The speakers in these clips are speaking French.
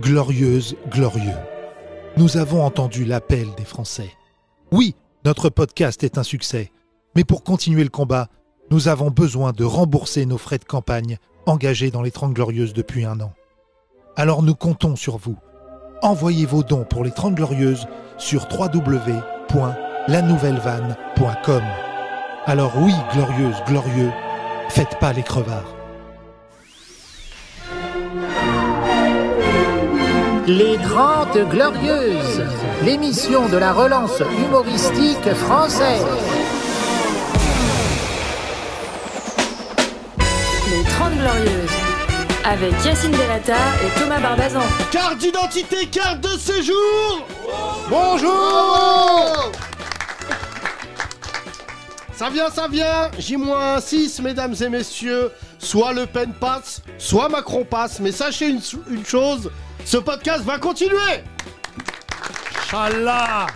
glorieuse, glorieux. Nous avons entendu l'appel des Français. Oui, notre podcast est un succès, mais pour continuer le combat, nous avons besoin de rembourser nos frais de campagne engagés dans les 30 Glorieuses depuis un an. Alors nous comptons sur vous. Envoyez vos dons pour les Trente Glorieuses sur www.lanouvellevanne.com. Alors oui, glorieuse, glorieux, faites pas les crevards. Les Grandes Glorieuses, l'émission de la relance humoristique française. Les 30 Glorieuses, avec Yacine Delata et Thomas Barbazan. Carte d'identité, carte de séjour Bonjour Ça vient, ça vient J-6, mesdames et messieurs soit Le Pen passe, soit Macron passe. Mais sachez une, chose, ce podcast va continuer Inch'Allah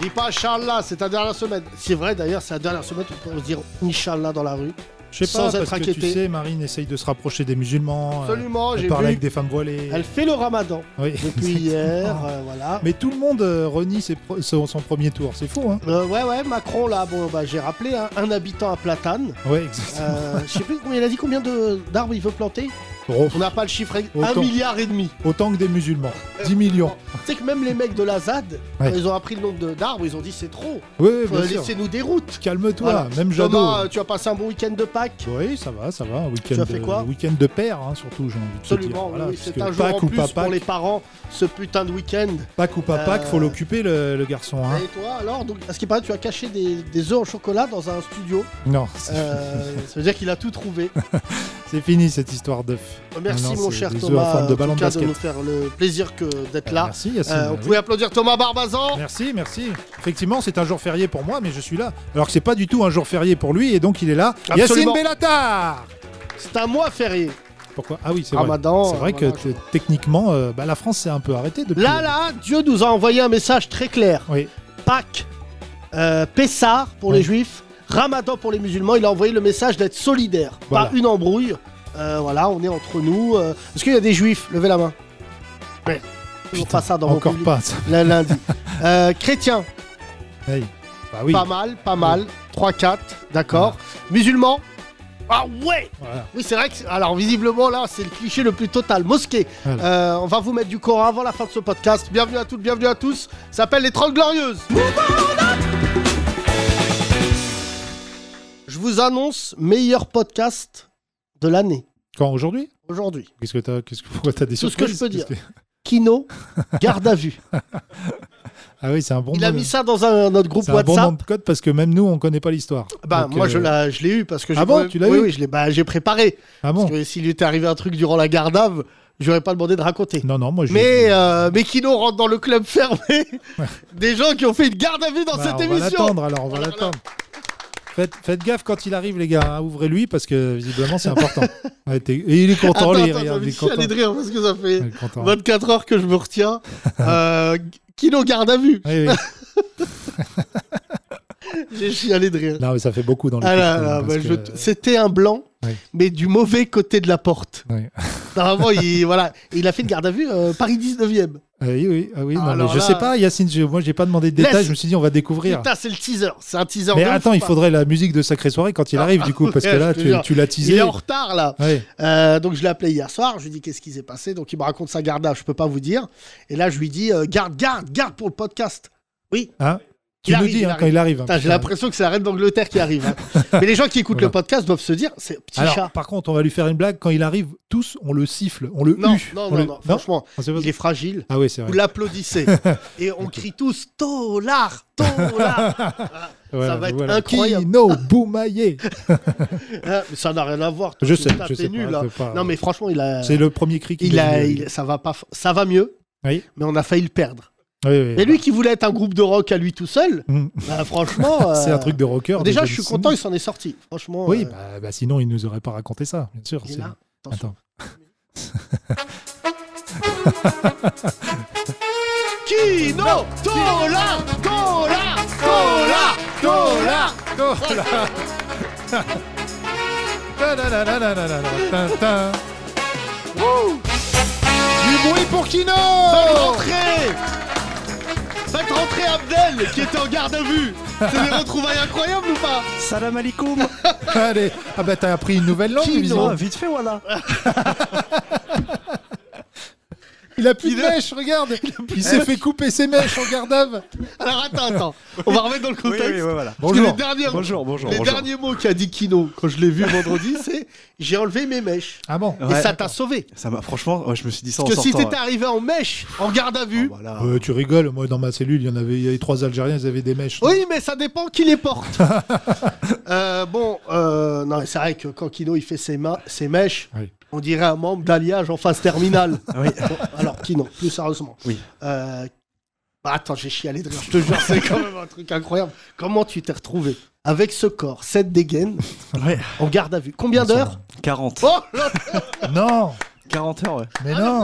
Dis pas Inch'Allah, c'est ta dernière semaine. C'est vrai d'ailleurs, c'est la dernière semaine on peut se dire Inch'Allah dans la rue. Je sais pas, parce que tu sais, Marine essaye de se rapprocher des musulmans. Euh, Absolument, j'ai parlé parle avec des femmes voilées. Elle fait le ramadan Oui. depuis hier, euh, voilà. Mais tout le monde euh, renie son, premier tour, c'est fou, hein ouais, ouais, Macron, là, bon, bah, j'ai rappelé, hein, un habitant à Platane. Ouais, exactement. je sais plus combien il a dit combien de- d'arbres il veut planter. On n'a pas le chiffre Un milliard et demi. Autant que des musulmans. 10 millions. Tu sais que même les mecs de la ZAD, ils ont appris le nombre d'arbres, ils ont dit c'est trop. Oui, Laissez-nous des routes. Calme-toi, même Jadot. Euh, tu as passé un bon week-end de Pâques. Oui, ça va, ça va. week Tu as fait quoi week-end de père, hein, surtout, j'ai envie Absolument, dire. c'est un jour Pâques en plus pour les parents, ce putain de week-end. Pâques ou pas Pâques, faut euh, l'occuper, le, garçon. Hein. Et toi alors, à ce qui paraît, tu as caché des, œufs en chocolat dans un studio. Non, euh, ça veut dire qu'il a tout trouvé. c'est fini cette histoire de euh, merci mon cher Thomas de, nous faire le plaisir d'être là. Merci, Yassine, vous euh, pouvez applaudir Thomas Barbazan. Merci, merci. Effectivement, c'est un jour férié pour moi, mais je suis là. Alors que c'est pas du tout un jour férié pour lui, et donc il est là. Yassine Bellatar C'est un mois férié. Pourquoi Ah oui, c'est vrai. C'est vrai que techniquement, euh, bah, la France s'est un peu arrêtée depuis. Là, là, Dieu nous a envoyé un message très clair. Pâques, euh, pour les Juifs, Ramadan pour les musulmans. Il a envoyé le message d'être solidaire, pas une embrouille. Euh, voilà, on est entre nous. Euh, est-ce qu'il y a des juifs Levez la main. je Putain, pas ça dans Encore pas. Euh, chrétien, bah pas mal, pas mal. 3-4, d'accord. Musulman Ah ouais Oui, c'est vrai que. Alors, visiblement, là, c'est le cliché le plus total. Mosquée. on va vous mettre du Coran avant la fin de ce podcast. Bienvenue à toutes, bienvenue à tous. Ça s'appelle Les 30 Glorieuses. Je vous annonce meilleur podcast de l'année. Quand aujourd'hui Aujourd'hui. Qu'est-ce que t'as, qu'est-ce que, pourquoi t'as des Tout ce que je peux dire. Kino, garde à vue. Ah oui, c'est un bon. Il a mis ça dans un, notre groupe WhatsApp. C'est un bon code parce que même nous, on connaît pas l'histoire. Bah moi, euh, je, l'ai, eu parce que ah j'ai. Ah bon, tu l'as eu Oui, Bah, j'ai préparé. Ah bon. Parce que s'il était arrivé un truc durant la garde à vue, j'aurais pas demandé de raconter. Non, non, moi. Je... Mais euh, mais Kino rentre dans le club fermé des gens qui ont fait une garde à vue dans bah, cette émission. On va l'attendre alors. On va l'attendre. Faites, gaffe quand il arrive, les gars. Hein, Ouvrez-lui parce que visiblement, c'est important. il est content, attends, rire. Attends, il est content. rire parce que ça fait 24 heures que je me retiens. euh, Kino garde à vue. Oui, oui. J'ai chialé de rire. Non, mais ça fait beaucoup dans le ah bah, C'était un blanc, mais du mauvais côté de la porte. Normalement, il, voilà, il a fait une garde à vue euh, Paris 19e. Ah oui, oui, ah oui non, mais je sais pas, Yacine, moi j'ai pas demandé de détails, je me suis dit on va découvrir. Putain, c'est le teaser, c'est un teaser. Mais attends, il faudrait la musique de Sacré Soirée quand il ah, arrive du coup, parce que là tu, tu l'as teasé. Il est en retard là. Euh, donc je l'ai appelé hier soir, je lui dis qu'est-ce qu'il s'est passé, donc il me raconte sa garde, je peux pas vous dire. Et là je lui dis euh, garde, garde, garde pour le podcast. Oui. Hein il, le dit hein, quand il arrive. Hein, j'ai l'impression que c'est la reine d'Angleterre qui arrive. Hein. Mais les gens qui écoutent le podcast doivent se dire, c'est petit chat. Par contre, on va lui faire une blague. Quand il arrive, tous, on le siffle, on le non, Non, non, non, franchement, ah, il est fragile. Ah oui, Vous l'applaudissez. Et on crie tous, Tolar, Tolar. ça va être incroyable. Kino ah, ça n'a rien à voir. Je sais, je Nul, Non, mais franchement, il a. C'est le premier cri qu'il a. Ça va pas. Ça va mieux. Oui. Mais on a failli le perdre. Oui, et lui bah. qui voulait être un groupe de rock à lui tout seul, mm. bah, franchement. c'est un euh, truc de rocker. Déjà, je suis content, il s'en est sorti. Franchement. Oui, euh, bah, bah, sinon, il nous aurait pas raconté ça, bien sûr. Là, Attends. Kino Tola Tola Tola Tola Tola Du bruit pour Kino Bonne entrée Faites rentrer Abdel qui était en garde à vue. C'est des retrouvailles incroyables ou pas Salam alaikum. Allez, ah bah t'as appris une nouvelle langue, Kino, vite fait voilà. Il a plus de mèches, regarde. Il s'est fait couper ses mèches en garde à vue. Alors attends, attends. On va remettre dans le contexte. Oui, voilà. bonjour. Les, derniers, bonjour, bonjour, les derniers mots qu'a dit Kino quand je l'ai vu vendredi, c'est j'ai enlevé mes mèches. Ah bon Et ça t'a sauvé. Ça m'a franchement, je me suis dit ça Parce que si t'étais arrivé en mèche, en garde à vue. Oh, tu rigoles. Moi, dans ma cellule, il y en avait, y trois Algériens, ils avaient des mèches. Oui, mais ça dépend qui les porte. Euh, bon, euh, non, c'est vrai que quand Kino il fait ses, ses mèches on dirait un membre d'alliage en phase terminale. alors, qui non, plus sérieusement. Oui. Euh, bah, attends, j'ai chialé de rire, je te jure, c'est quand même un truc incroyable. Comment tu t'es retrouvé avec ce corps, cette dégaine, en garde à vue Combien d'heures 40. Oh, non 40 heures, ouais. Mais ah, non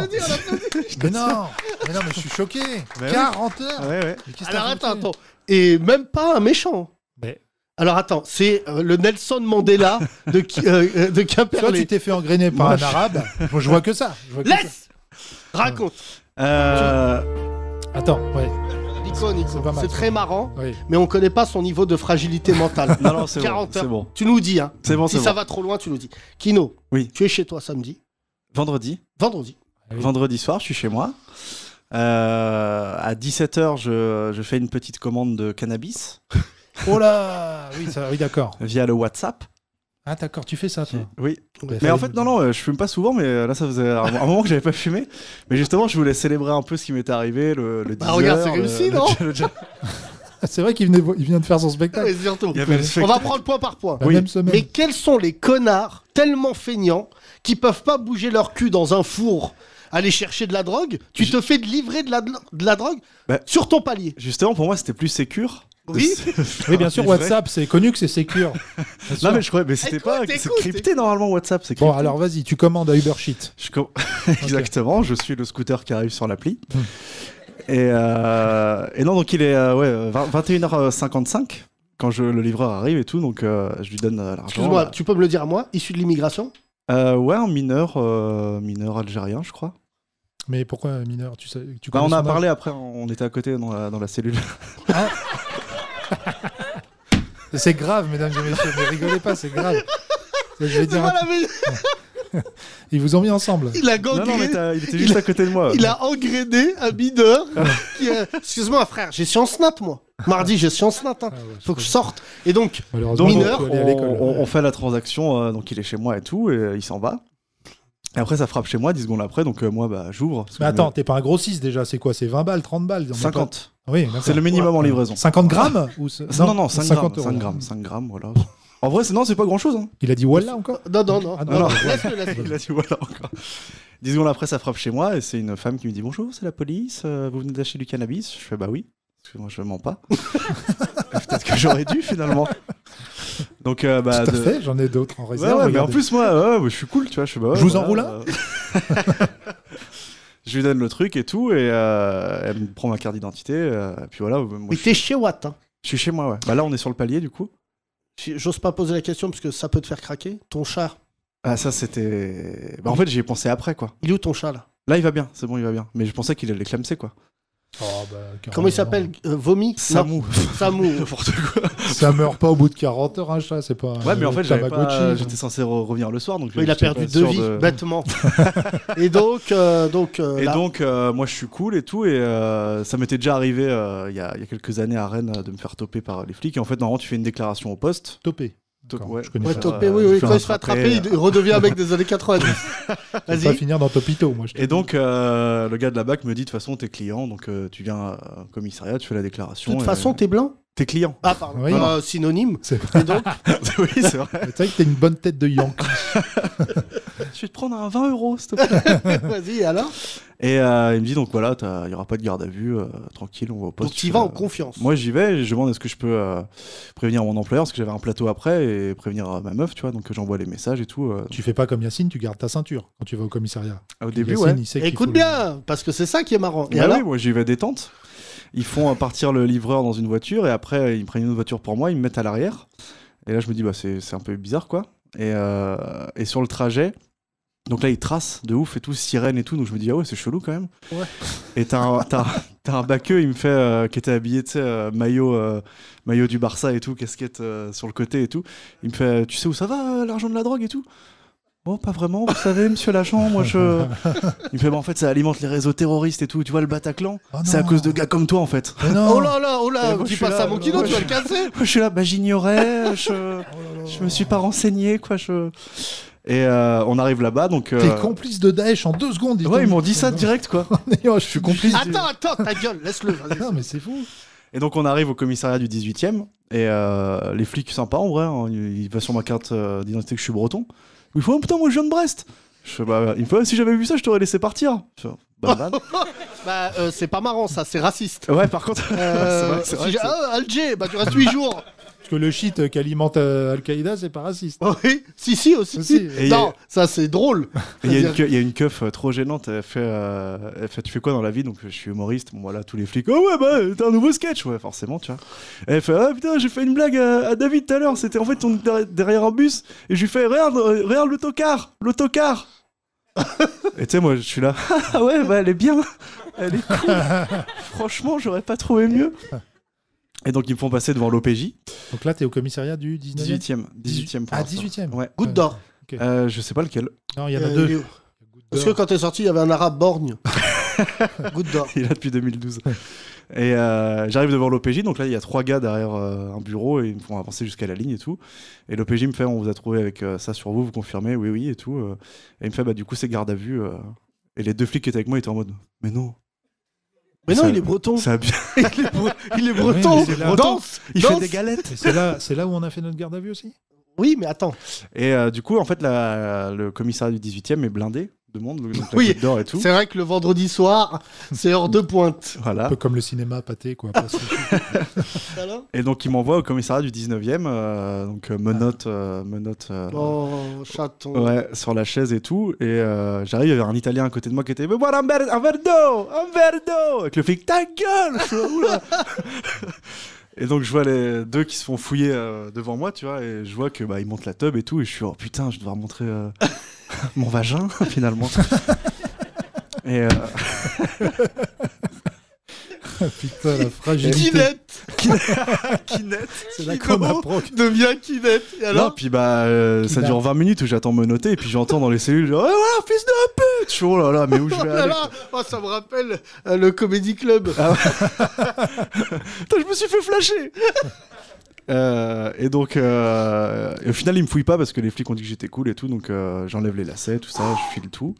Mais non Mais non, mais je suis choqué 40 bah heures ouais, ouais. Alors, attends, attends. Et même pas un méchant. Alors attends, c'est euh, le Nelson Mandela de, qui, euh, euh, de Toi, tu t'es fait engrainer par un arabe. je vois que ça. Raconte Attends, c'est très marrant, mais on connaît pas son niveau de fragilité mentale. non, c'est bon, Tu nous dis, hein. Si ça va trop loin, tu nous dis. Kino, oui. tu es chez toi samedi. Vendredi. Vendredi. Ah Vendredi soir, je suis chez moi. à 17h, je, je fais une petite commande de cannabis. Oh là Oui, oui d'accord. Via le WhatsApp. Ah d'accord, tu fais ça toi. Oui. mais en fait non non, euh, je fume pas souvent mais euh, là ça faisait un moment que j'avais pas fumé. Mais justement je voulais célébrer un peu ce qui m'est arrivé le, le bah, regarde c'est euh, réussi non C'est vrai qu'il venait, il vient de faire son spectacle. on va prendre le point par point. Oui. Mais quels sont les connards tellement feignants qui peuvent pas bouger leur cul dans un four aller chercher de la drogue Tu te fais livrer de la, de la drogue bah sur ton palier. Justement, pour moi, c'était plus sécure oui, bien sûr, WhatsApp, c'est connu que c'est secure. non, mais je crois, mais c'était pas. C'est crypté normalement, WhatsApp. C'est Bon, alors vas-y, tu commandes à Uber Sheet. Exactement, je suis le scooter qui arrive sur l'appli. Hmm. Euh, et, non, donc il est euh, ouais, 21h55 euh, quand le livreur arrive et tout, donc je lui donne l'argent. Excuse-moi, tu peux me le dire à moi, issu de l'immigration Ouais, un mineur, mineur algérien, je crois. Mais pourquoi mineur tu sais, tu bah, On a parlé après, on était à côté dans la, dans la cellule. Ah c'est grave, mesdames et messieurs. Ne rigolez pas, c'est grave. Je Ils vous ont mis ensemble. Il a gangré. il à côté de a engrainé un mineur. Ah. qui Excuse-moi, frère, j'ai science snap moi. Mardi, j'ai science nat. hein. Ah faut que je sorte. Et donc, mineur, on fait la transaction, euh, donc il est chez moi et tout, et euh, il s'en va. Et après, ça frappe chez moi, 10 secondes après, donc euh, moi, bah, j'ouvre. Mais attends, t'es pas un grossiste déjà, c'est quoi C'est 20 balles, 30 balles 50. Oui, c'est le minimum en livraison. 50 grammes ou non, non, 5 50 grammes. 5 grammes, voilà. En vrai, non, c'est pas grand chose. Hein. Il a dit voilà encore Non, non, non. Ah, Il a dit voilà encore. 10 secondes après, ça frappe chez moi et c'est une femme qui me dit bonjour, c'est la police, euh, vous venez d'acheter du cannabis Je fais bah oui, parce que moi, je mens pas. Peut-être que j'aurais dû finalement. Donc, euh, bah, Tout à fait, j'en ai d'autres en réserve. mais en plus, moi, je suis cool, tu vois. Je, bah, je vous enroule un euh, je lui donne le truc et tout, et euh, elle me prend ma carte d'identité. et puis voilà. Mais chez Watt. Hein. Je suis chez moi, ouais. Bah là, on est sur le palier, du coup. J'ose pas poser la question parce que ça peut te faire craquer. Ton chat. Ah, ça, c'était. Bah, en fait, j'y ai pensé après, quoi. Il est où ton chat, là Là, il va bien, c'est bon, il va bien. Mais je pensais qu'il allait clamser, quoi. Oh, bah, Comment il s'appelle euh, Samou. Samou, Ça meurt pas au bout de 40 heures, un chat, c'est pas. Ouais, mais en fait, j'étais censé revenir le soir. Donc il a perdu deux vies, bêtement. et donc. Euh, donc euh, et donc, euh, moi, je suis cool et tout. Et ça m'était déjà arrivé il y, y, a quelques années à Rennes de me faire toper par les flics. Et en fait, normalement, tu fais une déclaration au poste. Topé ouais. Je connais ouais, ça, oui, oui, quand il se fait attraper, il redevient un mec des années 90. Vas-y. va finir dans Topito, moi. Je et donc, euh, le gars de la BAC me dit de toute façon, t'es client, donc euh, tu viens euh, au commissariat, tu fais la déclaration. De toute et... façon, t'es blanc tes clients. Ah, pardon. Euh, synonyme. C'est vrai. donc... oui, c'est vrai. que t'as une bonne tête de Yankee. je vais te prendre un 20 euros, s'il te plaît. Vas-y, alors Et euh, il me dit donc voilà, il n'y aura pas de garde à vue, euh, tranquille, on va au poste. Donc tu y vas en confiance. Moi, j'y vais, je demande est-ce que je peux prévenir mon employeur, parce que j'avais un plateau après, et prévenir ma meuf, tu vois, donc j'envoie les messages et tout. Tu fais pas comme Yacine, tu gardes ta ceinture quand tu vas au commissariat. au début, ouais. Écoute bien, parce que c'est ça qui est marrant. Et bah alors oui, moi j'y vais détente. Ils font euh, partir le livreur dans une voiture et après, ils prennent une autre voiture pour moi, ils me mettent à l'arrière. Et là, je me dis, bah, c'est un peu bizarre, quoi. Euh, et, sur le trajet, donc là, ils tracent de ouf et tout, sirène et tout. Donc je me dis, ah ouais, c'est chelou quand même. Et t'as un, baqueux, il me fait, euh, qui était habillé, tu sais, maillot, maillot du Barça et tout, casquette sur le côté et tout. Il me fait, tu sais où ça va, l'argent de la drogue et tout Bon, pas vraiment, vous savez, monsieur Lachant, moi je. Il me fait, bah, en fait, ça alimente les réseaux terroristes et tout, tu vois, le Bataclan, oh c'est à cause de gars comme toi, en fait. Oh là là, oh là, tu passes à mon kino, tu vas le casser Je suis là, bah j'ignorais, je... Oh je me suis pas renseigné, quoi, je. Et euh, on arrive là-bas, donc. Euh, T'es complice de Daesh en deux secondes. Ils ouais, ils m'ont dit ça direct, quoi. Oh, je suis complice. Attends, attends, ta gueule, laisse-le. non, mais c'est fou. Et donc on arrive au commissariat du 18 e et euh, les flics sympas en vrai, hein, ils sur ma carte d'identité que je suis breton. Il faut un putain, moi je viens de Brest. Je fais, bah, il faut si j'avais vu ça, je t'aurais laissé partir. bah, bah euh, c'est pas marrant ça, c'est raciste. Ouais, par contre, euh, vrai, ah, Alger, bah tu restes 8 jours le shit qu'alimente euh, Al-Qaïda, c'est pas raciste. Oh oui, si, si, aussi. Oh, non, ça c'est drôle. Il y, a une keuf euh, trop gênante. Elle fait, euh, fait Tu fais quoi dans la vie Donc, je suis humoriste. Bon, voilà, tous les flics. Oh ouais, bah, t'as un nouveau sketch. Ouais, forcément, tu vois. Elle fait Ah putain, j'ai fait une blague à, David tout à l'heure. C'était en fait, on derrière- un bus. Et je lui fais Regarde, regarde l'autocar. L'autocar. et tu sais, moi, je suis là. Ah ouais, bah, elle est bien. Elle est cool. Franchement, j'aurais pas trouvé mieux. Et donc ils me font passer devant l'OPJ. Donc là, t'es au commissariat du 19 18e. 18e pour ah, 18e Ouais. Goutte d'or. Euh, je sais pas lequel. Non, il y en a deux. Parce que quand t'es sorti, il y avait un arabe borgne. Goutte d'or. Il est là depuis 2012. Et euh, j'arrive devant l'OPJ, donc là il y a trois gars derrière euh, un bureau et ils me font avancer jusqu'à la ligne et tout. Et l'OPJ me fait On vous a trouvé avec ça sur vous, vous confirmez Oui, oui et tout. Et il me fait Bah du coup c'est garde à vue. Et les deux flics qui étaient avec moi étaient en mode Mais non, mais non, il est breton. il, est ah breton. il fait des galettes. C'est là, c'est là où on a fait notre garde à vue aussi. Oui, mais attends. Et euh, du coup, en fait, le commissariat du 18e est blindé monde. Donc oui, et tout. c'est vrai que le vendredi soir, c'est hors de pointe. Voilà. Un peu comme le cinéma pâté, quoi. et donc, il m'envoie au commissariat du 19e, euh, donc menotte, euh, ah. euh, euh oh, Ouais, sur la chaise et tout. Et j'arrive, il y avait un Italien à côté de moi qui était mais boire un Verdo, un Verdo, Avec le flic, ta gueule Et donc je vois les deux qui se font fouiller devant moi, tu vois, et je vois que bah ils montent la tub et tout, et je suis oh putain, je dois remontrer... » mon vagin, finalement. Et euh... Putain, la fragilité. Kinette Kinette C'est la qu'on Devient Kinette. Et alors non, puis bah, euh, ça dure 20 minutes où j'attends me noter et puis j'entends dans les cellules genre, oh là, fils de pute Oh là là, mais où je vais oh là là oh, Ça me rappelle euh, le Comedy Club. Ah Putain, je me suis fait flasher euh, et donc, euh, au final, ils me fouillent pas parce que les flics ont dit que j'étais cool et tout, donc euh, j'enlève les lacets, tout ça, je file tout.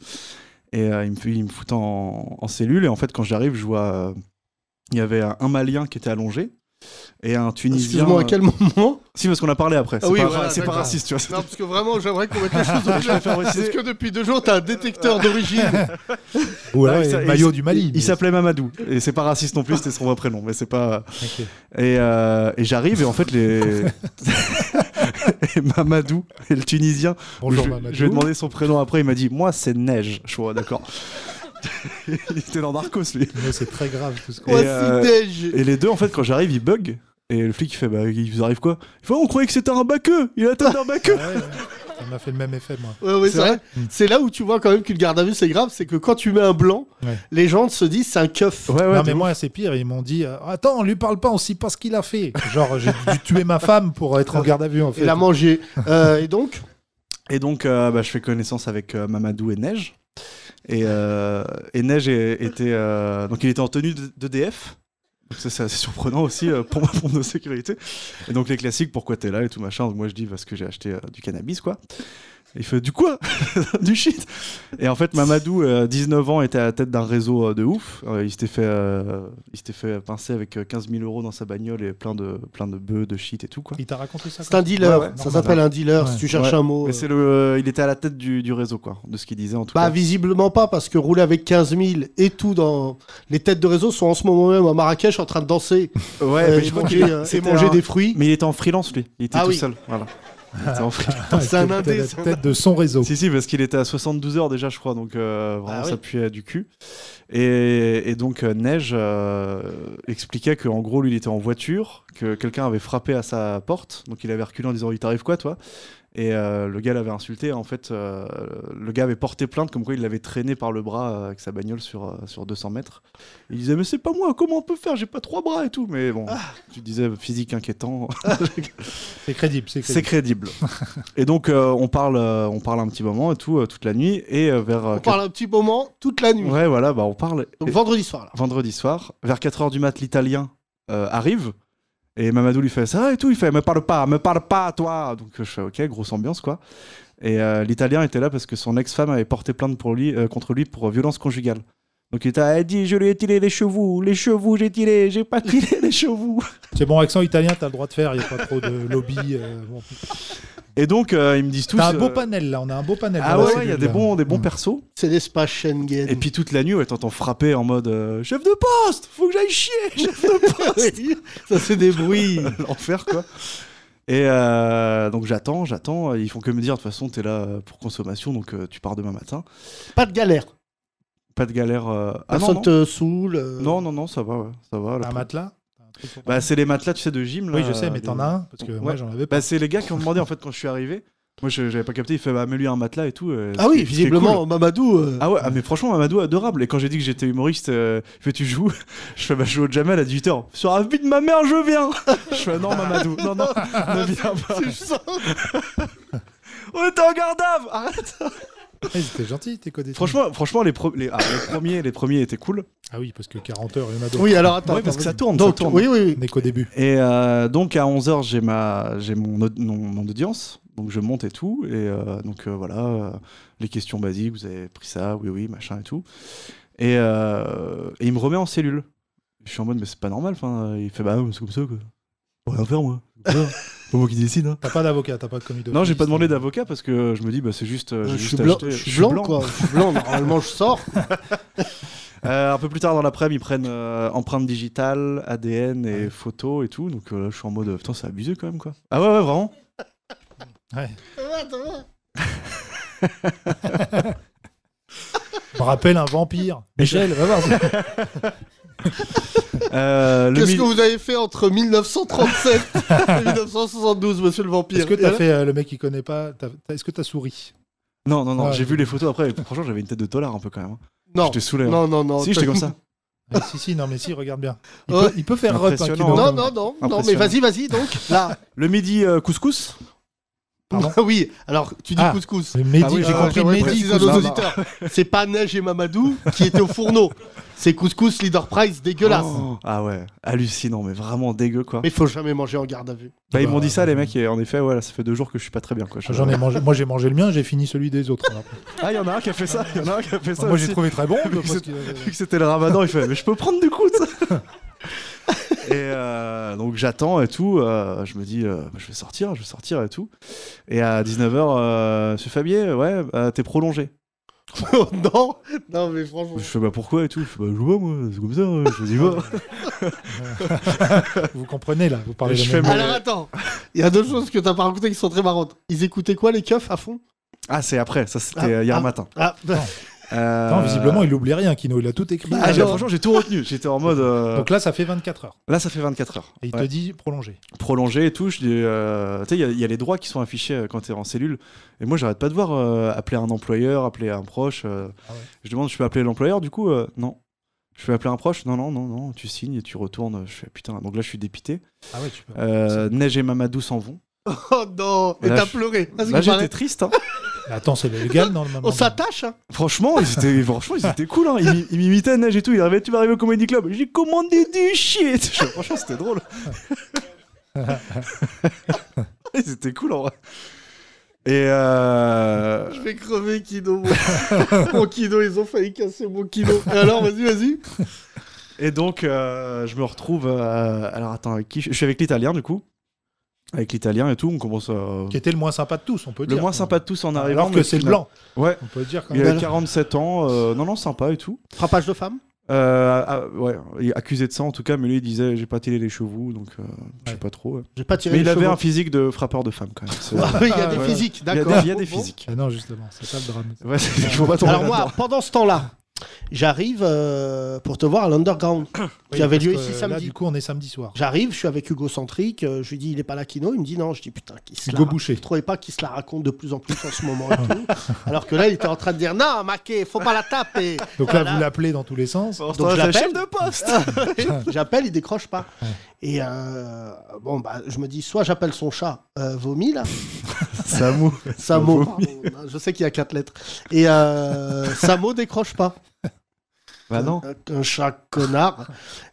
Et ils, me, foutent en, cellule, et en fait, quand j'arrive, je vois. Il y avait un, Malien qui était allongé, et un Tunisien. Excuse-moi, à quel euh, moment Si, parce qu'on a parlé après. C'est ah oui, pas, c'est pas raciste, tu vois. Non, parce que vraiment, j'aimerais qu'on mette les choses au clair. Est-ce que depuis deux jours, t'as un détecteur d'origine. Ou alors, ah maillot du Mali. Il s'appelait Mamadou. Et c'est pas raciste non plus, c'était son vrai prénom. Mais c'est pas. Et, euh, et j'arrive, et en fait, les. Mamadou, le Tunisien. Bonjour, je, Mamadou. Je lui ai demandé son prénom après, il m'a dit Moi, c'est Neige. Je suis oh, d'accord. il était dans Narcos, lui. c'est très grave ce oh, euh, et, les deux, en fait, quand j'arrive, ils bug. Et le flic, il fait Bah, il vous arrive quoi oh, On croyait que c'était un baqueux Il atteint un baqueux e. ah Ça m'a fait le même effet, moi. c'est, vrai c'est là où tu vois quand même qu'une garde à vue, c'est grave. C'est que quand tu mets un blanc, les gens se disent c'est un keuf. mais moi, c'est pire. Ils m'ont dit euh, Attends, on lui parle pas, on sait pas ce qu'il a fait. Genre, j'ai dû tuer ma femme pour être en euh, garde à vue, en fait. Et la manger. et donc Et donc, bah, je fais connaissance avec Mamadou et Neige. Euh, et, Neige était. Euh, donc il était en tenue d'EDF. Donc c'est assez surprenant aussi euh, pour moi, pour nos sécurités. Et donc les classiques, pourquoi t'es là et tout machin. Donc moi je dis parce que j'ai acheté du cannabis, quoi. Il fait du quoi Du shit Et en fait, Mamadou, 19 euh, ans, était à la tête d'un réseau euh, de ouf. Euh, il s'était fait, il s'était fait pincer avec 15 000 euros dans sa bagnole et plein de, plein de bœufs, de shit et tout. Quoi. Il t'a raconté ça C'est un dealer, ça s'appelle un dealer, si tu cherches un mot. Mais le, il était à la tête du, du réseau, quoi, de ce qu'il disait en tout bah, Visiblement pas, parce que rouler avec 15 000 et tout dans. Les têtes de réseau sont en ce moment même à Marrakech en train de danser. ouais, mais et manger des fruits. Mais il était en freelance, lui. Il était ah tout oui. seul. Voilà. Ah, c'est un La tête de son réseau. Si, si, parce qu'il était à 72 heures déjà, je crois. Donc, euh, vraiment, ah ça du cul. Et, donc, euh, Neige euh, expliquait qu'en gros, lui, il était en voiture, que quelqu'un avait frappé à sa porte. Donc, il avait reculé en disant Il t'arrive quoi, toi et euh, le gars l'avait insulté. En fait, euh, le gars avait porté plainte comme quoi il l'avait traîné par le bras euh, avec sa bagnole sur, sur 200 mètres. il disait Mais c'est pas moi, comment on peut faire J'ai pas trois bras et tout. Mais bon, ah. tu disais physique inquiétant. Ah. c'est crédible, c'est crédible. et donc, on, parle, on parle un petit moment et tout, toute la nuit. Et vers, on parle un petit moment toute la nuit. Ouais, voilà, bah on parle. vendredi soir. Vendredi soir. Vers 4h du mat, l'italien arrive et Mamadou lui fait ça et tout. Il fait, me parle pas, me parle pas, toi. Donc je fais, ok, grosse ambiance, quoi. Et euh, l'Italien était là parce que son ex-femme avait porté plainte pour lui, euh, contre lui pour euh, violence conjugale. Donc il était, ah, dit, je lui ai tiré les chevaux, les chevaux, j'ai tiré, j'ai pas tiré les chevaux. C'est bon, accent italien, t'as le droit de faire, il n'y a pas trop de lobby. Et donc, euh, ils me disent tous. T'as un beau euh, panel là, on a un beau panel. Ah ouais, il y a des bons, des bons mm. persos. C'est l'espace Schengen. Et puis toute la nuit, ouais, t'entends frapper en mode euh, chef de poste, faut que j'aille chier, chef de poste. ça c'est des bruits, l'enfer quoi. Et donc j'attends, j'attends. Ils font que me dire de toute façon, t'es là pour consommation, donc tu pars demain matin. Pas de galère. Pas de galère. Ah Personne ça te saoule. Non, non, non, ça va, ça va. Un matelas. Bah, c'est les matelas, tu sais, de gym. Là, oui, je sais, mais t'en as un Parce que moi, j'en avais bah, pas. Bah, c'est les gars qui ont demandé, en fait, quand je suis arrivé. Moi, j'avais pas capté. Il fait, bah, mets-lui un matelas et tout. Euh, ah oui, visiblement, Mamadou. Euh. Ah ouais, ah, mais franchement, Mamadou, adorable. Et quand j'ai dit que j'étais humoriste, je euh, fais, tu joues Je fais, bah, je joue au Jamal à 18h. Sur la vie de ma mère, je viens Je fais, non, Mamadou, non, non, ne viens pas. On était en garde arrête ils étaient gentils, tes Franchement, franchement ah, les, premiers, les premiers étaient cool. Ah oui, parce que 40 heures, il y en a d'autres. Oui, alors attends, parce que ça tourne. Oui, oui, qu'au début. Et euh, donc à 11h, j'ai ma j'ai mon, mon, audience. Donc je monte et tout. Et euh, donc euh, voilà, les questions basiques, vous avez pris ça, oui, oui, machin et tout. Et, il me remet en cellule. Je suis en mode, mais c'est pas normal. Enfin, il fait, bah, c'est comme ça, quoi. Faut rien faire, moi. C'est moi qui décide. Hein. T'as pas d'avocat, t'as pas de commis Non, j'ai pas demandé d'avocat parce que je me dis, bah, c'est juste. je, suis blanc, je, quoi. je suis blanc, normalement je sors. Euh, un peu plus tard dans l'après-midi, ils prennent euh, empreinte digitale, ADN et photos et tout. Donc euh, là, je suis en mode, putain, c'est abusé quand même, quoi. Ah ouais, ouais, vraiment Ouais. me rappelle un vampire. Michel, va voir. Euh, Qu'est-ce que vous avez fait entre 1937 et 1972, monsieur le vampire Est-ce que t'as fait euh, le mec qui connaît pas Est-ce que t'as souri Non, non, non. j'ai vu les photos après. franchement, j'avais une tête de dollar un peu quand même. Hein. Non. J'étais saoulé. Hein. Non, non, non. Si, j'étais comme ça. Ah, si, si, non, mais si, regarde bien. Il, peut, faire hein, rep. non, non, non, non, mais vas-y, vas-y, donc, là. Le midi euh, couscous ah oui, alors tu dis ah, couscous. mais ah j'ai compris C'est pas Neige et Mamadou qui étaient au fourneau. C'est couscous leader prize dégueulasse. Oh. ah ouais, hallucinant, mais vraiment dégueu quoi. Mais faut jamais manger en garde à vue. Bah, ils m'ont dit bah, ça les euh, mecs et en effet, voilà, ça fait deux jours que je suis pas très bien quoi. J'en ai mangé, moi j'ai mangé le mien, j'ai fini celui des autres. Ah il y en a un qui a fait ça, a un qui a fait ça. Moi j'ai trouvé très bon. Euh, vu que c'était le Ramadan, il fait, mais je peux prendre du coup. Et euh, donc j'attends et tout. Euh, je me dis, euh, bah, je vais sortir, je vais sortir et tout. Et à 19h, monsieur Fabier, ouais, bah, t'es prolongé. Oh, non, non, mais franchement. Je fais bah pourquoi et tout. Je fais bah je vois moi, c'est comme ça, hein, je dis pas. vous comprenez là, vous parlez. de Alors attends, il y a deux choses que t'as pas racontées qui sont très marrantes. Ils écoutaient quoi les keufs à fond Ah c'est après, ça c'était ah, hier ah, matin. Ah, Euh, visiblement, il n'oublie rien, Kino. Il a tout écrit. Ah, Franchement, j'ai tout retenu. J'étais en mode. Euh, donc là, ça fait 24 heures. Là, ça fait 24 heures. Et il te dit prolonger. Prolonger et tout. Euh, tu sais, il y, a les droits qui sont affichés quand tu es en cellule. Et moi, j'arrête pas de voir appeler un employeur, appeler un proche. Ah je demande, je peux appeler l'employeur du coup Non. Je peux appeler un proche Non, non, non, non. Tu signes et tu retournes. Je putain. Donc là, je suis dépité. Ah ouais, tu peux. Neige et Mamadou s'en vont. Oh non Et t'as pleuré. Là, j'étais triste. Hein. Attends, c'est légal non, On s'attache. Hein. Franchement, ils étaient, franchement, cool. Hein. Ils, m'imitaient neige et tout. Ils arrivaient, tu vas arriver au Comedy Club. J'ai commandé du shit. Franchement, c'était drôle. ils étaient cool en vrai. Et euh... Je vais crever, Kido. mon Kido, ils ont failli casser mon Kido. alors, vas-y, vas-y. Et donc, euh, je me retrouve. Euh, alors, attends, qui Je suis avec l'italien, du coup avec l'italien et tout, on commence à. Qui était le moins sympa de tous, on peut dire. Le moins sympa de tous en arrivant. Alors que c'est le blanc. Ouais. On peut dire quand même. Il a 47 ans, euh, non, non, sympa et tout. Frappage de femme euh, ah, ah, ouais, accusé de ça en tout cas, mais lui il disait j'ai pas tiré les chevaux donc euh, je sais pas trop. J'ai pas tiré mais il avait un physique de frappeur de femme quand même. Ah il y a des physiques, d'accord. Il y a des, physiques. non justement, c'est ça le drame. Ouais, faut pas Alors moi, pendant ce temps-là, J'arrive euh, pour te voir à l'Underground, qui lieu ici samedi. du coup, on est samedi soir. J'arrive, je suis avec Hugo Centric, euh, je lui dis il est pas là Kino, il me dit non, je dis putain, qui se Hugo Boucher. pas qu'il se la raconte de plus en plus en ce moment Alors que là, il était en train de dire non, Maquet, faut pas la taper. Donc là, vous l'appelez dans tous les sens. Donc, Donc j'appelle de poste. j'appelle, il décroche pas. Et euh, bon bah je me dis soit j'appelle son chat vomi là Samo. Samo. je sais qu'il y a quatre lettres. Et euh, Samo décroche pas. Bah non. Un, chat connard.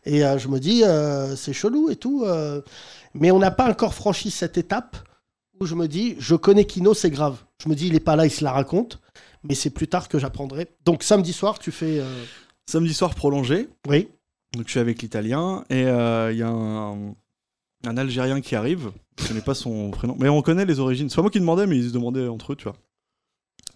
Et euh, je me dis, euh, c'est chelou et tout. Euh. Mais on n'a pas encore franchi cette étape où je me dis, je connais Kino, c'est grave. Je me dis, il est pas là, il se la raconte. Mais c'est plus tard que j'apprendrai. Donc samedi soir, tu fais. Samedi soir prolongé. Oui. Donc je suis avec l'Italien et il y a un, un Algérien qui arrive. Je connais pas son prénom, mais on connaît les origines. C'est pas moi qui demandais, mais ils se demandaient entre eux, tu vois.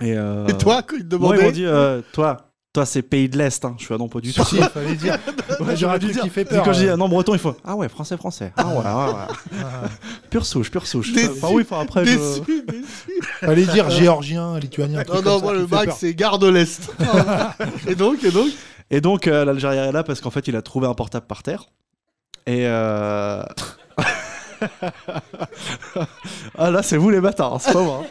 Et, euh... Et toi, quand ils te demandaient. Moi, ils m'ont dit, euh, toi. Toi, c'est pays de l'Est, hein. je suis à non pas du tout. Si, fallait dire. J'aurais dû dire. fait peur, quand je dis hein. non breton, il faut Ah ouais, français, français. Ah ouais, ah ouais, ah ouais. Ah pure souche, pure souche. Déçu, enfin, oui, enfin, après. Déçu, je... Fallait dire géorgien, lituanien. Non, non, moi, le max, c'est garde de l'Est. et donc, et donc. Et donc, euh, l'Algérien est là parce qu'en fait, il a trouvé un portable par terre. Et. Euh... ah là, c'est vous les bâtards, c'est pas moi.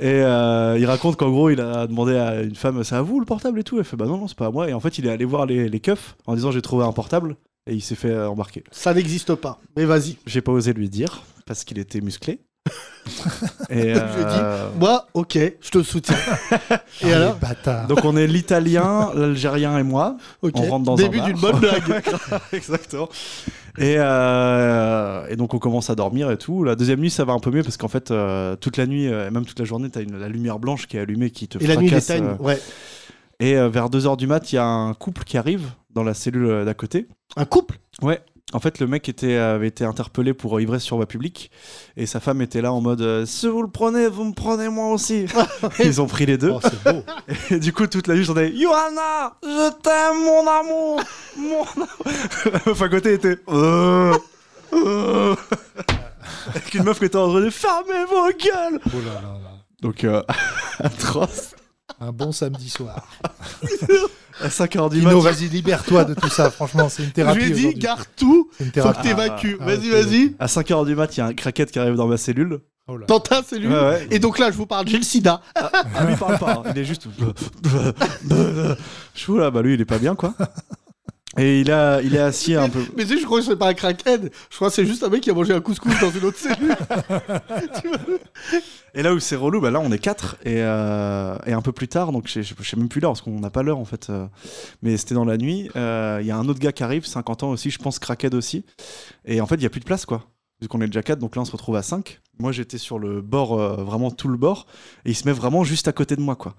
Et euh, il raconte qu'en gros, il a demandé à une femme C'est à vous le portable et tout Elle fait Bah non, non, c'est pas à moi. Et en fait, il est allé voir les, les keufs en disant J'ai trouvé un portable. Et il s'est fait euh, embarquer. Ça n'existe pas, mais vas-y. J'ai pas osé lui dire parce qu'il était musclé. et euh... je dis, moi, ok, je te soutiens. et ah, alors Donc on est l'italien, l'algérien et moi. On rentre dans Début d'une bonne blague. Exactement. Euh, et, donc on commence à dormir et tout. La deuxième nuit, ça va un peu mieux parce qu'en fait, euh, toute la nuit, euh, et même toute la journée, tu as la lumière blanche qui est allumée qui te fait. fracasse. Et la nuit, les ouais. Et vers 2h du mat, il y a un couple qui arrive dans la cellule d'à côté. Un couple Ouais. En fait, le mec était, avait été interpellé pour euh, ivresse sur voie publique et sa femme était là en mode euh, Si vous le prenez, vous me prenez moi aussi. Ah Ils ont pris les deux. Oh, beau. Et du coup, toute la nuit, j'entendais Johanna, je t'aime, mon amour Mon amour Meuf à côté était euh, euh. Avec une meuf qui était en train de fermer vos gueules oh là là là. Donc, euh, atroce. Un bon samedi soir à 5h du matin. vas-y, libère-toi de tout ça. Franchement, c'est une thérapie. Je lui ai dit, garde tout. Faut que t'évacues. Ah, vas-y, vas-y. À 5h du mat, il y a un craquette qui arrive dans ma cellule. Oh dans ta cellule. Et donc là, je vous parle, j'ai le sida. Ah, ah, lui, il parle pas. Hein. Il est juste. Je suis là, bah lui, il est pas bien, quoi. Et il, a, il est assis un peu. Mais si je crois que c'est pas un crackhead. Je crois que c'est juste un mec qui a mangé un couscous dans une autre cellule. et là où c'est relou, bah là on est quatre. Euh, et, un peu plus tard, donc je sais même plus l'heure parce qu'on n'a pas l'heure en fait. Euh. mais c'était dans la nuit. Euh, il y a un autre gars qui arrive, 50 ans aussi, je pense crackhead aussi. Et en fait, il n'y a plus de place quoi qu'on est déjà 4, donc là on se retrouve à 5. Moi j'étais sur le bord, euh, vraiment tout le bord, et il se met vraiment juste à côté de moi, quoi.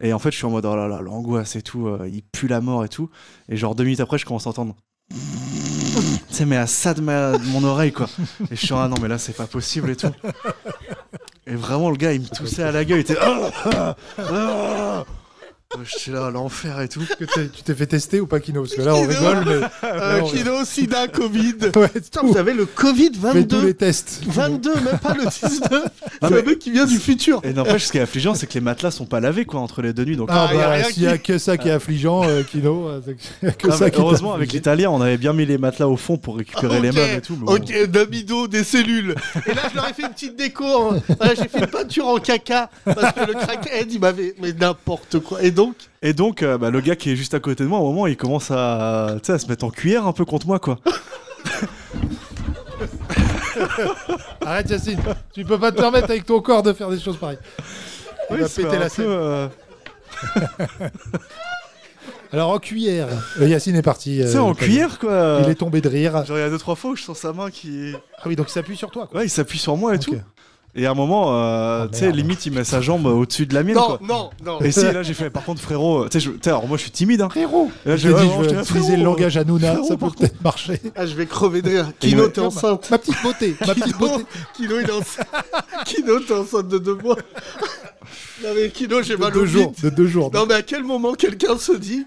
Et en fait, je suis en mode, oh là là, l'angoisse et tout, euh, il pue la mort et tout. Et genre deux minutes après, je commence à entendre. tu sais, mais à ça de, mon oreille, quoi. Et je suis en, ah non, mais là c'est pas possible et tout. Et vraiment, le gars, il me toussait à la gueule, il était. Ah, ah, ah suis oh, là, l'enfer et tout. tu t'es fait tester ou pas Kino Parce que là, on euh, rigole, Kino, Sida, Covid. Putain, vous avez le Covid 22. Tous les tests. 22, même pas le 19. C'est le mec qui vient du futur. Et n'empêche, ce qui est affligeant, c'est que les matelas sont pas lavés, quoi, entre les deux nuits. Donc, ah, ah bah, s'il y, a que ça qui est affligeant, euh, Kino, euh, ah, ça Heureusement, avec l'italien, on avait bien mis les matelas au fond pour récupérer les meubles et tout. ok, bon. des cellules. Et là, je leur ai fait une petite déco. Hein. Ah, j'ai fait une peinture en caca. Parce que le crackhead, il m'avait. Mais n'importe quoi. Et donc, euh, bah, le gars qui est juste à côté de moi, au moment, il commence à, se mettre en cuillère un peu contre moi, quoi. Arrête, Yacine. Tu peux pas te permettre avec ton corps de faire des choses pareilles. Oui, la euh, Alors, en cuillère. Euh, Yacine est parti. C'est en cuillère, quoi. Il est tombé de rire. Genre, il y a deux, trois fois je sens sa main qui. Ah oui, donc il s'appuie sur toi. quoi. il s'appuie sur moi et tout. Et à un moment, euh, oh, tu sais, limite, il met sa jambe au-dessus de la mienne. Non, quoi. non, non. Et si, là, j'ai fait, par contre, frérot, euh, tu sais, alors moi, je suis timide, hein. Frérot là, Je, dit, je vais friser le hein. langage à Nouna, ça pour peut-être marcher. Ah, je vais crever de rire. Kino, t'es enceinte. Ma petite beauté, ma petite beauté. Kino, il est enceinte. Kino, t'es enceinte de deux mois. Non mais Kino, j'ai mal au jours, De deux jours. Non mais à quel moment quelqu'un se dit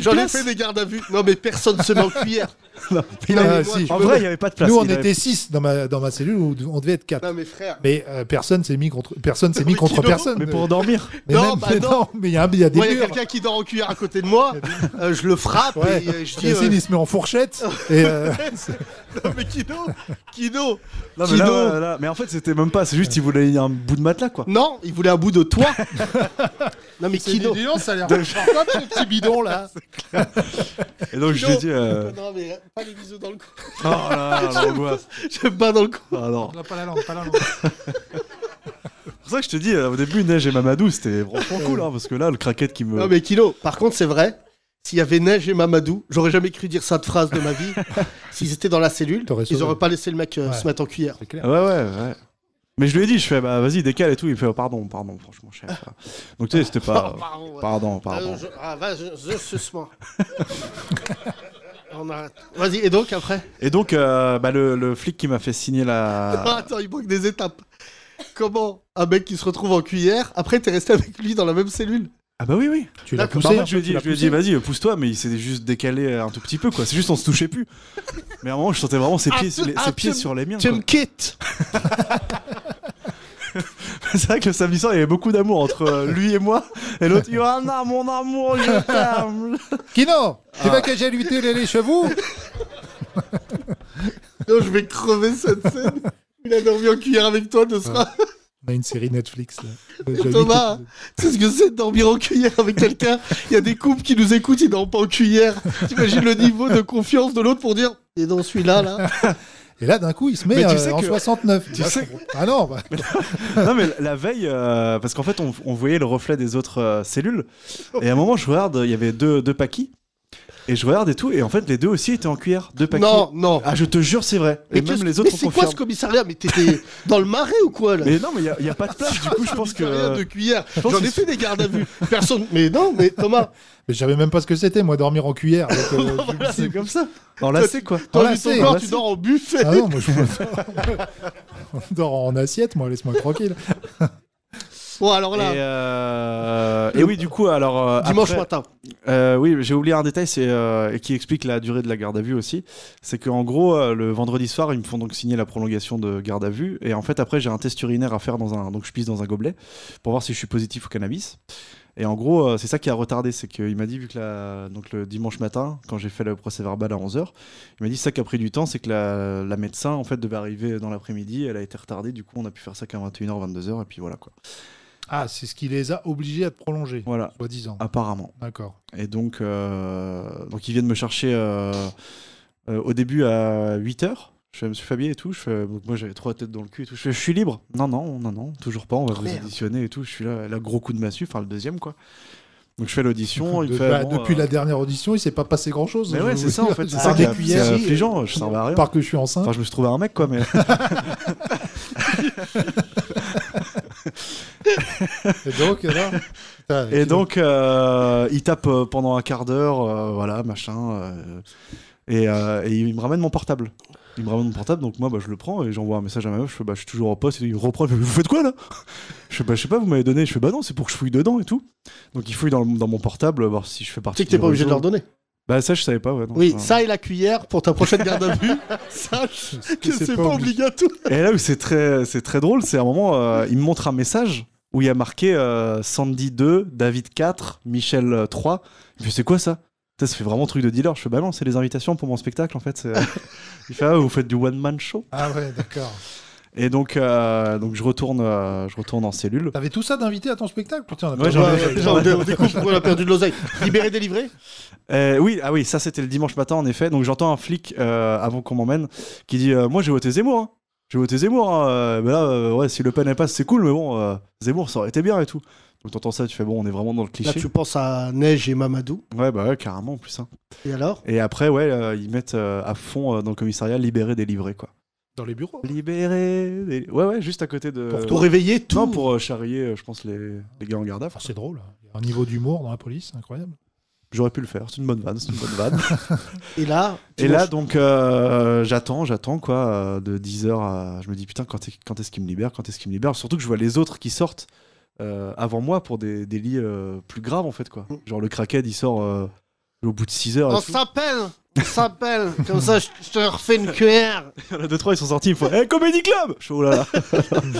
J'en ai fait des gardes à vue. Non mais personne se met en cuillère. En vrai, il n'y avait pas de place. Nous, on était 6 dans ma, dans ma cellule où on devait être 4. mais frère. Mais euh, personne s'est mis contre personne. S'est mis contre personne. Mais pour dormir. non, bah il y, a, y a des. Il y a quelqu'un qui dort en cuillère à côté de moi. Euh, je le frappe et euh, je dis. il se met en fourchette. et, non, mais Kino Kino mais, Là, mais en fait, c'était même pas. C'est juste qu'il voulait un bout de matelas, quoi. Non, il voulait un bout de toit. non, mais Kino. petit bidon, ça a l'air de... le petit bidon, là. Et donc, je lui ai dit. Non, mais pas les bisous dans le cou. Oh là là, l'angoisse. J'aime pas dans le cou. Ah non. pas la langue, pas la langue. C'est pour ça que je te dis, euh, au début, Neige et Mamadou, c'était franchement cool, hein, parce que là, le craquette qui me. Non, mais Kilo, par contre, c'est vrai, s'il y avait Neige et Mamadou, j'aurais jamais cru dire ça de phrase de ma vie. S'ils étaient dans la cellule, ils auraient pas laissé le mec euh, se mettre en cuillère. Ouais, ouais, ouais. Mais je lui ai dit, je fais, bah vas-y, décale et tout. Il fait, oh, pardon, pardon, franchement, cher' Donc tu sais, c'était pas. pardon, pardon. Ah, je, ah, je moi. Vas-y, et donc après Et donc, euh, bah, le, flic qui m'a fait signer la. attends, il manque des étapes. Comment un mec qui se retrouve en cuillère, après t'es resté avec lui dans la même cellule Ah bah oui, oui. Tu l'as poussé. Hein. je lui ai dit, vas-y, pousse-toi, mais il s'est juste décalé un tout petit peu, quoi. C'est juste, on se touchait plus. mais à un moment, je sentais vraiment ses pieds, ah, ses ah, pieds sur les miens. Tu me quittes c'est vrai que le samedi soir, il y avait beaucoup d'amour entre euh, lui et moi. Et l'autre, Johanna, mon amour, je t'aime. Kino, tu veux ah. que j'aille lutter les chevaux Non, je vais crever cette scène. Il a dormi en cuillère avec toi, ne sera. On a une série Netflix là. Thomas, tu sais ce que c'est de dormir en cuillère avec quelqu'un Il y a des couples qui nous écoutent, ils dorment pas en cuillère. T'imagines le niveau de confiance de l'autre pour dire Et dans celui-là, là et là, d'un coup, il se met 69. Tu euh, sais... Ah non bah, bah. Non, mais la veille, euh, parce qu'en fait, on, voyait le reflet des autres euh, cellules. Et à un moment, je regarde, il y avait deux, deux paquis. Et je regarde et tout, et en fait, les deux aussi étaient en cuillère, deux paquets. Non, non. Ah, je te jure, c'est vrai. et même les autres Mais c'est quoi ce commissariat Mais t'étais dans le marais ou quoi là Mais non, mais il a, pas de place, du coup, je pense que. de cuillère. J'en ai fait des gardes à vue. Personne. Mais non, mais Thomas. Mais j'avais même pas ce que c'était, moi, dormir en cuillère. Euh, c'est comme ça. là c'est quoi. Toi, corps, tu dors au buffet. Ah non, moi, je. On dort en assiette, moi, laisse-moi tranquille. Oh, alors là. Euh, et, oui, du coup, alors. Euh, dimanche matin. Euh, oui, j'ai oublié un détail, c'est qui explique la durée de la garde à vue aussi. C'est qu'en gros, le vendredi soir, ils me font donc signer la prolongation de garde à vue. Et en fait, après, j'ai un test urinaire à faire dans un, donc je pisse dans un gobelet pour voir si je suis positif au cannabis. Et en gros, c'est ça qui a retardé, c'est qu'il m'a dit vu que la, donc le dimanche matin, quand j'ai fait le procès verbal à 11h, il m'a dit ça qui a pris du temps, c'est que la, la médecin en fait devait arriver dans l'après-midi, elle a été retardée, du coup on a pu faire ça qu'à 21h, 22h et puis voilà quoi. Ah, c'est ce qui les a obligés à te prolonger. Voilà. soi ans. Apparemment. D'accord. Et donc, euh, donc ils viennent me chercher euh, euh, au début à 8 h je fais suis Fabien et tout. Je moi, j'avais trois têtes dans le cul et tout. Je, suis libre. Non, non, non, non, toujours pas. On va ah, vous auditionner et tout. Je suis là, là, gros coup de massue, enfin le deuxième quoi. Donc je fais l'audition. depuis la dernière audition, il s'est pas passé grand chose. Mais ouais, c'est ça en fait. C'est ça qui les gens. Je servais à rien. Par que je suis enceinte. Enfin, je me suis trouvé un mec quoi, mais. et donc, et donc euh, il tape euh, pendant un quart d'heure, euh, voilà, machin. Et, il me ramène mon portable. Il me ramène mon portable, donc moi bah, je le prends et j'envoie un message à ma meuf. Je bah, suis toujours en poste. Et il me reprend, je vous faites quoi là Je fais bah, je sais pas, vous m'avez donné. Je fais bah non, c'est pour que je fouille dedans et tout. Donc il fouille dans, mon portable, voir si je fais partie. Tu sais que t'es pas obligé de leur donner bah ça je savais pas. Ouais, oui, ça et la cuillère pour ta prochaine garde à vue. sache que c'est pas, obligatoire. Et là où c'est très, c'est très drôle, c'est à un moment, euh, il me montre un message où il y a marqué euh, Sandy 2, David 4, Michel 3. Euh, je c'est quoi ça ça, fait vraiment truc de dealer. Je fais bah non, c'est les invitations pour mon spectacle en fait. il fait ah, vous faites du one man show. Ah ouais, d'accord. Et donc, euh, donc je, retourne, euh, je retourne en cellule. T'avais tout ça d'invité à ton spectacle on, a perdu de l'oseille. Libéré, délivré euh, Oui, ah oui, ça c'était le dimanche matin en effet. Donc j'entends un flic avant qu'on m'emmène qui dit Moi j'ai voté Zemmour. Hein. J'ai voté Zemmour. Hein. Bah là, ouais, si Le Pen elle passe, c'est cool, mais bon, Zemmour ça aurait été bien et tout. Donc t'entends ça, tu fais bon, on est vraiment dans le cliché. Là, tu penses à Neige et Mamadou. Ouais, bah carrément en plus. Hein. Et alors Et après, ouais, ils mettent à fond dans le commissariat libéré, délivré quoi. Dans les bureaux Libéré. Ouais, ouais, juste à côté de. Pour réveiller, tout. pour euh, charrier, euh, je pense, les, les gars en garde à ah, c'est drôle. Hein. un niveau d'humour dans la police, c'est incroyable. J'aurais pu le faire, c'est une bonne vanne, c'est une bonne vanne. Et là, Et là, donc, euh, j'attends, j'attends, quoi, de 10h à. Je me dis, putain, quand, est- quand est-ce qu'il me libère Quand est-ce qu'il me libère Surtout que je vois les autres qui sortent avant moi pour des, délits plus graves, en fait, quoi. Mm. Genre, le crackhead, il sort au bout de 6 heures. On s'appelle On s'appelle Comme ça, je, te refais une QR Il 2-3, ils sont sortis, ils font Hé, eh, Comedy Club oh là là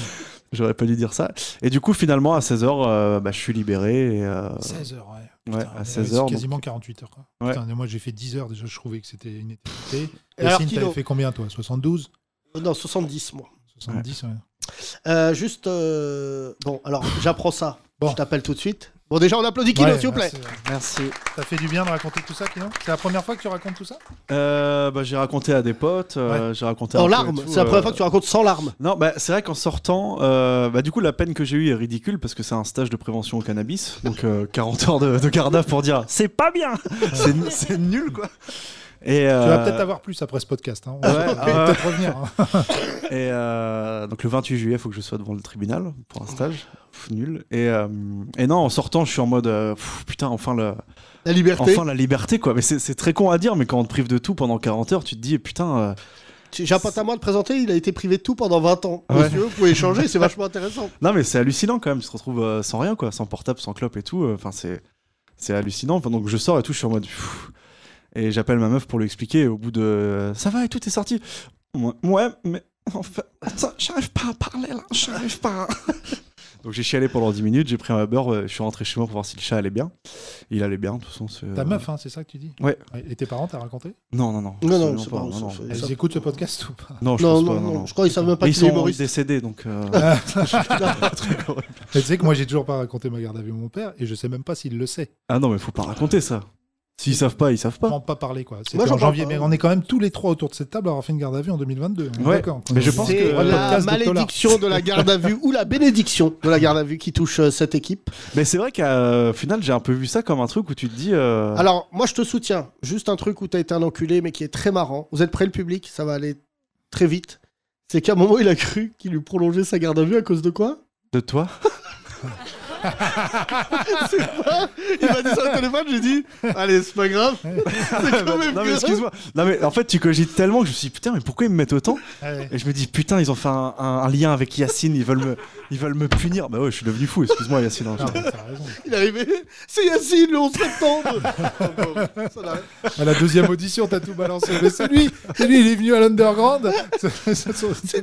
J'aurais pas dû dire ça. Et du coup, finalement, à 16h, euh, bah, je suis libéré. 16h, euh, ouais. ouais, à 16h. quasiment 48 heures. Quoi. Putain, moi, j'ai fait 10 heures déjà, je trouvais que c'était une éternité. Et, fait combien, toi 72 euh, Non, 70, moi. 70, ouais. juste. Bon, alors, j'apprends ça. Je t'appelle tout de suite. Bon, déjà, on applaudit Kino, s'il vous plaît. Merci. Ça fait du bien de raconter tout ça, Kino C'est la première fois que tu racontes tout ça euh, bah, J'ai raconté à des potes, euh, j'ai raconté Sans larmes C'est la première euh, fois que tu racontes sans larmes Non, bah, c'est vrai qu'en sortant, bah, du coup, la peine que j'ai eue est ridicule parce que c'est un stage de prévention au cannabis. Donc, 40 heures de, de garde pour dire c'est pas bien C'est nul, quoi tu vas euh, peut-être avoir plus après ce podcast. Hein. On peut-être ah revenir. Hein. Et euh, donc le 28 juillet, il faut que je sois devant le tribunal pour un stage. nul. Euh, et, non, en sortant, je suis en mode putain, enfin le... la liberté. Enfin la liberté, quoi. Mais c'est très con à dire, mais quand on te prive de tout pendant 40 heures, tu te dis putain. J'ai à moi de présenter, il a été privé de tout pendant 20 ans. Monsieur, vous pouvez échanger, c'est vachement intéressant. Non, mais c'est hallucinant quand même. Tu te retrouves sans rien, quoi. Sans portable, sans clope et tout. Enfin, c'est hallucinant. donc je sors et tout, je suis en mode. Et j'appelle ma meuf pour lui expliquer. Au bout de ça va et tout est sorti. ouais, mais en fait, j'arrive pas à parler là, j'arrive pas. Donc j'ai chialé pendant 10 minutes, j'ai pris un beurre, euh, je suis rentré chez moi pour voir si le chat allait bien. il allait bien, de toute façon. Ta euh, meuf, hein, c'est ça que tu dis Ouais. Et tes parents, t'as raconté Non, non, non. Non, non, pas, pas, Elles écoutent ce podcast ou pas Non, je non, pense non, pas, Je crois qu'ils savent même pas qu'ils sont humoriste. décédés, donc. Euh, ah. tu sais que moi, j'ai toujours pas raconté ma garde à mon père et je sais même pas s'il le sait. Ah non, mais faut pas raconter ça. S'ils savent pas, ils savent pas. On pas parler quoi. Moi, en janvier, mais on est quand même tous les trois autour de cette table à avoir fait une garde à vue en 2022. Ouais. Mais je pense que la malédiction de, la garde à vue ou la bénédiction de la garde à vue qui touche euh, cette équipe. Mais c'est vrai qu'au euh, final, j'ai un peu vu ça comme un truc où tu te dis. Euh, Alors, moi, je te soutiens. Juste un truc où tu as été un enculé, mais qui est très marrant. Vous êtes près le public Ça va aller très vite. C'est qu'à un moment, il a cru qu'il lui prolongeait sa garde à vue à cause de quoi De toi. Il m'a dit ça au téléphone, j'ai dit, allez, c'est pas grave. non, mais excuse-moi. Non, mais en fait, tu cogites tellement que je me suis dit, putain, mais pourquoi ils me mettent autant ah Et je me dis, putain, ils ont fait un, lien avec Yacine, ils veulent, me, ils veulent me punir. Bah ouais, je suis devenu fou, excuse-moi, Yacine. Hein. Il est arrivé, c'est Yacine le 11 septembre À la deuxième audition, t'as tout balancé. Mais c'est lui, c'est lui, il est venu à l'Underground. C'est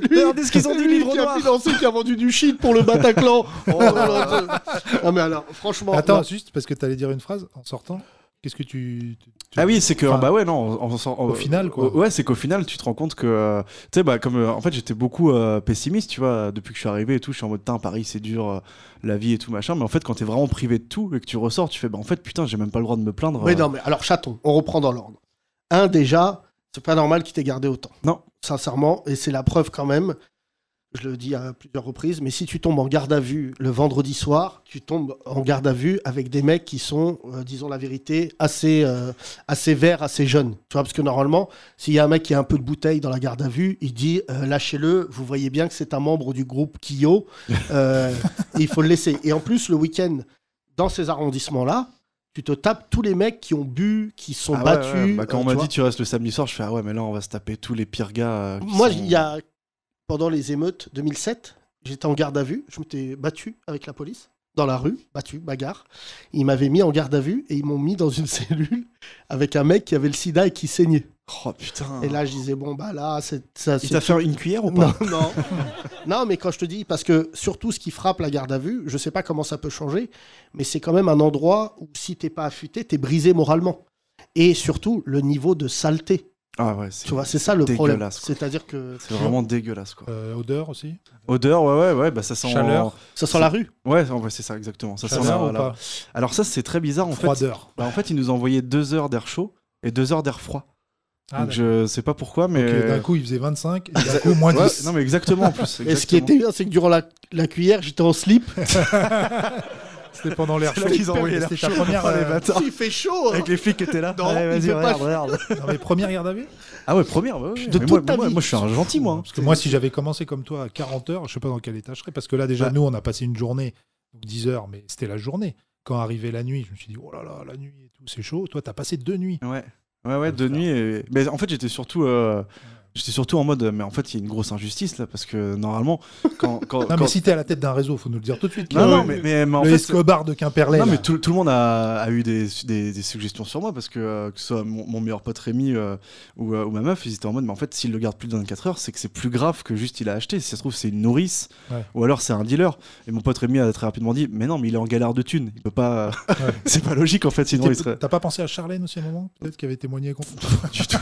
lui, est ce qu'ils ont dit, livre qui a financé, qui a vendu du shit pour le Bataclan. Oh, là, non, mais alors, franchement. Attends, juste parce que tu allais dire une phrase en sortant. Qu'est-ce que tu, Ah oui, c'est que bah ouais non, au final quoi. Ouais, c'est qu'au final tu te rends compte que tu sais bah comme euh, en fait j'étais beaucoup euh, pessimiste, tu vois, depuis que je suis arrivé et tout, je suis en mode Paris c'est dur, euh, la vie et tout machin, mais en fait quand t'es vraiment privé de tout et que tu ressors, tu fais bah en fait putain, j'ai même pas le droit de me plaindre. Mais non, mais alors chaton, on reprend dans l'ordre. Un déjà, c'est pas normal qu'il t'ait gardé autant. Non, sincèrement et c'est la preuve quand même je le dis à plusieurs reprises, mais si tu tombes en garde à vue le vendredi soir, tu tombes en garde à vue avec des mecs qui sont, euh, disons la vérité, assez, euh, assez verts, assez jeunes. Tu vois, parce que normalement, s'il y a un mec qui a un peu de bouteille dans la garde à vue, il dit euh, lâchez-le, vous voyez bien que c'est un membre du groupe Kyo, il faut le laisser. Et en plus, le week-end, dans ces arrondissements-là, tu te tapes tous les mecs qui ont bu, qui sont ah battus. Bah, quand on m'a dit tu restes le samedi soir, je fais ah ouais, mais là on va se taper tous les pires gars. Moi, il y a pendant les émeutes 2007. J'étais en garde à vue, je m'étais battu avec la police dans la rue, battu, bagarre. Ils m'avaient mis en garde à vue et ils m'ont mis dans une cellule avec un mec qui avait le sida et qui saignait. Oh putain. Et là, je disais, bon, bah là, c'est ça. Il t'a fait une cuillère ou pas Non, non. non. mais quand je te dis, parce que surtout ce qui frappe la garde à vue, je sais pas comment ça peut changer, mais c'est quand même un endroit où si t'es pas affûté, t'es brisé moralement. Et surtout, le niveau de saleté. Ah ouais, tu vois, c'est ça le problème. C'est-à-dire que c'est vraiment dégueulasse quoi. Euh, odeur aussi. Odeur, ouais, ouais, ouais, bah ça sent. Chaleur. Ça sent la rue. Ouais, c'est ça exactement. Ça sent la, ou Pas Alors ça c'est très bizarre en Froideur. fait. Bah, en fait ils nous envoyaient deux heures d'air chaud et deux heures d'air froid. Ah, Donc je sais pas pourquoi, mais d'un coup il faisait 25, d'un coup moins 10. non mais exactement en plus. Et ce qui était bien, c'est que durant la, la cuillère j'étais en slip. C'était pendant l'air chaud. qu'ils envoyaient première, oh, euh, Il fait chaud. Hein. Avec les flics qui étaient là. Non, Allez, vas-y, regarde, regarde. Dans mais à vue Ah ouais, première. Bah De toute moi, ta moi, vie. moi, je suis un gentil, moi. Hein, parce que moi, si j'avais commencé comme toi à 40 heures, je sais pas dans quel état je serais. Parce que là, déjà, nous, on a passé une journée, 10 heures, mais c'était la journée. Quand arrivait la nuit, je me suis dit, oh là là, la nuit et tout, c'est chaud. Toi, t'as passé deux nuits. Ouais, ouais, ouais, deux nuits. Mais en fait, j'étais surtout. Euh, J'étais surtout en mode, mais en fait, il y a une grosse injustice là, parce que normalement, quand. quand non, mais si t'es à la tête d'un réseau, faut nous le dire tout de suite. Non, ah non, mais, mais, en le fait, Escobar de Quimperlé. Non, mais tout, tout, le monde a, a eu des, des, suggestions sur moi, parce que euh, que ce soit mon, meilleur pote Rémi euh, euh, ou, ma meuf, ils étaient en mode, mais en fait, s'il le garde plus de 24 heures, c'est que c'est plus grave que juste il a acheté. Si ça se trouve, c'est une nourrice, ou alors c'est un dealer. Et mon pote Rémi a très rapidement dit, mais non, mais il est en galère de thunes. Il peut pas. c'est pas logique en fait, sinon il serait. T'as pas pensé à Charlène aussi à un moment Peut-être qu'il avait témoigné contre. du tout.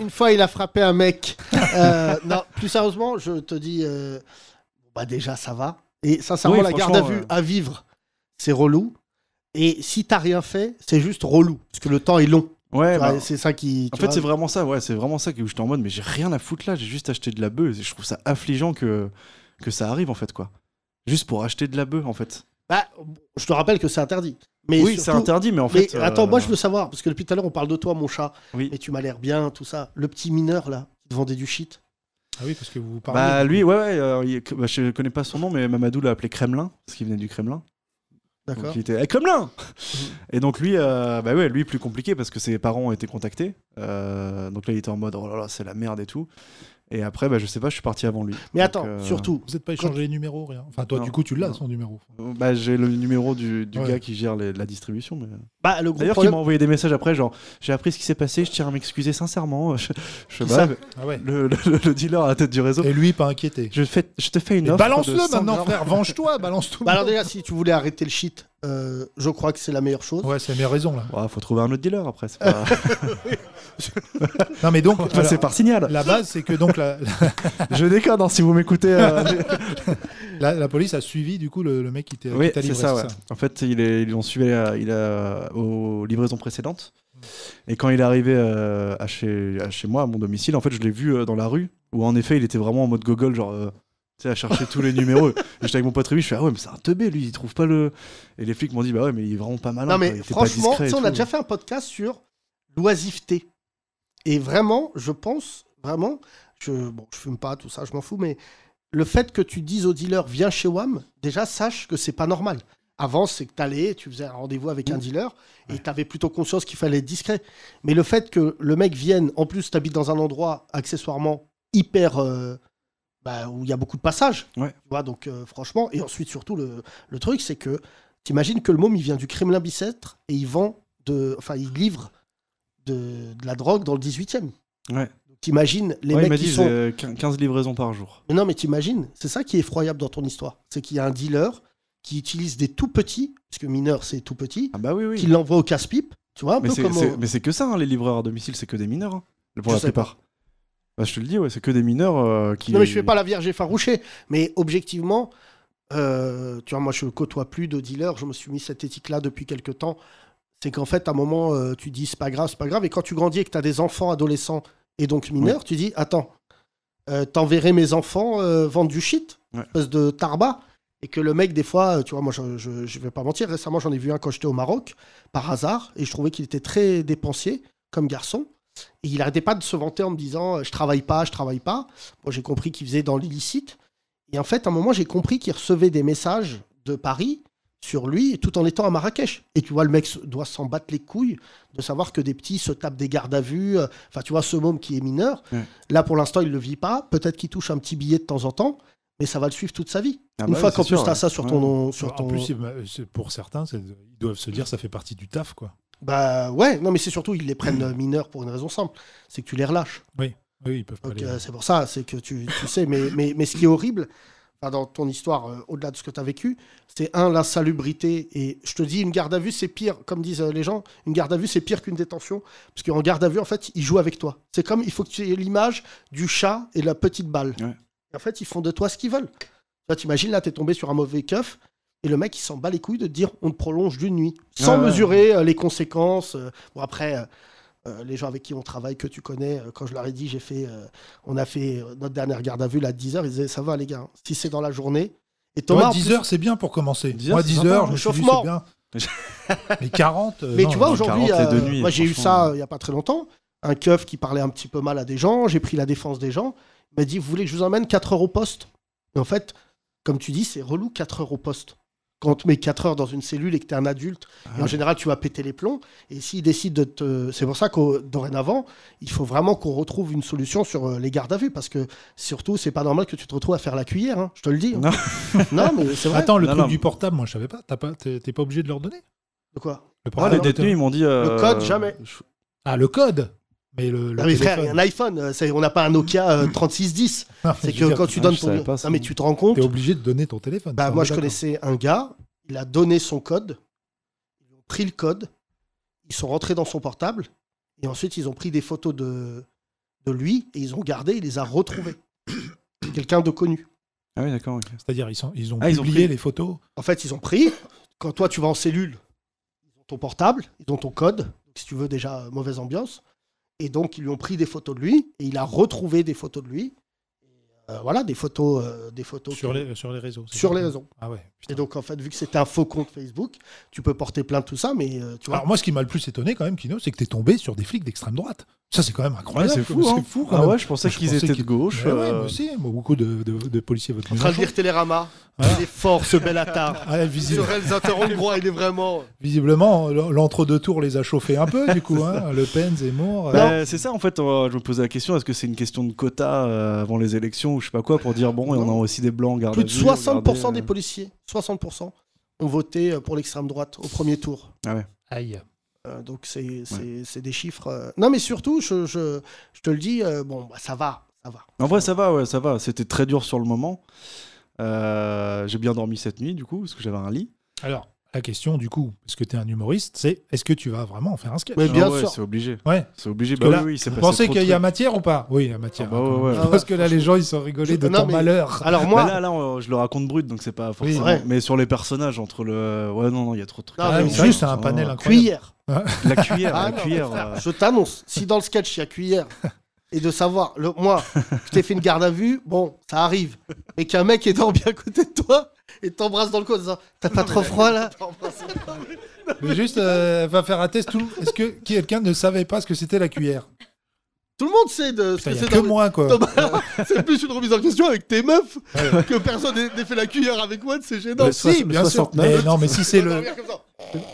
une fois, il a frappé un mec. Euh, non, plus sérieusement, je te dis, euh, bah déjà, ça va. Et sincèrement, la garde à vue, à vivre, c'est relou. Et si t'as rien fait, c'est juste relou, parce que le temps est long. Ouais, bah, c'est ça qui. En fait, c'est vraiment ça, ouais, c'est vraiment ça que j'étais en mode, mais j'ai rien à foutre là, j'ai juste acheté de la bœuf. Et je trouve ça affligeant que, que ça arrive, en fait, quoi. Juste pour acheter de la bœuf, en fait. Bah, je te rappelle que c'est interdit oui, c'est interdit, mais en fait. Euh, attends, moi je veux savoir, parce que depuis tout à l'heure on parle de toi, mon chat. Oui. Et tu m'as l'air bien, tout ça. Le petit mineur là, qui vendait du shit. Ah oui, parce que vous parlez. Bah lui, ouais, ouais. Euh, bah, je connais pas son nom, mais Mamadou l'a appelé Kremlin, parce qu'il venait du Kremlin. D'accord. Il était eh, Kremlin Et donc lui, euh, bah ouais, lui plus compliqué parce que ses parents ont été contactés. donc là, il était en mode oh là là, c'est la merde et tout. Et après, bah, je sais pas, je suis parti avant lui. Mais attends, euh, surtout. Vous n'êtes pas échangé les numéros, rien. Enfin, toi, du coup, tu l'as, son numéro. Euh, bah, j'ai le numéro du, du gars qui gère la distribution. Mais... Euh. Bah, le D'ailleurs, qui m'a envoyé des messages après, genre, j'ai appris ce qui s'est passé, je tiens à m'excuser sincèrement. Je, ah ouais. le, le, dealer à la tête du réseau. Et lui, pas inquiété. Je, fais, je te fais une Balance-le maintenant, frère, venge-toi, balance tout. Bah, alors, déjà, si tu voulais arrêter le shit, euh, je crois que c'est la meilleure chose. Ouais, c'est la meilleure raison là. Il faut trouver un autre dealer après. non mais donc, c'est par signal. La base, c'est que donc la... je déconne hein, si vous m'écoutez. Euh, la, police a suivi du coup le, mec qui était oui, livré. Ça, ouais. ça, En fait, ils l'ont suivi euh, il a, aux livraisons précédentes. Mm. Et quand il est arrivé à, chez, chez, moi, à mon domicile, en fait, je l'ai vu dans la rue où en effet, il était vraiment en mode gogol, genre sais, à chercher tous les numéros. J'étais avec mon pote Rémi, je fais Ah ouais, mais c'est un teubé, lui, il trouve pas le. Et les flics m'ont dit Bah ouais, mais il est vraiment pas malin. Non, mais franchement, on a déjà fait un podcast sur l'oisiveté. Et vraiment, je pense, vraiment, je, bon, je fume pas, tout ça, je m'en fous, mais le fait que tu dises au dealer Viens chez WAM, déjà, sache que c'est pas normal. Avant, c'est que tu allais, tu faisais un rendez-vous avec un dealer et t'avais tu avais plutôt conscience qu'il fallait être discret. Mais le fait que le mec vienne, en plus, tu habites dans un endroit accessoirement hyper euh, bah, où il y a beaucoup de passages. Tu vois, donc euh, franchement, et ensuite surtout le, truc, c'est que t'imagines que le môme il vient du Kremlin Bicêtre et il vend de, enfin livre de, la drogue dans le 18e. Ouais. T'imagines les mecs 15 euh, livraisons par jour. Mais non, mais t'imagines, c'est ça qui est effroyable dans ton histoire, c'est qu'il y a un dealer qui utilise des tout petits, parce que mineur c'est tout petit, ah bah qui l'envoie au casse-pipe, tu vois mais c'est que ça, hein, les livreurs à domicile, c'est que des mineurs hein, pour la plupart. Bah, je te le dis, ouais, c'est que des mineurs euh, qui. Non, mais je fais pas la vierge effarouchée. Mais objectivement, euh, tu vois, moi, je côtoie plus de dealers. Je me suis mis cette éthique-là depuis quelques temps. C'est qu'en fait, à un moment, euh, tu dis c'est pas grave, c'est pas grave. Et quand tu grandis et que tu as des enfants, adolescents et donc mineurs, tu dis attends, t'enverrais mes enfants vendre du shit, de tarba. Et que le mec, des fois, tu vois, moi, je, ne vais pas mentir. Récemment, j'en ai vu un quand j'étais au Maroc, par hasard. Et je trouvais qu'il était très dépensier comme garçon. Et il arrêtait pas de se vanter en me disant euh, Je travaille pas, je travaille pas. Moi, j'ai compris qu'il faisait dans l'illicite. Et en fait, à un moment, j'ai compris qu'il recevait des messages de Paris sur lui tout en étant à Marrakech. Et tu vois, le mec doit s'en battre les couilles de savoir que des petits se tapent des gardes à vue. Euh, enfin, tu vois, ce môme qui est mineur, là pour l'instant, il ne le vit pas. Peut-être qu'il touche un petit billet de temps en temps, mais ça va le suivre toute sa vie. Ah Une bah fois qu'on plus, ça sur ton. nom, Sur ton... En plus, pour certains, ils doivent se dire ça fait partie du taf, quoi. Bah ouais, non mais c'est surtout ils les prennent euh, mineurs pour une raison simple, c'est que tu les relâches. Oui, oui ils peuvent pas. Les... Euh, c'est pour ça, c'est que tu, sais, mais, ce qui est horrible dans ton histoire, euh, au-delà de ce que tu as vécu, c'est un, la salubrité. Et je te dis, une garde à vue, c'est pire, comme disent les gens, une garde à vue, c'est pire qu'une détention, parce qu'en garde à vue, en fait, ils jouent avec toi. C'est comme, il faut que tu aies l'image du chat et la petite balle. En fait, ils font de toi ce qu'ils veulent. tu t'imagines, là, t'es tombé sur un mauvais keuf, et le mec, il s'en bat les couilles de dire on te prolonge d'une nuit, ah sans mesurer euh, les conséquences. Euh. bon, après. Euh, les gens avec qui on travaille, que tu connais, quand je leur ai dit, j'ai fait, on a fait notre dernière garde à vue là, à 10h, ils disaient, ça va les gars, hein. si c'est dans la journée. Et 10h, c'est bien pour commencer. Moi, 10h, hein. je suis bien. mais 40. mais tu vois, aujourd'hui, moi j'ai eu ça il n'y a pas très longtemps. Un keuf qui parlait un petit peu mal à des gens, j'ai pris la défense des gens, il m'a dit, vous voulez que je vous emmène 4 heures au poste Et en fait, comme tu dis, c'est relou 4 heures au poste quand on te met 4 heures dans une cellule et que tu es un adulte, en ah. général, tu vas péter les plombs. Et s'ils décident de te. C'est pour ça que dorénavant, il faut vraiment qu'on retrouve une solution sur euh, les gardes à vue. Parce que surtout, c'est pas normal que tu te retrouves à faire la cuillère. Hein, je te le dis. Non. non, mais c'est vrai. Attends, le truc du portable, moi, je savais pas. T'es pas, pas obligé de leur donner De quoi ah, le portable, détenus, euh, ils m'ont dit. Euh, le code, jamais. Ah, le code mais le, non, mais frère, un iPhone, euh, on n'a pas un Nokia 3610. Euh, c'est que quand tu ah, donnes ton. non, mais tu te rends compte. Tu es obligé de donner ton téléphone. Bah, moi, je connaissais un gars, il a donné son code, ils ont pris le code, ils sont rentrés dans son portable, et ensuite, ils ont pris des photos de, de lui, et ils ont gardé, il les a retrouvés. Quelqu'un de connu. Ah oui, d'accord. C'est-à-dire, ils, sont, ils ont ah, oublié publié les photos En fait, ils ont pris. Quand toi, tu vas en cellule, ils ont ton portable, ils ont ton code. si tu veux déjà, mauvaise ambiance. Et donc, ils lui ont pris des photos de lui, et il a retrouvé des photos de lui, euh, voilà, des photos. Euh, des photos sur, les, sur les réseaux. Sur les réseaux. Ah ouais, et donc, en fait, vu que c'est un faux compte Facebook, tu peux porter plainte, tout ça, mais euh, tu vois. Alors, moi, ce qui m'a le plus étonné, quand même, Kino, c'est que tu es tombé sur des flics d'extrême droite. Ça, c'est quand même incroyable. c'est fou. Hein. fou ah ouais, je pensais qu'ils étaient de gauche. moi aussi, beaucoup de, de, policiers votre. En train Télérama. Hein il est fort, ce bel attard. hongrois, il est vraiment. Visiblement, l'entre-deux tours les a chauffés un peu, du coup. hein. Le Pen, Zemmour. Bah, c'est ça, en fait, je me posais la question est-ce que c'est une question de quota avant les élections ou je sais pas quoi pour dire bon, et on a aussi des blancs. Plus de 60% des euh. policiers, 60% ont voté euh, pour l'extrême droite au premier tour. Ah ouais. Aïe. Euh, donc c'est des chiffres. Non mais surtout, je, je, te le dis, bon, bah, ça va, ça va. En vrai, ça va, ouais, ça va. C'était très dur sur le moment. J'ai bien dormi cette nuit, du coup, parce que j'avais un lit. Alors, la question du coup, est-ce que tu es un humoriste, c'est est-ce que tu vas vraiment faire un sketch Oui, bien ah C'est obligé. Ouais. C'est obligé. Bah oui, vous pensez qu'il y a matière ou pas Oui, il y a matière. Parce ah bah que là, ah, les gens, ils sont rigolés de ton malheur. Alors moi. Bah là, là je le raconte brut, donc c'est pas forcément. mais sur les personnages, entre le. Ouais, non, non, il y a trop de trucs. c'est juste un oh. panel incroyable. Cuillère. La cuillère. La cuillère. Euh. Je t'annonce, si dans le sketch, il y a cuillère. et de savoir, le, moi, je t'ai fait une garde à vue, bon, ça arrive. et qu'un mec est dormi à côté de toi et t'embrasse dans le cou T'as pas trop froid là mais Juste, euh, va faire un test. Tout... Est-ce que quelqu'un ne savait pas ce que c'était la cuillère tout le monde sait de c'est. Que moi, quoi. c'est plus une remise en question avec tes meufs que personne n'ait fait la cuillère avec moi, c'est gênant. Mais si, bien sûr. non, mais si c'est le.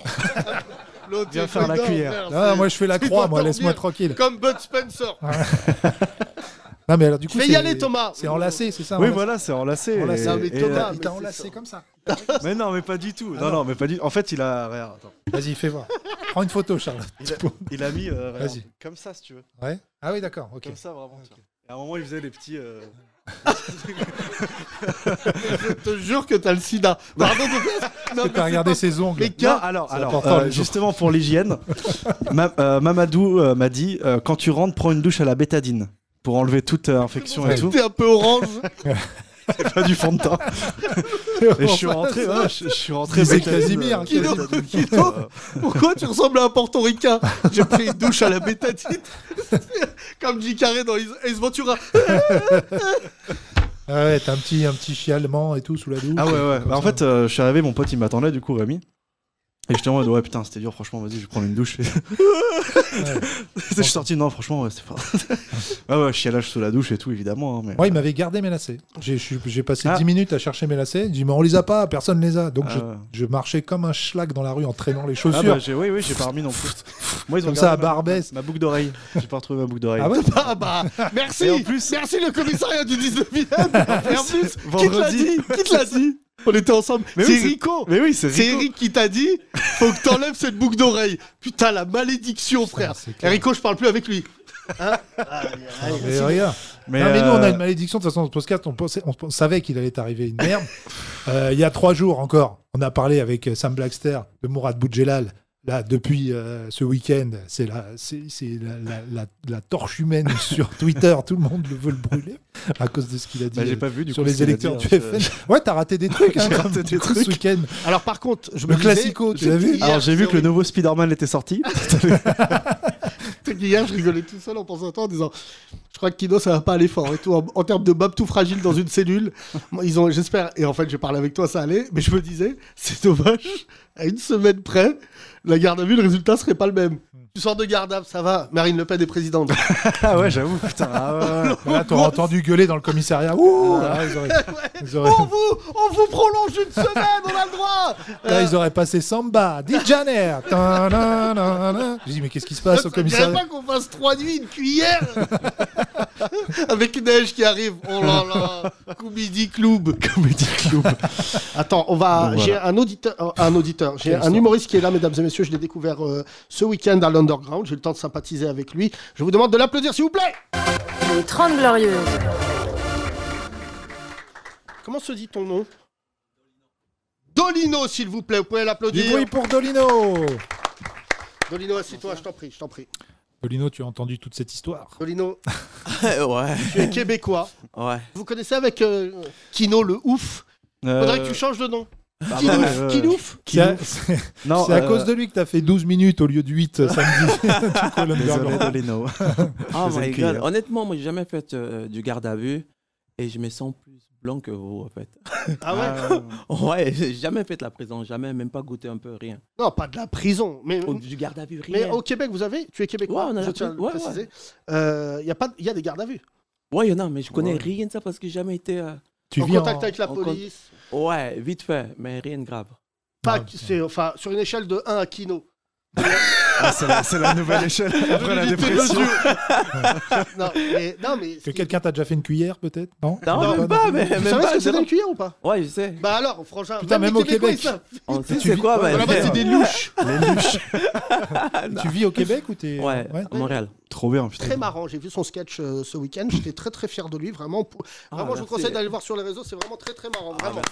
Viens faire la cuillère. moi, je fais la croix, moi, laisse-moi tranquille. Comme Bud Spencer. non, mais alors, du coup. Fais y aller, Thomas. C'est enlacé, c'est ça Oui, voilà, c'est enlacé. mais Thomas, euh, il t'a enlacé comme ça. Ah mais non, mais pas du tout. non, ah non, mais pas du En fait, il a. Vas-y, fais voir. Prends une photo, Charles. Il a, mis. Euh, Vas-y. Comme ça, si tu veux. Ouais. Ah oui, d'accord. ok Comme ça, vraiment. à un moment, il faisait des petits. Euh, je te jure que t'as le sida. Pardon, non, regardé ses ongles. alors, alors euh, justement pour l'hygiène, euh, Mamadou euh, m'a dit quand tu rentres, prends une douche à la bétadine pour enlever toute infection et tout. T'es un peu orange. c'est pas du fond de teint. Et je suis rentré, je, suis rentré avec euh, Casimir. qui pourquoi tu ressembles à un portoricain J'ai pris une douche à la bétatite, comme J. Carré dans Ace Ventura. Ah ouais, t'as un petit, un petit chien allemand et tout sous la douche. Ah ouais, ouais. Bah, en fait, euh, je suis arrivé, mon pote il m'attendait, du coup, Rémi. Et j'étais en mode, ouais, putain, c'était dur, franchement, vas-y, je vais prendre une douche. je suis sorti, non, franchement, ouais, c'est pas. Ah ouais, ouais, chialage sous la douche et tout, évidemment. Moi hein, mais... Ouais, il euh, m'avait gardé mes lacets. J'ai passé ah. dix 10 minutes à chercher mes lacets. Il dit, mais on les a pas, personne les a. Donc ah je, je, marchais comme un schlag dans la rue en traînant les chaussures. Ah bah, oui, oui, j'ai pas remis non plus. Moi, ils ont comme ça à Barbès. Ma, boucle d'oreille. J'ai pas retrouvé ma boucle d'oreille. Ah bah, bah, Merci, en plus... merci le commissariat du 19 e Et en plus, l'a dit Qui te l'a dit on était ensemble. Mais c'est Rico. Mais oui, c'est Rico. Eric qui t'a dit faut que t'enlèves cette boucle d'oreille. Putain, la malédiction, frère. Rico, je parle plus avec lui. Hein ah, ah, mais, Mais, non, mais nous, on a euh, une malédiction. De toute façon, dans ce podcast, on, savait qu'il allait arriver une merde. Euh, il y a trois jours encore, on a parlé avec euh, Sam Blackster de Mourad Boudjelal, Là, depuis euh, ce week-end, c'est la, torche humaine sur Twitter. Tout le monde le veut le brûler à cause de ce qu'il a dit bah, euh, sur les électeurs hein, du FN. Euh, ouais, t'as raté des trucs, hein, ce week-end. Alors, par contre, je le classico, tu l'as vu Alors, j'ai vu que le nouveau Spider-Man était sorti. Hier, je rigolais tout seul en pensant à toi en disant Je crois que Kino, ça va pas aller fort En, termes de Bob tout fragile dans une cellule, ils ont, j'espère, et en fait, je parlais avec toi, ça allait, mais je me disais C'est dommage, à une semaine près, la garde à vue, le résultat serait pas le même. Tu sors de Gardap, ça va. Marine Le Pen est présidente. ah ouais, j'avoue, putain. Ah là, t'aurais entendu gueuler dans le commissariat. Ah ah on, vous, on vous prolonge une semaine, on a le droit Là, ils euh. auraient passé Samba, Dijaner. Je J'ai dit, mais qu'est-ce qui se passe au commissariat Il pas qu'on fasse trois nuits, une cuillère Avec une neige qui arrive. Oh là là Comédie-club Club Comédie-club Club Attends, on va. J'ai un auditeur. Euh, un auditeur. J'ai un humoriste qui est là, mesdames et messieurs. Je l'ai découvert euh, ce week-end à underground. J'ai le temps de sympathiser avec lui. Je vous demande de l'applaudir, s'il vous plaît Les 30 Glorieuses. Comment se dit ton nom Dolino, s'il vous plaît, vous pouvez l'applaudir. Du pour Dolino Dolino, assieds-toi, je t'en prie, je t'en prie. Dolino, tu as entendu toute cette histoire Dolino, ouais. tu es québécois. Ouais. Vous connaissez avec euh, Kino le ouf Faudrait euh, que tu changes de nom. Qui louf euh, C'est à, euh, cause de lui que t'as fait 12 minutes au lieu de 8 euh, samedi. Honnêtement, moi, j'ai jamais fait du garde à vue et je me sens plus blanc que vous, en fait. Ah ouais ah. Ouais, j'ai jamais fait de la prison, jamais, même pas goûté un peu, rien. Non, pas de la prison. Mais, du garde à vue, mais au Québec, vous avez Tu es québécois Ouais, on a Il y, a pas- y a des gardes à vue. Ouais, il y en a, mais je connais rien de ça parce que j'ai jamais été. en contact avec la police. Ouais, vite fait, mais rien de grave. Pas, ah, enfin, sur une échelle de 1 à Kino. Ah, c'est la, nouvelle échelle après la dépression. non, mais, Que quelqu'un t'a déjà fait une cuillère, peut-être Non Non, même pas, mais. Tu savais ce que c'était une cuillère ou pas Ouais, je sais. Bah alors, franchement. même, au Québec. Tu sais quoi, bah. là c'est des hein. louches. Les louches. Tu vis au Québec ou t'es. Ouais, à Montréal. Trop bien, Très marrant. J'ai vu son sketch euh, ce week-end. J'étais très très fier de lui. Vraiment, ah, vraiment, je vous conseille d'aller voir sur les réseaux. C'est vraiment très très marrant. Ah, vraiment.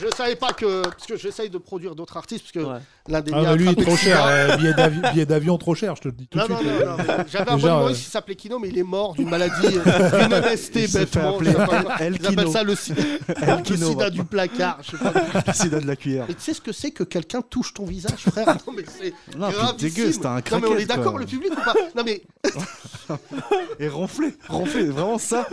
Je savais pas que. Parce que j'essaye de produire d'autres artistes, parce que ouais. l'un des ah, lui, est trop cher. Euh, billet d'avion trop cher, je te le dis tout de suite. Non, non, non. J'avais un bon humoriste qui s'appelait Kino, mais il est mort d'une maladie, euh, d'une MST bêtement. il appellent ça le, sida du placard. Le sida de la cuillère. Et tu sais ce que c'est que quelqu'un touche ton visage, frère Non, mais c'est. Non, dégueu, c'est un craquette. Non, mais on est d'accord, le public ou pas Non, mais. Et ronfler, ronfler, vraiment ça.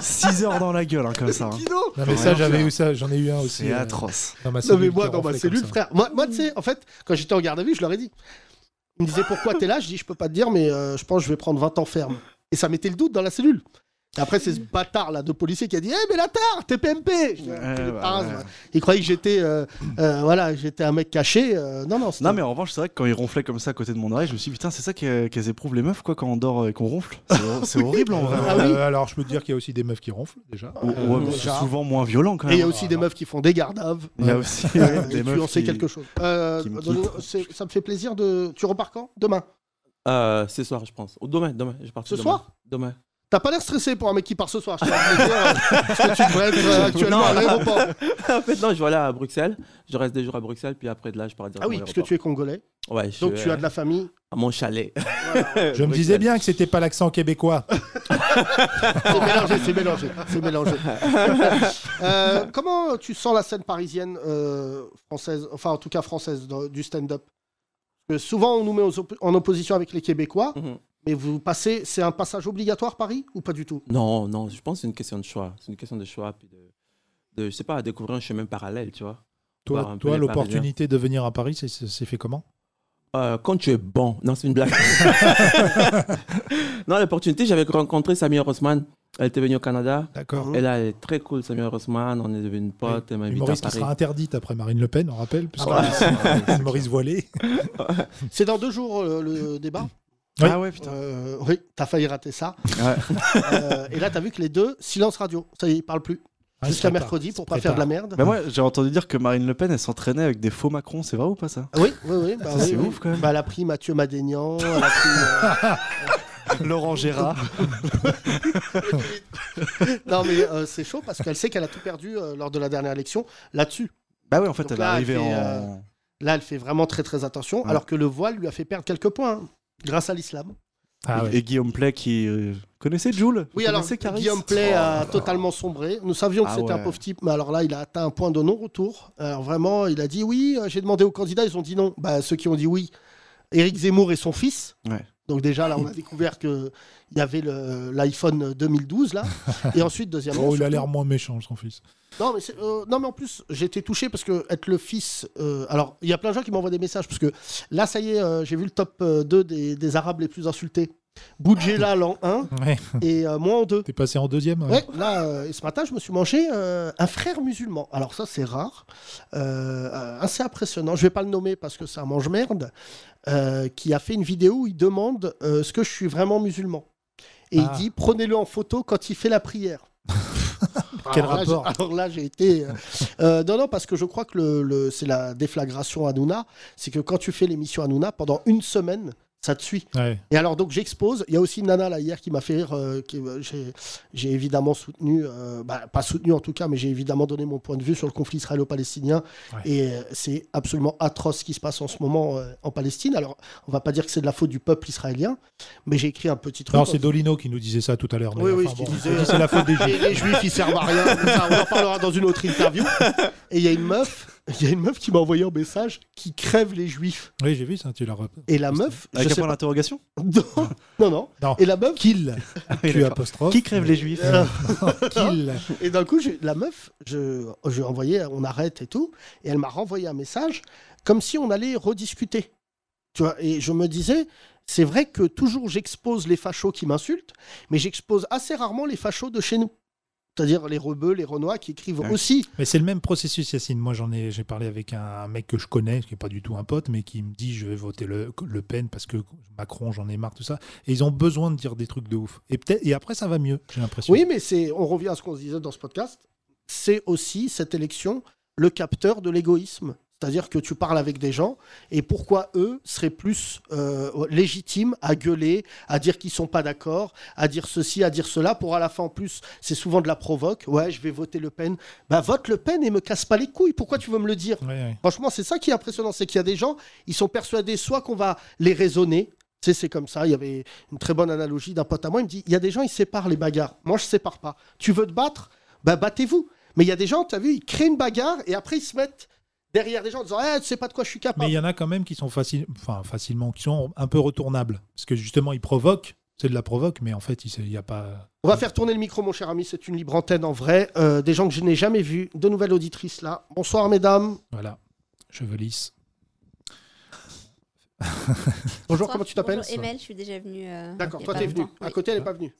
6 heures dans la gueule, hein, comme ça. Hein. Non, mais ça, j'avais eu ça, j'en ai eu un aussi. C'est euh, atroce. Dans ma non, mais moi, dans ma cellule, frère. Moi, moi tu sais, en fait, quand j'étais en garde à vue, je leur ai dit. Ils me disaient pourquoi t'es là Je dis, je peux pas te dire, mais euh, je pense que je vais prendre 20 ans ferme. Et ça mettait le doute dans la cellule. Après, c'est ce bâtard là de policier qui a dit Eh, mais la tarte, t'es PMP Il croyait que j'étais euh, euh, voilà, j'étais un mec caché. Euh, non, non, Non, mais en revanche, c'est vrai que quand il ronflait comme ça à côté de mon oreille, je me suis dit Putain, c'est ça qu'elles éprouvent les meufs quoi, quand on dort et qu'on ronfle. C'est horrible en vrai. Ah alors, je peux te dire qu'il y a aussi des meufs qui ronflent déjà. Ouais, souvent moins violent quand même. Et il y a aussi des meufs qui font des gardaves. Il y a aussi des meufs. Tu quelque chose. ça me fait plaisir de. Tu repars quand Demain C'est ce soir, je pense. Demain, demain, je pars. Ce soir Demain. T'as pas l'air stressé pour un mec qui part ce soir. Je est euh, que tu devrais être euh, actuellement à l'aéroport En fait, non, je vais aller à Bruxelles. Je reste des jours à Bruxelles, puis après de là, je pars directement. Ah oui, parce que tu es congolais. Ouais, Donc tu as euh, de la famille. À mon chalet. Je me disais bien que c'était pas l'accent québécois. c'est mélangé, c'est mélangé, comment tu sens la scène parisienne française, enfin en tout cas française du stand-up souvent on nous met en opposition avec les Québécois, mhm. Mais vous passez, c'est un passage obligatoire Paris ou pas du tout Non, non, je pense que c'est une question de choix. C'est une question de choix, puis de, de, je sais pas, découvrir un chemin parallèle, tu vois. Toi, toi l'opportunité de venir à Paris, c'est fait comment euh, Quand tu es bon. Non, c'est une blague. non, l'opportunité, j'avais rencontré Samia Rosman. Elle était venue au Canada. D'accord. Elle, elle est très cool, Samuel Rosman. On est devenu une pote. et m'a Maurice à Paris. qui sera interdite après Marine Le Pen, on rappelle. Ah Maurice voilé. C'est dans deux jours euh, le débat oui. Ah ouais, putain. Euh, oui, t'as failli rater ça. Euh, et là, t'as vu que les deux, silence radio. Ça y est, ils parlent plus. Ah, Jusqu'à mercredi pour pas faire de la merde. Mais bah moi, j'ai entendu dire que Marine Le Pen, elle s'entraînait avec des faux Macron. C'est vrai ou pas ça Oui, oui, oui. Bah c'est ouf quand même. Bah, elle a pris Mathieu Madénian. Elle a euh, Laurent Gérard. non, mais c'est chaud parce qu'elle sait qu'elle a tout perdu lors de la dernière élection là-dessus. Bah ouais en fait, elle est arrivée en. là, elle fait vraiment très très attention, alors que le voile lui a fait perdre quelques points. Hein grâce à l'islam. Ah et, Guillaume Play qui euh, connaissait Jules Oui, alors Guillaume Play oh. a totalement sombré. Nous savions que ah c'était un pauvre type, mais alors là, il a atteint un point de non-retour. Alors vraiment, il a dit oui, euh, j'ai demandé aux candidats, ils ont dit non. Bah, ceux qui ont dit oui, Éric Zemmour et son fils. Ouais. Donc déjà, là, on a découvert qu'il y avait l'iPhone 2012, là. Et ensuite, deuxièmement... Oh, il a l'air moins méchant, son fils. Non mais, euh, non, mais en plus, j'étais touché parce que être le fils... Euh, alors, il y a plein de gens qui m'envoient des messages parce que là, ça y est, euh, j'ai vu le top 2 des Arabes les plus insultés. Boudjela ah, l'an 1 et euh, moi en 2. T'es passé en deuxième. Ouais, là, euh, ce matin, je me suis mangé euh, un frère musulman. Alors ça, c'est rare, assez impressionnant. Je vais pas le nommer parce que ça mange-merde, qui a fait une vidéo où il demande ce que je suis vraiment musulman. Et il ah. dit, prenez-le en photo quand il fait la prière. Quel rapport Alors là, j'ai été. non, non, parce que je crois que le, c'est la déflagration Anouna C'est que quand tu fais l'émission Anouna pendant une semaine, ça te suit. Et alors, donc, j'expose. Il y a aussi Nana, là, hier, qui m'a fait rire. Euh, euh, j'ai évidemment soutenu, euh, bah, pas soutenu en tout cas, mais j'ai évidemment donné mon point de vue sur le conflit israélo-palestinien. Et c'est absolument atroce ce qui se passe en ce moment en Palestine. Alors, on va pas dire que c'est de la faute du peuple israélien, mais j'ai écrit un petit truc. Non, c'est Dolino qui nous disait ça tout à l'heure. Oui, oui, c'est la faute des Juifs. Les Juifs, ils servent à rien. on en parlera dans une autre interview. Et il y a une meuf il y a une meuf qui m'a envoyé un message qui crève les juifs. Oui, j'ai vu ça, tu l'as Et la meuf. Avec un point non, non, Et la meuf. Kill. Ah qui crève les juifs euh, Et d'un coup, la meuf, je, envoyé, on arrête et tout. Et elle m'a renvoyé un message comme si on allait rediscuter. Tu vois, et je me disais, c'est vrai que toujours j'expose les fachos qui m'insultent, mais j'expose assez rarement les fachos de chez nous c'est-à-dire les Rebeux, les Renois, qui écrivent aussi. Mais c'est le même processus, Yacine. Moi, j'en ai, j'ai parlé avec un mec que je connais, qui n'est pas du tout un pote, mais qui me dit je vais voter le, Pen parce que Macron, j'en ai marre, tout ça. Et ils ont besoin de dire des trucs de ouf. Et, peut-être, et après, ça va mieux, j'ai l'impression. Oui, mais c'est, on revient à ce qu'on se disait dans ce podcast. C'est aussi cette élection le capteur de l'égoïsme. C'est-à-dire que tu parles avec des gens et pourquoi eux seraient plus euh, légitimes à gueuler, à dire qu'ils ne sont pas d'accord, à dire ceci, à dire cela, pour à la fin en plus, c'est souvent de la provoque. Ouais, je vais voter Le Pen. Bah vote Le Pen et me casse pas les couilles. Pourquoi tu veux me le dire Franchement, c'est ça qui est impressionnant, c'est qu'il y a des gens, ils sont persuadés soit qu'on va les raisonner, tu sais, c'est comme ça. Il y avait une très bonne analogie d'un pote à moi. Il me dit il y a des gens, ils séparent les bagarres. Moi, je ne sépare pas. Tu veux te battre bah battez-vous. Mais il y a des gens, tu as vu, ils créent une bagarre et après, ils se mettent derrière des gens en disant eh, tu sais pas de quoi je suis capable. Mais il y en a quand même qui sont enfin, facilement, qui sont un peu retournables. Parce que justement, ils provoquent c'est de la provoque, mais en fait, il n'y a pas. On va faire tourner le micro, mon cher ami. C'est une libre antenne en vrai. Euh, des gens que je n'ai jamais vus. De nouvelles auditrices là. Bonsoir, mesdames. Voilà. Cheveux lisses. bonjour, comment tu t'appelles Bonjour, Emel, je suis déjà venue. Euh, D'accord, toi, t'es venue. À côté, elle n'est pas venue.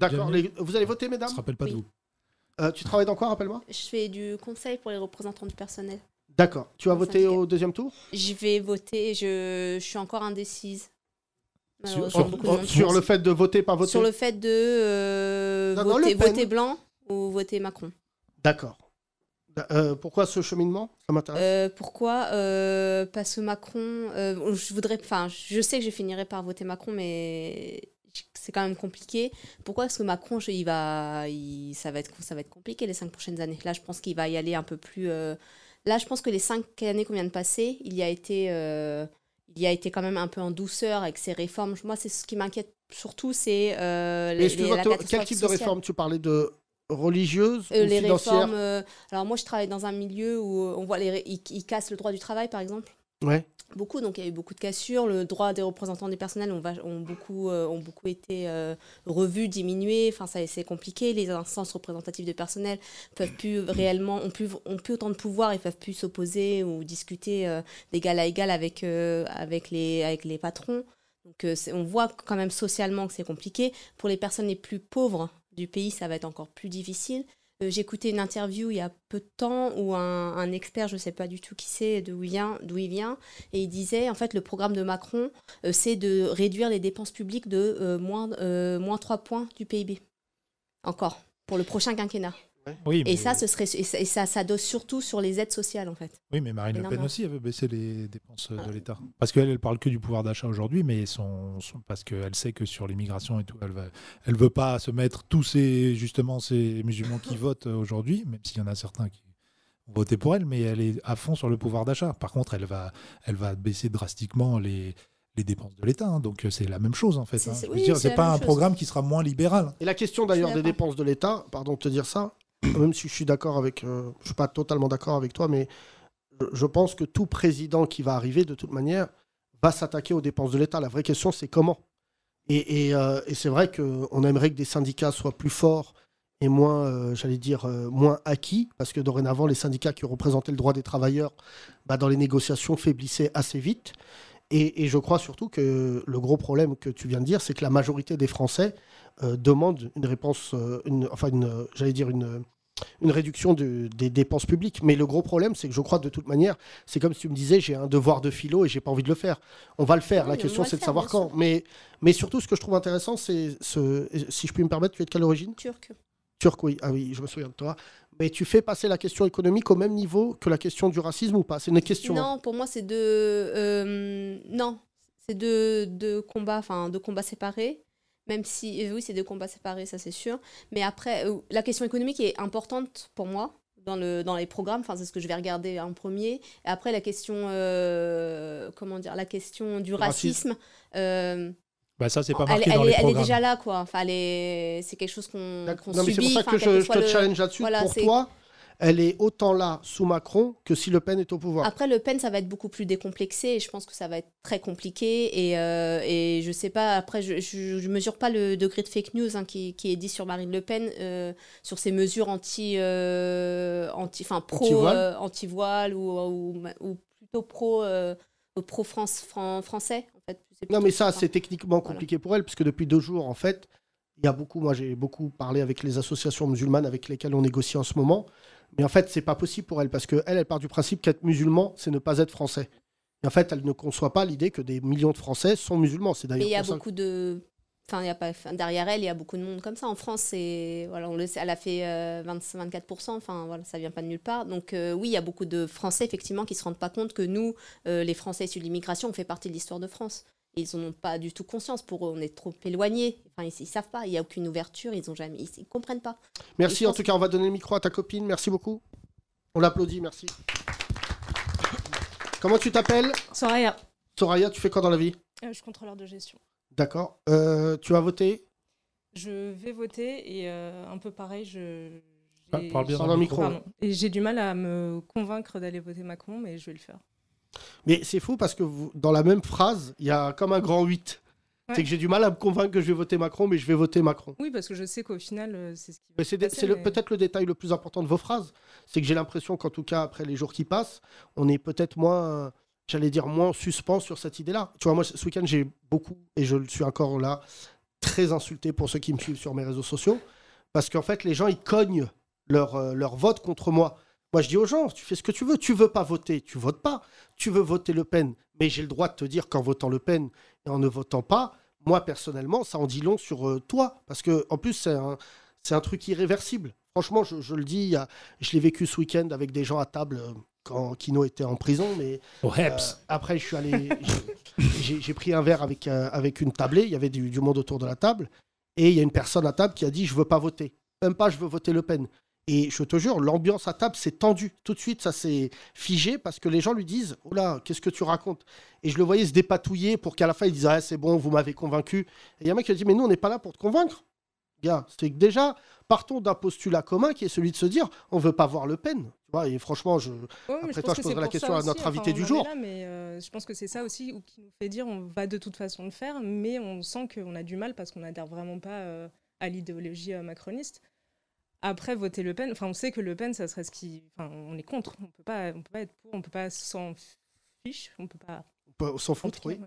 Ah, D'accord, vous allez voter, mesdames Je ne rappelle pas de vous. Euh, tu travailles dans quoi, rappelle-moi Je fais du conseil pour les représentants du personnel. D'accord. Tu as voté au deuxième tour Je vais voter. Je, suis encore indécise. Sur, oh, le fait de voter, par voter Sur le fait de euh, voter, blanc ou voter Macron. D'accord. Euh, pourquoi ce cheminement Ça m'intéresse. Euh, pourquoi Parce que Macron. je voudrais. Enfin, je sais que je finirai par voter Macron, mais c'est quand même compliqué. Pourquoi est-ce que Macron, il va, ça, va être, ça va être compliqué les cinq prochaines années. Là, je pense qu'il va y aller un peu plus Là, je pense que les cinq années qu'on vient de passer, il y a été, euh, il y a été quand même un peu en douceur avec ces réformes. Moi, c'est ce qui m'inquiète surtout, c'est euh, les, la Quel type de réforme tu parlais de religieuses euh, les réformes, Alors moi, je travaille dans un milieu où on voit les, ils cassent le droit du travail, par exemple. Beaucoup, donc il y a eu beaucoup de cassures. Le droit des représentants du personnel ont, beaucoup, euh, beaucoup été euh, revus, diminués. Enfin, ça c'est compliqué. Les instances représentatives du personnel peuvent plus réellement, ont plus, autant de pouvoir et peuvent plus s'opposer ou discuter euh, d'égal à égal avec, les, avec les patrons. Donc on voit quand même socialement que c'est compliqué. Pour les personnes les plus pauvres du pays, ça va être encore plus difficile. Euh, J'écoutais une interview il y a peu de temps où un, expert, je ne sais pas du tout qui c'est, d'où il, vient, il vient, et il disait en fait le programme de Macron, euh, c'est de réduire les dépenses publiques de euh, moins, moins 3 points du PIB. Encore, pour le prochain quinquennat et, ça, ce serait, et ça s'adosse surtout sur les aides sociales, en fait. Oui, mais Marine Le Pen aussi, elle veut baisser les dépenses de l'État. Parce qu'elle, elle parle que du pouvoir d'achat aujourd'hui, mais son, parce qu'elle sait que sur l'immigration et tout, elle ne elle veut pas se mettre tous ces, justement, ces musulmans qui votent aujourd'hui, même s'il y en a certains qui ont voté pour elle, mais elle est à fond sur le pouvoir d'achat. Par contre, elle va, elle va baisser drastiquement les, les dépenses de l'État. Hein. Donc c'est la même chose en fait. C'est hein. pas un programme qui sera moins libéral. Et la question d'ailleurs des dépenses de l'État, pardon de te dire ça, même si je suis d'accord avec, Je euh, je suis pas totalement d'accord avec toi, mais je pense que tout président qui va arriver, de toute manière, va s'attaquer aux dépenses de l'État. La vraie question, c'est comment. Et, euh, c'est vrai qu'on aimerait que des syndicats soient plus forts et moins, euh, j'allais dire, moins acquis, parce que dorénavant, les syndicats qui représentaient le droit des travailleurs, bah, dans les négociations, faiblissaient assez vite. Et, je crois surtout que le gros problème que tu viens de dire, c'est que la majorité des Français demande euh, demandent une réponse, euh, enfin, une, j'allais dire une, une réduction des dépenses publiques. Mais le gros problème, c'est que je crois de toute manière, c'est comme si tu me disais, j'ai un devoir de philo et j'ai pas envie de le faire. On va le faire. la question, c'est de savoir quand. Mais, surtout, ce que je trouve intéressant, c'est si je puis me permettre, tu es de quelle origine Turc. Turc, oui. Ah oui, je me souviens de toi. Et tu fais passer la question économique au même niveau que la question du racisme ou pas C'est une question. Non, hein. pour moi, c'est deux. Euh, non, c'est de de combats, enfin, de combats séparés. Même si, euh, oui, c'est deux combats séparés, ça c'est sûr. Mais après, euh, la question économique est importante pour moi dans, le, dans les programmes. Enfin, c'est ce que je vais regarder en premier. après, la question, comment dire, la question du racisme. racisme bah, ça, c'est pas marqué elle, dans elle, elle est déjà là, quoi. Enfin, c'est quelque chose qu'on qu subit. C'est pour ça que je, te challenge là-dessus. pour toi, elle est autant là sous Macron que si Le Pen est au pouvoir. Après, Le Pen, ça va être beaucoup plus décomplexé. Et je pense que ça va être très compliqué. Et, euh, et je sais pas, après, je ne mesure pas le degré de fake news hein, qui, est dit sur Marine Le Pen, euh, sur ses mesures anti, euh, anti, enfin, pro, anti-voile euh, ou, plutôt pro, pro France, français, non, mais ça, c'est techniquement compliqué pour elle, puisque depuis deux jours, en fait, il y a beaucoup, moi j'ai beaucoup parlé avec les associations musulmanes avec lesquelles on négocie en ce moment, mais en fait, c'est pas possible pour elle, parce qu'elle, elle part du principe qu'être musulman, c'est ne pas être français. Et en fait, elle ne conçoit pas l'idée que des millions de Français sont musulmans. C'est d'ailleurs. il y a beaucoup de Enfin, y a pas, derrière elle, il y a beaucoup de monde comme ça. En France, c'est, voilà, on le sait, elle a fait 24%, euh, enfin, voilà, ça vient pas de nulle part. Donc euh, oui, il y a beaucoup de Français, effectivement, qui se rendent pas compte que nous, euh, les Français issus de l'immigration, on fait partie de l'histoire de France ils n'en ont pas du tout conscience. Pour eux, on est trop éloignés. Enfin, ils ne savent pas. Il n'y a aucune ouverture. Ils ont jamais. Ils ne comprennent pas. Merci. En tout cas, on va donner le micro à ta copine. Merci beaucoup. On l'applaudit. Merci. Comment tu t'appelles Soraya. Soraya, tu fais quoi dans la vie euh, Je suis contrôleur de gestion. D'accord. Euh, tu as voté Je vais voter et euh, un peu pareil, je. Ah, parle bien dans le micro. micro. Et j'ai du mal à me convaincre d'aller voter Macron, mais je vais le faire. Mais c'est fou parce que dans la même phrase, il y a comme un grand 8. C'est que j'ai du mal à me convaincre que je vais voter Macron, mais je vais voter Macron. Oui, parce que je sais qu'au final, euh, c'est ce qui C'est peut-être le détail le plus important de vos phrases. C'est que j'ai l'impression qu'en tout cas, après les jours qui passent, on est peut-être moins, j'allais dire, moins suspens sur cette idée-là. Tu vois, moi, ce week-end, j'ai beaucoup, et je le suis encore là, très insulté pour ceux qui me suivent sur mes réseaux sociaux, parce qu'en fait, les gens, ils cognent leur, euh, leur vote contre moi. Moi, je dis aux gens, tu fais ce que tu veux. Tu veux pas voter, tu votes pas. Tu veux voter Le Pen, mais j'ai le droit de te dire qu'en votant Le Pen et en ne votant pas, moi personnellement, ça en dit long sur euh, toi, parce que en plus c'est un, c'est un truc irréversible. Franchement, je, le dis, je l'ai vécu ce week-end avec des gens à table euh, quand Kino était en prison, mais oh, après je suis allé, j'ai, pris un verre avec avec une tablée, il y avait du, monde autour de la table, et il y a une personne à table qui a dit je veux pas voter, même pas je veux voter Le Pen. Et je te jure, l'ambiance à table s'est tendue. Tout de suite, ça s'est figé parce que les gens lui disent Oh là, qu'est-ce que tu racontes Et je le voyais se dépatouiller pour qu'à la fin, il disent « Ah, c'est bon, vous m'avez convaincu. Et il y a un mec qui a dit Mais nous, on n'est pas là pour te convaincre. Gars, c'est que déjà, partons d'un postulat commun qui est celui de se dire On ne veut pas voir Le Pen. Et franchement, je... après toi, je poserai la question à notre invité du jour. mais euh, je pense que c'est ça aussi qui nous fait dire On va de toute façon le faire, mais on sent qu'on a du mal parce qu'on n'adhère vraiment pas euh, à l'idéologie euh, macroniste. Après, voter Le Pen, enfin, on sait que Le Pen, ça serait ce qui. Enfin, on est contre. On peut pas, on peut pas être pour, on peut pas s'en fiche, on peut pas. s'en foutre, oui.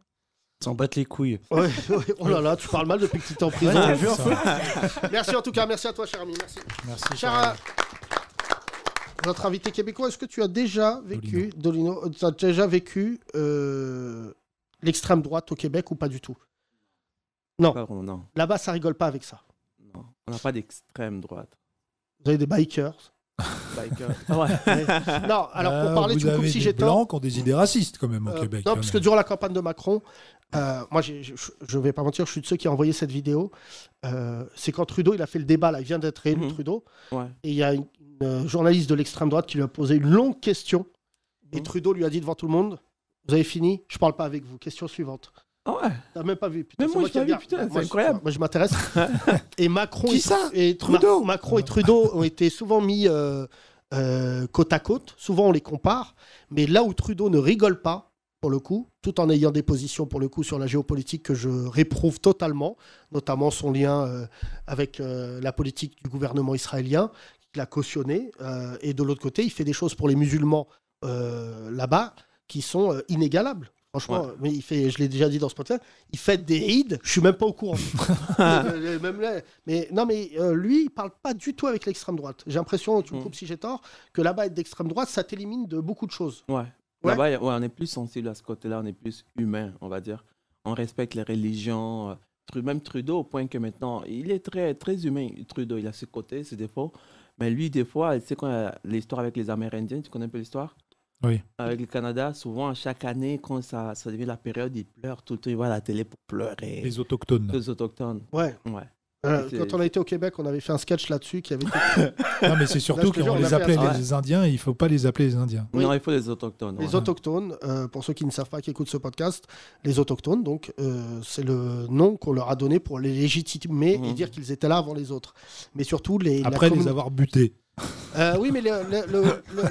S'en battre les couilles. Oh là là, tu parles mal depuis que tu t'es en prison. merci en tout cas, merci à toi, cher ami. Merci. Merci. notre invité québécois, est-ce que tu as déjà vécu, Dolino, euh, tu as déjà vécu euh, l'extrême droite au Québec ou pas du tout Non. non. Là-bas, ça rigole pas avec ça. Non, on n'a pas d'extrême droite. Vous avez des bikers. Bikers. Ah ouais. Non, alors pour ah, parler, vous si des blancs ont des idées mmh. racistes quand même au euh, Québec. non, parce que durant la campagne de Macron, euh, moi, je ne vais pas mentir, je suis de ceux qui a envoyé cette vidéo. Euh, c'est quand Trudeau, il a fait le débat, là, il vient d'être élu, mmh. Trudeau, et il y a une, une journaliste de l'extrême droite qui lui a posé une longue question, et mmh. Trudeau lui a dit devant tout le monde, vous avez fini, je ne parle pas avec vous, question suivante. Ah ouais. même pas vu. Putain, moi, je vu, putain, c'est incroyable. moi, je m'intéresse. et Macron, Qui ça et, Trudeau. Macron et Trudeau ont été souvent mis euh, euh, côte à côte. Souvent, on les compare. Mais là où Trudeau ne rigole pas, pour le coup, tout en ayant des positions pour le coup sur la géopolitique que je réprouve totalement, notamment son lien euh, avec la politique du gouvernement israélien, qu'il a cautionné. et de l'autre côté, il fait des choses pour les musulmans là-bas qui sont inégalables. Franchement, mais il fait, je l'ai déjà dit dans ce podcast, il fait des rides, je suis même pas au courant. Euh, mais non, mais euh, lui, il parle pas du tout avec l'extrême droite. J'ai l'impression, tu me mm. coupes si j'ai tort, que là-bas, être d'extrême droite, ça t'élimine de beaucoup de choses. Ouais. Là-bas, on est plus sensible à ce côté-là, on est plus humain, on va dire. On respecte les religions. Euh, même Trudeau, au point que maintenant, il est très, très humain, Trudeau. Il a ses côtés, ses défauts. Mais lui, des fois, tu sais, l'histoire avec les Amérindiens, tu connais un peu l'histoire avec le Canada, souvent, chaque année, quand ça, devient la période, ils pleurent tout le temps, ils voient la télé pour pleurer. Les autochtones. Les autochtones. Ouais. ouais. Euh, quand on a été au Québec, on avait fait un sketch là-dessus qui avait Non, mais c'est surtout qu'on les appelait les Indiens et il ne faut pas les appeler les Indiens. Non, il faut les Autochtones. Les Autochtones, euh, pour ceux qui ne savent pas, qui écoutent ce podcast, les Autochtones, donc, euh, c'est le nom qu'on leur a donné pour les légitimer et mhm. dire qu'ils étaient là avant les autres. Mais surtout, les. Après les avoir butés. Euh, oui, mais le,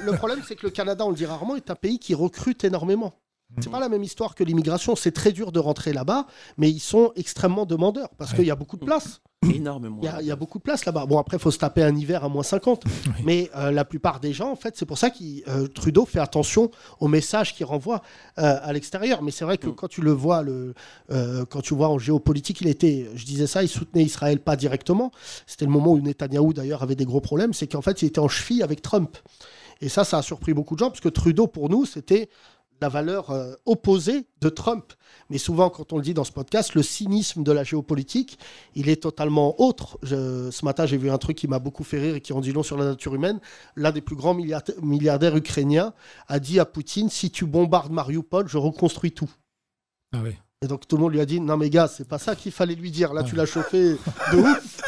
le problème, c'est que le Canada, on le dit rarement, est un pays qui recrute énormément. Mm. C'est pas la même histoire que l'immigration. C'est très dur de rentrer là-bas, mais ils sont extrêmement demandeurs parce qu'il y a beaucoup de place. Mm. Énormément. Il y, a, beaucoup de place là-bas. Bon, après, il faut se taper un hiver à moins 50. Mais euh, la plupart des gens, en fait, c'est pour ça que euh, Trudeau fait attention aux messages qu'il renvoie euh, à l'extérieur. Mais c'est vrai que mm. quand tu le vois, le, quand tu vois en géopolitique, il était, je disais ça, il soutenait Israël pas directement. C'était le moment où Netanyahou, d'ailleurs, avait des gros problèmes. C'est qu'en fait, il était en cheville avec Trump. Et ça, ça a surpris beaucoup de gens, parce que Trudeau, pour nous, c'était la valeur euh, opposée de Trump. Mais souvent, quand on le dit dans ce podcast, le cynisme de la géopolitique, il est totalement autre. ce matin, j'ai vu un truc qui m'a beaucoup fait rire et qui rendit dit long sur la nature humaine. L'un des plus grands milliardaires, ukrainiens a dit à Poutine, si tu bombardes Mariupol, je reconstruis tout. Ah Et donc tout le monde lui a dit non mais gars c'est pas ça qu'il fallait lui dire là tu l'as chauffé de ouf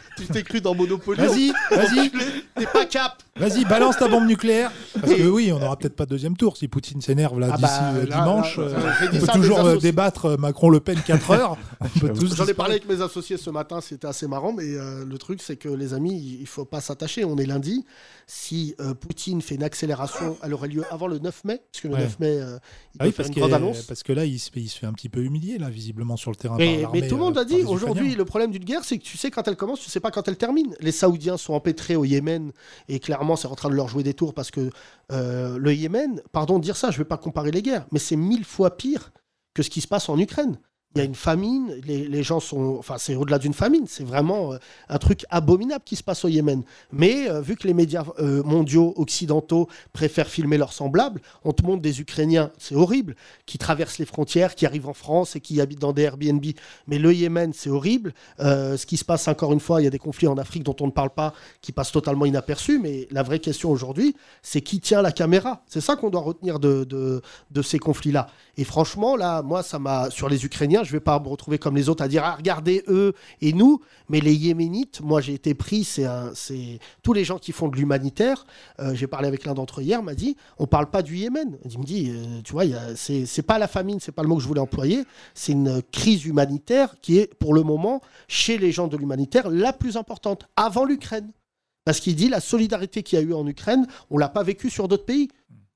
tu t'es cru dans Monopoly vas-y vas-y t'es pas cap Vas-y, balance ta bombe nucléaire. Parce que oui, on n'aura peut-être pas de deuxième tour. Si Poutine s'énerve là d'ici dimanche, on peut toujours débattre Macron-Le Pen 4 heures. J'en ai parlé avec mes associés ce matin, c'était assez marrant. Mais euh, le truc, c'est que les amis, il faut pas s'attacher. On est lundi. Si euh, Poutine fait une accélération, elle aurait lieu avant le 9 mai. Parce que le 9 mai, euh, il ah oui, parce une grande annonce. Parce que là, il se, fait un petit peu humilier, là, visiblement, sur le terrain. Mais, mais tout le monde a dit aujourd'hui, le problème d'une guerre, c'est que tu sais quand elle commence, tu sais pas quand elle termine. Les Saoudiens sont empêtrés au Yémen et clairement, c'est en train de leur jouer des tours parce que euh, le Yémen, pardon de dire ça, je ne vais pas comparer les guerres, mais c'est mille fois pire que ce qui se passe en Ukraine il y a une famine, les, gens sont. Enfin, c'est au-delà d'une famine, c'est vraiment euh, un truc abominable qui se passe au Yémen. Mais euh, vu que les médias euh, mondiaux, occidentaux, préfèrent filmer leurs semblables, on te montre des Ukrainiens, c'est horrible, qui traversent les frontières, qui arrivent en France et qui habitent dans des Airbnb. Mais le Yémen, c'est horrible. ce qui se passe, encore une fois, il y a des conflits en Afrique dont on ne parle pas, qui passent totalement inaperçus. Mais la vraie question aujourd'hui, c'est qui tient la caméra C'est ça qu'on doit retenir de, de, de ces conflits-là. Et franchement, là, moi, ça m'a. Sur les Ukrainiens, je ne vais pas me retrouver comme les autres à dire ah, regardez eux et nous. Mais les Yéménites, moi j'ai été pris, c'est tous les gens qui font de l'humanitaire. Euh, j'ai parlé avec l'un d'entre eux hier, m'a dit on ne parle pas du Yémen. Il me dit euh, tu vois, c'est n'est pas la famine, ce n'est pas le mot que je voulais employer. C'est une crise humanitaire qui est pour le moment, chez les gens de l'humanitaire, la plus importante, avant l'Ukraine. Parce qu'il dit la solidarité qu'il y a eu en Ukraine, on ne l'a pas vécue sur d'autres pays.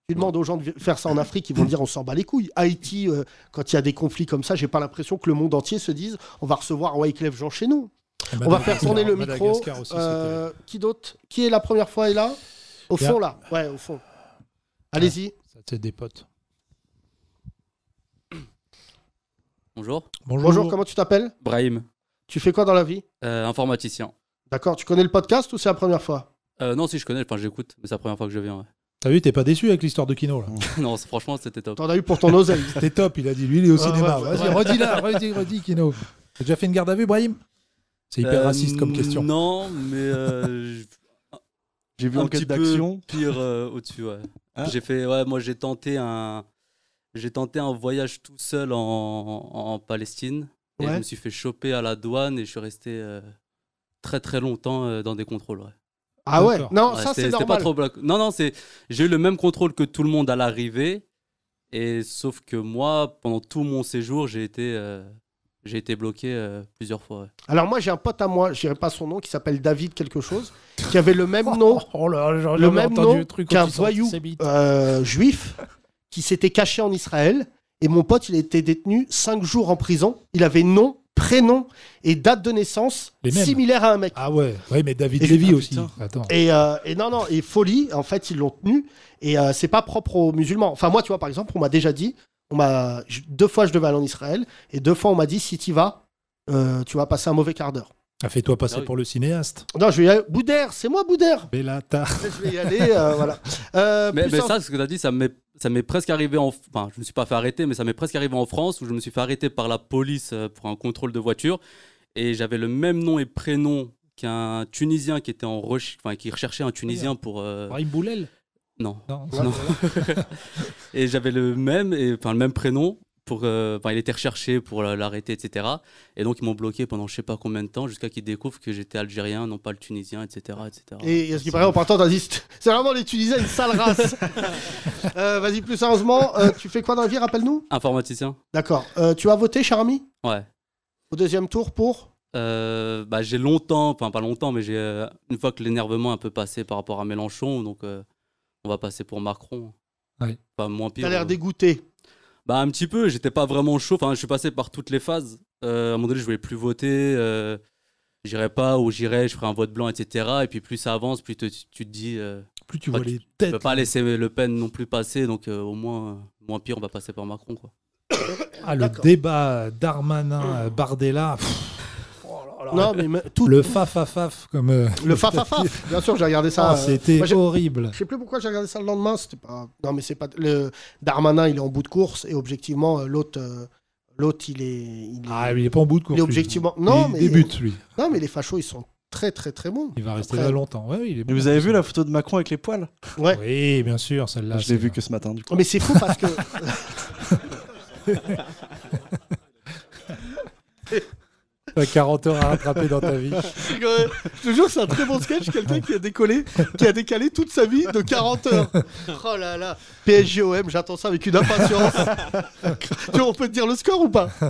Tu demandes aux gens de faire ça en Afrique, ils vont dire on s'en bat les couilles. Haïti, euh, quand il y a des conflits comme ça, j'ai pas l'impression que le monde entier se dise on va recevoir Wyclef Jean chez eh nous. Ben, on va faire tourner le micro. Euh, qui d'autre Qui est la première fois et là Au fond là, ouais, au fond. Allez-y. Ah, ça c'est des potes. Bonjour. Bonjour. Bonjour. comment tu t'appelles Brahim. Tu fais quoi dans la vie euh, Informaticien. D'accord, tu connais le podcast ou c'est la première fois Non, si je connais, enfin j'écoute, mais c'est la première fois que je viens. T'as vu, t'es pas déçu avec l'histoire de Kino là Non, franchement, c'était top. T'en as eu pour ton oseille. c'était top, il a dit. Lui, il est au cinéma. Vas-y, redis là redis, redis, Kino. T'as déjà fait une garde à vue, Brahim C'est hyper euh, raciste comme question. Non, mais. Euh, j'ai vu un petit d'action. Pire euh, au-dessus, ouais. Ah. J'ai fait, ouais, moi j'ai tenté un. tenté un voyage tout seul en, Palestine. Et je me suis fait choper à la douane et je suis resté très très longtemps dans des contrôles. Ouais. Ah ouais Non, ça c'est normal. Pas trop non, non, j'ai eu le même contrôle que tout le monde à l'arrivée. Et sauf que moi, pendant tout mon séjour, j'ai été, euh, j'ai été bloqué euh, plusieurs fois. Alors moi, j'ai un pote à moi, je pas son nom, qui s'appelle David quelque chose, qui avait le même nom, oh le même qu'un voyou euh, juif qui s'était caché en Israël. Et mon pote, il était détenu cinq jours en prison. Il avait nom prénom et date de naissance similaire à un mec. Ah ouais, mais David et ah, aussi. Euh, et, non, non, et folie, en fait, ils l'ont tenu. Et euh, c'est pas propre aux musulmans. Enfin, moi, tu vois, par exemple, on m'a déjà dit, on m'a deux fois je devais aller en Israël, et deux fois on m'a dit, si tu vas, euh, tu vas passer un mauvais quart d'heure. Ah, fais-toi ah passer pour le cinéaste. Non, je vais y c'est moi Boudère. Je vais y aller, euh, voilà. Euh, mais, ça, ce que tu as dit, ça m'est presque arrivé en. Enfin, je me suis pas fait arrêter, mais ça m'est presque arrivé en France où je me suis fait arrêter par la police euh, pour un contrôle de voiture. Et j'avais le même nom et prénom qu'un Tunisien qui était en recherche. Enfin, qui recherchait un Tunisien pour. Euh... Boulel Non. non. non. et j'avais le même, et, enfin, le même prénom pour, euh, il était recherché pour l'arrêter, etc. Et donc, ils m'ont bloqué pendant je sais pas combien de temps jusqu'à qu'ils découvrent que j'étais algérien, non pas le tunisien, etc. etc. Et, ce qui paraît, en partant, t'as c'est vraiment les Tunisiens, une sale race. Euh, vas-y, plus sérieusement, euh, tu fais quoi dans la vie, rappelle-nous Informaticien. D'accord. tu as voté, cher ami Ouais. Au deuxième tour pour bah, J'ai longtemps, enfin pas longtemps, mais j'ai une fois que l'énervement un peu passé par rapport à Mélenchon, donc on va passer pour Macron. Ouais. Pas moins pire. as l'air dégoûté. Bah un petit peu, j'étais pas vraiment chaud. Enfin, je suis passé par toutes les phases. Euh, à un moment donné, je voulais plus voter. Euh, j'irai pas ou j'irai, je ferai un vote blanc, etc. Et puis plus ça avance, plus tu, te dis. Euh, plus tu vois les têtes. Tu peux pas laisser Le Pen non plus passer, donc euh, au moins, moins pire, on va passer par Macron, quoi. Ah, le débat Darmanin-Bardella non, euh, mais tout le faf comme. Le fa fa fa. Euh, bien sûr, j'ai regardé ça. Ah, euh, c'était horrible. Je sais plus pourquoi j'ai regardé ça le lendemain. C'était pas. Non, mais c'est pas. Le Darmanin, il est en bout de course et objectivement, l'autre, l'autre, il est. Il est... Ah, il est pas en bout de course. objectivement- non, il débute lui. Non, mais les fachos, ils sont très, très, très bons. Il va rester là longtemps. Ouais, il est vous avez vu la photo de Macron avec les poils Ouais. Oui, bien sûr, celle-là. Je l'ai vu que ce matin, du coup. Oh, mais c'est fou parce que. 40 heures à rattraper dans ta vie. Je te jure, c'est un très bon sketch. Quelqu'un qui a décollé, qui a décalé toute sa vie de 40 heures. Oh là là. PSGOM, j'attends ça avec une impatience. on peut te dire le score ou pas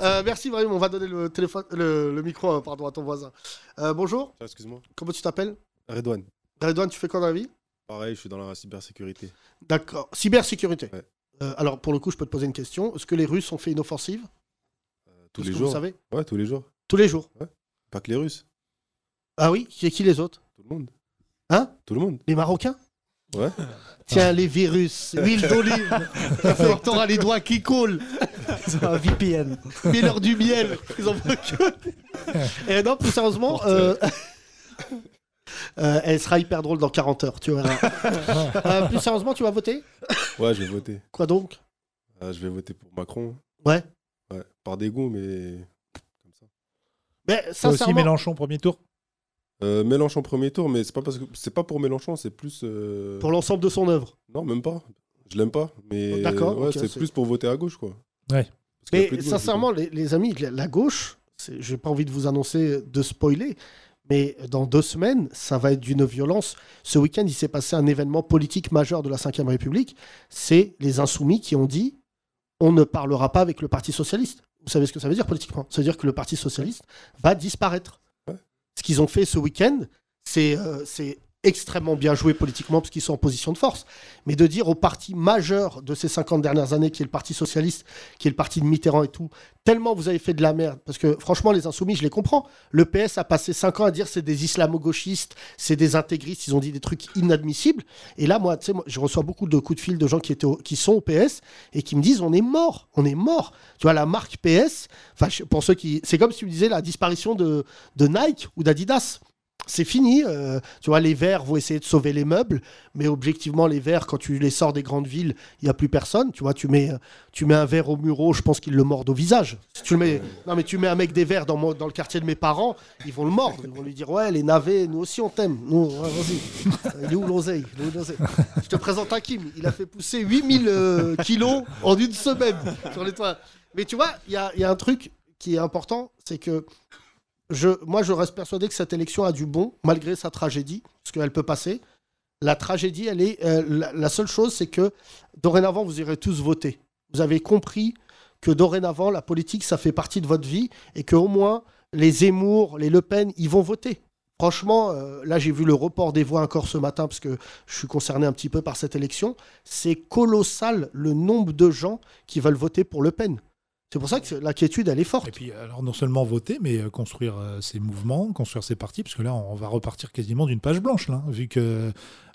euh, Merci, vraiment. On va donner le, micro euh, pardon, à ton voisin. Euh, bonjour. Excuse-moi. Comment tu t'appelles Redouane. Redouane, tu fais quoi dans la vie Pareil, je suis dans la cybersécurité. D'accord. Cybersécurité. alors, pour le coup, je peux te poser une question. Est-ce que les Russes ont fait une offensive tous les jours. Vous savez Ouais, tous les jours. Tous les jours. Ouais. Pas que les Russes. Ah oui C'est qui les autres Tout le monde. Hein Tout le monde. Les Marocains Ouais. Tiens, les virus, l'huile d'olive, t'auras les doigts qui coulent. un VPN. Mille heures du miel, ils en veulent que. Et eh non, plus sérieusement, euh, euh, elle sera hyper drôle dans 40 heures, tu vois. Euh, plus sérieusement, tu vas voter Ouais, je vais voter. Quoi donc Je vais voter pour Macron. Ouais. Ouais, par dégoût, mais comme ça. Mais sincèrement... aussi Mélenchon premier tour. Euh, Mélenchon premier tour, mais c'est pas parce que c'est pas pour Mélenchon, c'est plus euh, pour l'ensemble de son œuvre. Non, même pas. Je l'aime pas, mais oh, d'accord. c'est plus pour voter à gauche, quoi. Ouais. Mais sincèrement, les, les, amis, la gauche, j'ai pas envie de vous annoncer, de spoiler, mais dans deux semaines, ça va être d'une violence. Ce week-end, il s'est passé un événement politique majeur de la Ve République. C'est les insoumis qui ont dit on ne parlera pas avec le Parti socialiste. Vous savez ce que ça veut dire politiquement Ça veut dire que le Parti socialiste va disparaître. Ce qu'ils ont fait ce week-end, c'est euh, extrêmement bien joué politiquement parce qu'ils sont en position de force, mais de dire au parti majeur de ces 50 dernières années, qui est le Parti socialiste, qui est le parti de Mitterrand et tout, tellement vous avez fait de la merde, parce que franchement les insoumis, je les comprends, le PS a passé 5 ans à dire c'est des islamo-gauchistes, c'est des intégristes, ils ont dit des trucs inadmissibles, et là moi, tu sais, je reçois beaucoup de coups de fil de gens qui, étaient qui sont au PS et qui me disent on est mort, on est mort, tu vois la marque PS, enfin pour ceux qui, c'est comme si tu me disais la disparition de, de Nike ou d'Adidas c'est fini. Euh, tu vois, les Verts vont essayer de sauver les meubles, mais objectivement, les Verts, quand tu les sors des grandes villes, il n'y a plus personne. Tu vois, tu mets, euh, tu mets un verre au bureau, je pense qu'ils le mordent au visage. tu le mets, non, mais tu mets un mec des Verts dans, le quartier de mes parents, ils vont le mordre. Ils vont lui dire Ouais, les navets, nous aussi on t'aime. Nous, vas-y. Euh, il est où l'oseille Je te présente un Kim. Il a fait pousser 8000 kilos en une semaine sur les toits. Mais tu vois, il y a un truc qui est important, c'est que je, moi, je reste persuadé que cette élection a du bon, malgré sa tragédie, parce qu'elle peut passer. La tragédie, elle est. Euh, la, seule chose, c'est que dorénavant, vous irez tous voter. Vous avez compris que dorénavant, la politique, ça fait partie de votre vie et qu'au moins, les Zemmour, les Le Pen, ils vont voter. Franchement, euh, là, j'ai vu le report des voix encore ce matin, parce que je suis concerné un petit peu par cette élection. C'est colossal le nombre de gens qui veulent voter pour Le Pen. C'est pour ça que l'inquiétude, elle est forte. Et puis, alors, non seulement voter, mais euh, construire euh, ces mouvements, construire ces partis, parce que là, on va repartir quasiment d'une page blanche, là, vu que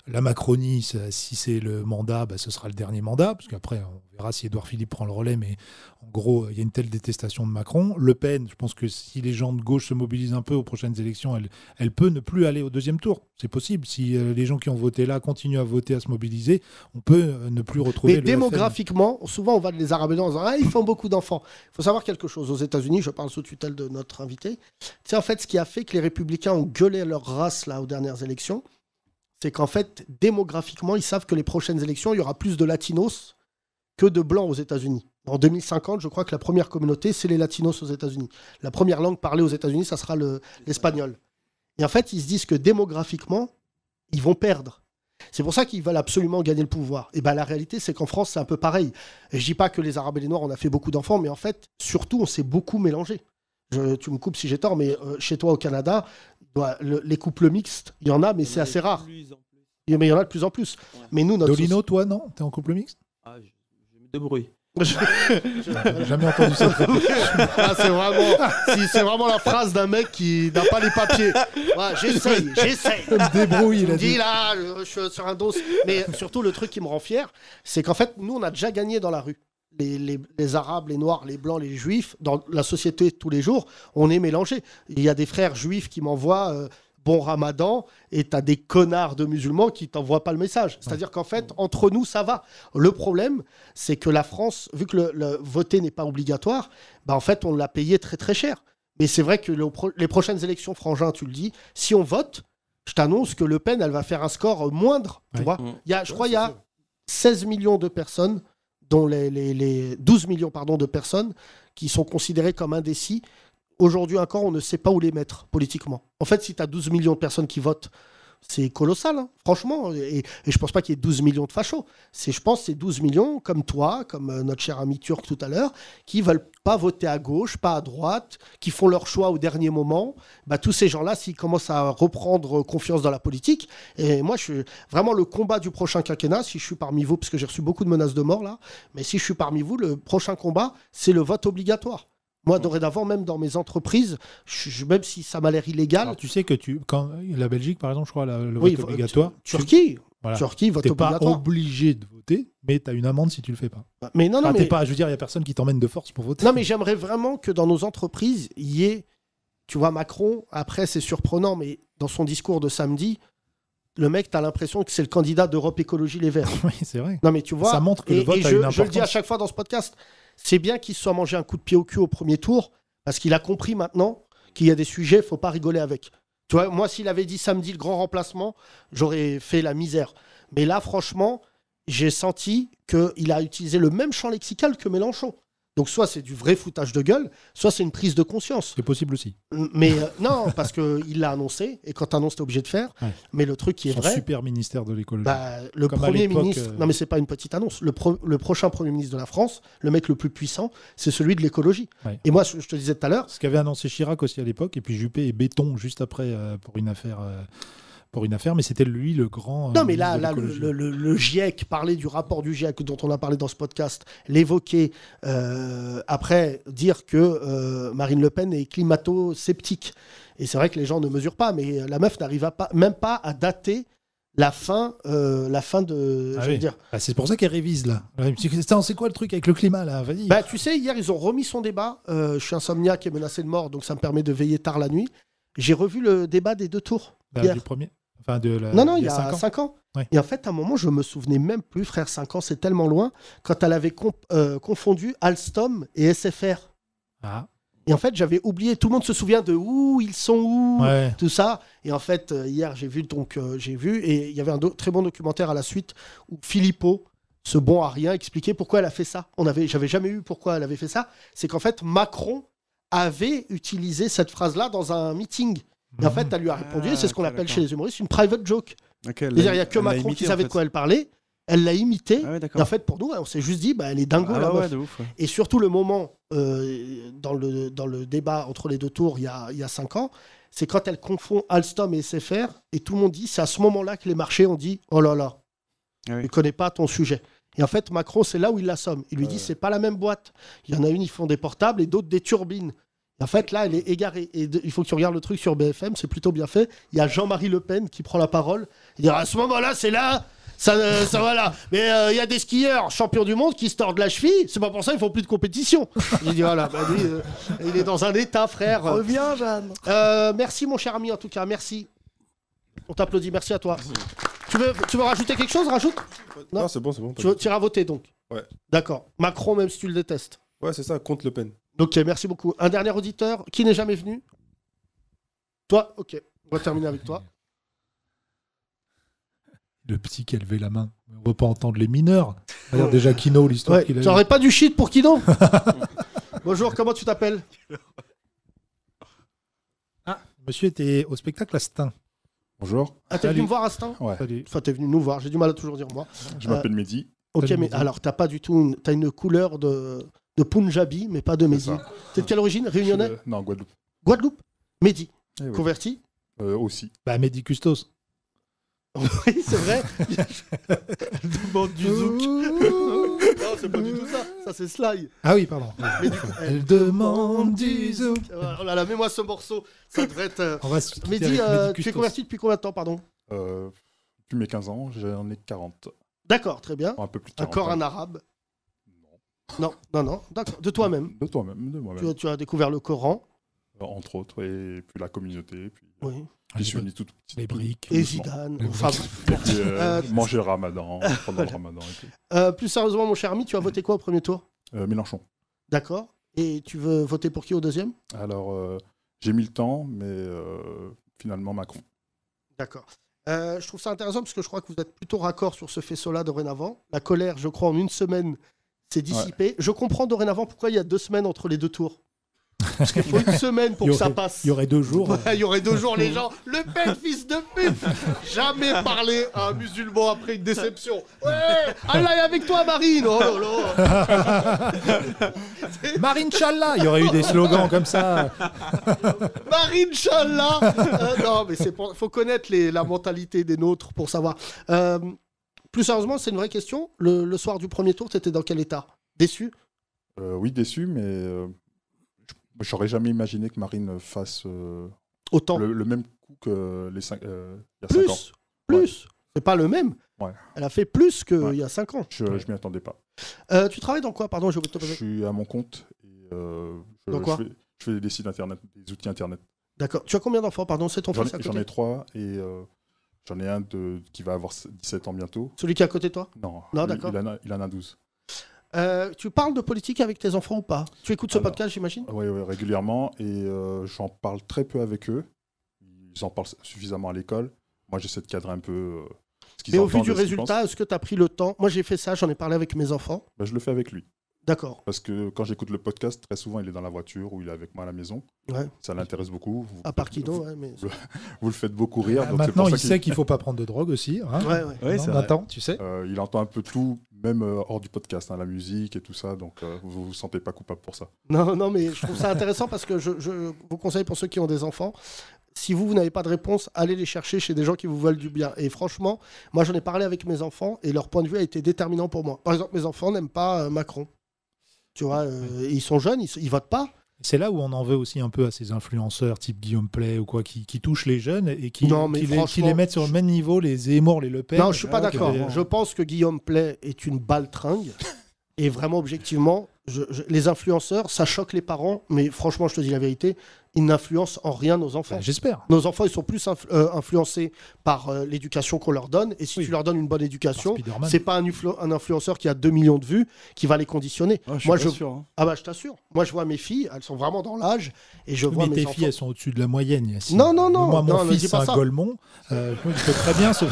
la Macronie, si c'est le mandat, bah, ce sera le dernier mandat, parce qu'après, on verra si Édouard Philippe prend le relais, mais en gros, il y a une telle détestation de Macron. Le Pen, je pense que si les gens de gauche se mobilisent un peu aux prochaines élections, elle, peut ne plus aller au deuxième tour. C'est possible. Si euh, les gens qui ont voté là continuent à voter, à se mobiliser, on peut euh, ne plus retrouver. Mais démographiquement, souvent, on va les arabes dans ah, ils font beaucoup d'enfants. Il faut savoir quelque chose. Aux États-Unis, je parle sous tutelle de notre invité, c'est en fait ce qui a fait que les républicains ont gueulé leur race là aux dernières élections c'est qu'en fait, démographiquement, ils savent que les prochaines élections, il y aura plus de latinos que de blancs aux États-Unis. En 2050, je crois que la première communauté, c'est les latinos aux États-Unis. La première langue parlée aux États-Unis, ça sera l'espagnol. et en fait, ils se disent que démographiquement, ils vont perdre. C'est pour ça qu'ils veulent absolument gagner le pouvoir. Et bien la réalité, c'est qu'en France, c'est un peu pareil. Et je dis pas que les Arabes et les Noirs, on a fait beaucoup d'enfants, mais en fait, surtout, on s'est beaucoup mélangé. tu me coupes si j'ai tort, mais euh, chez toi au Canada, bah, les couples mixtes, il y en a, mais c'est assez rare. Il, mais il y en a de plus en plus. Mais nous, notre Dolino, toi, non T'es en couple mixte ah, je, me débrouille. J'ai jamais entendu ça. Ah, c'est vraiment, la phrase d'un mec qui n'a pas les papiers. Ouais, j'essaye, j'essaye. me débrouille. Il a dit là, je suis sur un dos. Mais surtout, le truc qui me rend fier, c'est qu'en fait, nous, on a déjà gagné dans la rue les, Arabes, les Noirs, les Blancs, les Juifs, dans la société tous les jours, on est mélangé. Il y a des frères juifs qui m'envoient euh, bon ramadan et tu as des connards de musulmans qui t'envoient pas le message. C'est-à-dire qu'en fait, entre nous, ça va. Le problème, c'est que la France, vu que le, voter n'est pas obligatoire, bah en fait, on l'a payé très très cher. Mais c'est vrai que les prochaines élections, Frangin, tu le dis, si on vote, je t'annonce que Le Pen, elle va faire un score moindre. Mm. y a, je crois qu'il y a 16 millions de personnes dont les, 12 millions pardon, de personnes qui sont considérées comme indécis, aujourd'hui encore, on ne sait pas où les mettre politiquement. En fait, si tu as 12 millions de personnes qui votent c'est colossal, hein. franchement. Et, je je pense pas qu'il y ait 12 millions de fachos. C'est, je pense, c'est 12 millions comme toi, comme euh, notre cher ami turc tout à l'heure, qui ne veulent pas voter à gauche, pas à droite, qui font leur choix au dernier moment. Bah, tous ces gens-là, s'ils commencent à reprendre confiance dans la politique, et moi, je suis vraiment le combat du prochain quinquennat, si je suis parmi vous, parce que j'ai reçu beaucoup de menaces de mort là, mais si je suis parmi vous, le prochain combat, c'est le vote obligatoire. Moi, dorénavant, même dans mes entreprises, même si ça m'a l'air illégal. tu sais que tu, quand la Belgique, par exemple, je crois, le vote obligatoire. Turquie voilà. Turquie, vote n'es pas obligé de voter, mais tu as une amende si tu le fais pas. Bah, mais non, non. pas, je veux dire, il n'y a personne qui t'emmène de force pour voter. Non, mais j'aimerais vraiment que dans nos entreprises, il y ait. Tu vois, Macron, après, c'est surprenant, mais dans son discours de samedi, le mec, tu as l'impression que c'est le candidat d'Europe Écologie Les Verts. oui, c'est vrai. Non, mais tu vois. Ça montre que le vote a une importance. je le dis à chaque fois dans ce podcast. C'est bien qu'il soit mangé un coup de pied au cul au premier tour, parce qu'il a compris maintenant qu'il y a des sujets, faut pas rigoler avec. Tu vois, moi, s'il avait dit samedi le grand remplacement, j'aurais fait la misère. Mais là, franchement, j'ai senti qu'il a utilisé le même champ lexical que Mélenchon. Donc soit c'est du vrai foutage de gueule, soit c'est une prise de conscience. C'est possible aussi. Mais euh, non, parce qu'il l'a annoncé, et quand t'annonces, t'es obligé de faire. Mais le truc qui est Son vrai... super ministère de l'écologie. Bah, le premier ministre... Euh, non mais c'est pas une petite annonce. Le, prochain premier ministre de la France, le mec le plus puissant, c'est celui de l'écologie. Et moi, je te disais tout à l'heure... Ce qu'avait annoncé Chirac aussi à l'époque, et puis Juppé et Béton juste après euh, pour une affaire une affaire, mais c'était lui le grand. Euh, non, mais là, le, GIEC parler du rapport du GIEC dont on a parlé dans ce podcast, l'évoquer, euh, après dire que euh, Marine Le Pen est climato-sceptique. Et c'est vrai que les gens ne mesurent pas, mais la meuf n'arriva pas, même pas à dater la fin, la fin de. Ah je dire. Ah, c'est pour ça qu'elle révise là. C'est quoi le truc avec le climat là bah, tu sais, hier ils ont remis son débat. je suis insomniaque et menacé de mort, donc ça me permet de veiller tard la nuit. J'ai revu le débat des deux tours. Bah, Du premier non, non, il y a 5 ans. Et en fait, à un moment, je me souvenais même plus, frère, 5 ans, c'est tellement loin, quand elle avait euh, confondu Alstom et SFR. Ah. Et en fait, j'avais oublié, tout le monde se souvient de où, ils sont où, tout ça. Et en fait, euh, hier, j'ai vu, donc, euh, j'ai vu, et il y avait un très bon documentaire à la suite où Filippo, ce bon à rien, expliquait pourquoi elle a fait ça. On avait, j'avais jamais eu pourquoi elle avait fait ça. C'est qu'en fait, Macron avait utilisé cette phrase-là dans un meeting. Et en fait, elle lui a répondu, c'est ce qu'on appelle chez les humoristes une private joke. C'est-à-dire il n'y a que Macron qui savait de quoi elle parlait. Elle l'a imité. Ah et en fait, pour nous, on s'est juste dit, bah, elle est dingue ah la Et surtout, le moment euh, dans, le, dans le débat entre les deux tours, il y a, il y a cinq ans, c'est quand elle confond Alstom et SFR. Et tout le monde dit, c'est à ce moment-là que les marchés ont dit, oh là là, je ah ne connais pas ton sujet. Et en fait, Macron, c'est là où il l'assomme. Il lui dit, c'est pas la même boîte. Il y en a une, ils font des portables et d'autres des turbines en fait, là, elle est égarée. il faut que tu regardes le truc sur BFM, c'est plutôt bien fait. Il y a Jean-Marie Le Pen qui prend la parole. Il dit À ce moment-là, c'est là ça, va euh, là Mais euh, il y a des skieurs champions du monde qui se tordent la cheville. C'est pas pour ça qu'ils font plus de compétition. il dit voilà, bah, euh, il est dans un état, frère. Reviens, Jeanne. merci, mon cher ami, en tout cas. Merci. On t'applaudit. Merci à toi. Tu, veux, tu veux rajouter quelque chose Rajoute. Non, c'est bon, c'est bon. Tu veux, à voter donc Ouais. D'accord. Macron, même si tu le détestes. Ouais, c'est ça, contre Le Pen. Ok, merci beaucoup. Un dernier auditeur qui n'est jamais venu Toi Ok, on va terminer avec toi. Le petit qui a levé la main. On ne veut pas entendre les mineurs. déjà Kino, l'histoire qu'il a. Tu pas du shit pour Kino Bonjour, comment tu t'appelles Ah, monsieur était au spectacle à Stein. Bonjour. Ah, t'es venu me voir à Stein Enfin, t'es venu nous voir, j'ai du mal à toujours dire moi. Je m'appelle euh, Mehdi. Ok, mais alors, t'as pas du tout. Une... T'as une couleur de de Punjabi, mais pas de Mehdi. C'est de quelle origine Réunionnais Non, Guadeloupe. Guadeloupe Mehdi. Converti euh, Aussi. Bah, Mehdi Custos. oui, c'est vrai. demande du zouk. non, c'est pas du tout ça. Ça, c'est Sly. Ah oui, pardon. elle, demande du zouk. Oh là là, mets-moi ce morceau. Ça devrait être. Euh, Mehdi, euh, tu es converti depuis combien de temps, pardon Depuis mes 15 ans, j'en ai 40. D'accord, très bien. un peu plus tard. Encore un arabe. Non, non, non, d'accord, de toi-même. De toi-même, de moi-même. Tu, as découvert le Coran. Euh, entre autres, et puis la communauté. Puis, oui. Euh, Les briques. Et Zidane. Euh, manger Ramadan, pendant le Ramadan. plus sérieusement, mon cher ami, tu as voté quoi au premier tour Mélenchon. D'accord. Et tu veux voter pour qui au deuxième Alors, j'ai mis le temps, mais finalement Macron. D'accord. je trouve ça intéressant parce que je crois que vous êtes plutôt raccord sur ce faisceau-là dorénavant. La colère, je crois, en une semaine, c'est dissipé. Je comprends dorénavant pourquoi il y a deux semaines entre les deux tours. Parce qu'il faut une semaine pour que ça passe. Il y aurait deux jours. Il y aurait deux jours, les gens. Le père, fils de pute Jamais parler à un musulman après une déception. Ouais Allah est avec toi, Marine Oh là Marine Challah Il y aurait eu des slogans comme ça. Marine Challah euh, Non, mais il faut connaître la mentalité des nôtres pour savoir. Euh, plus sérieusement, c'est une vraie question. Le, soir du premier tour, t'étais dans quel état Déçu euh, Oui, déçu, mais euh, j'aurais jamais imaginé que Marine fasse euh, autant le, même coup que les cinq, y a plus, 5 ans. Plus, c'est pas le même. Elle a fait plus qu'il y a 5 ans. Je, ne m'y attendais pas. tu travailles dans quoi Pardon, Je suis à mon compte. Et, je, dans quoi je fais, des sites internet, des outils internet. D'accord. Tu as combien d'enfants Pardon, c'est ton J'en ai trois et J'en ai un de, qui va avoir 17 ans bientôt. Celui qui est à côté de toi Non, non d'accord. Il, en a 12. Euh, tu parles de politique avec tes enfants ou pas Tu écoutes ce podcast, j'imagine Oui, régulièrement. Et euh, j'en parle très peu avec eux. Ils en parlent suffisamment à l'école. Moi, j'essaie de cadrer un peu euh, ce qu'ils Mais au vu du résultat, est-ce que tu as pris le temps Moi, j'ai fait ça, j'en ai parlé avec mes enfants. Bah, je le fais avec lui. D'accord. Parce que quand j'écoute le podcast, très souvent, il est dans la voiture ou il est avec moi à la maison. Ça l'intéresse beaucoup. à part Kido, mais... vous le faites beaucoup rire. Euh, maintenant, il, sait qu'il ne faut pas prendre de drogue aussi. Hein ouais, ouais. tu sais. Euh, il entend un peu tout, même euh, hors du podcast, hein, la musique et tout ça. Donc, vous ne vous sentez pas coupable pour ça. Non, non, mais je trouve ça intéressant parce que je, je vous conseille pour ceux qui ont des enfants, si vous, vous n'avez pas de réponse, allez les chercher chez des gens qui vous veulent du bien. Et franchement, moi, j'en ai parlé avec mes enfants et leur point de vue a été déterminant pour moi. Par exemple, mes enfants n'aiment pas Macron. Tu vois, euh, ils sont jeunes, ils, votent pas. C'est là où on en veut aussi un peu à ces influenceurs type Guillaume Play ou quoi, qui, touchent les jeunes et qui, les, mettent sur le même niveau, les Zemmour, les Le Pen. Non, je suis pas d'accord. Je pense que Guillaume Play est une baltringue. et vraiment, objectivement, les influenceurs, ça choque les parents, mais franchement, je te dis la vérité, ils n'influencent en rien nos enfants. Ben, j'espère. Nos enfants, ils sont plus euh, influencés par euh, l'éducation qu'on leur donne. Et si tu leur donnes une bonne éducation, c'est pas un, un, influenceur qui a 2 millions de vues qui va les conditionner. Ah, Moi, je... Hein. ah bah, je t'assure. Moi, je vois mes filles, elles sont vraiment dans l'âge. Et je vois mais mes tes filles, elles sont au-dessus de la moyenne. Non, non, non. Moi, mon fils, c'est un Golemont. Euh, il peut très bien se.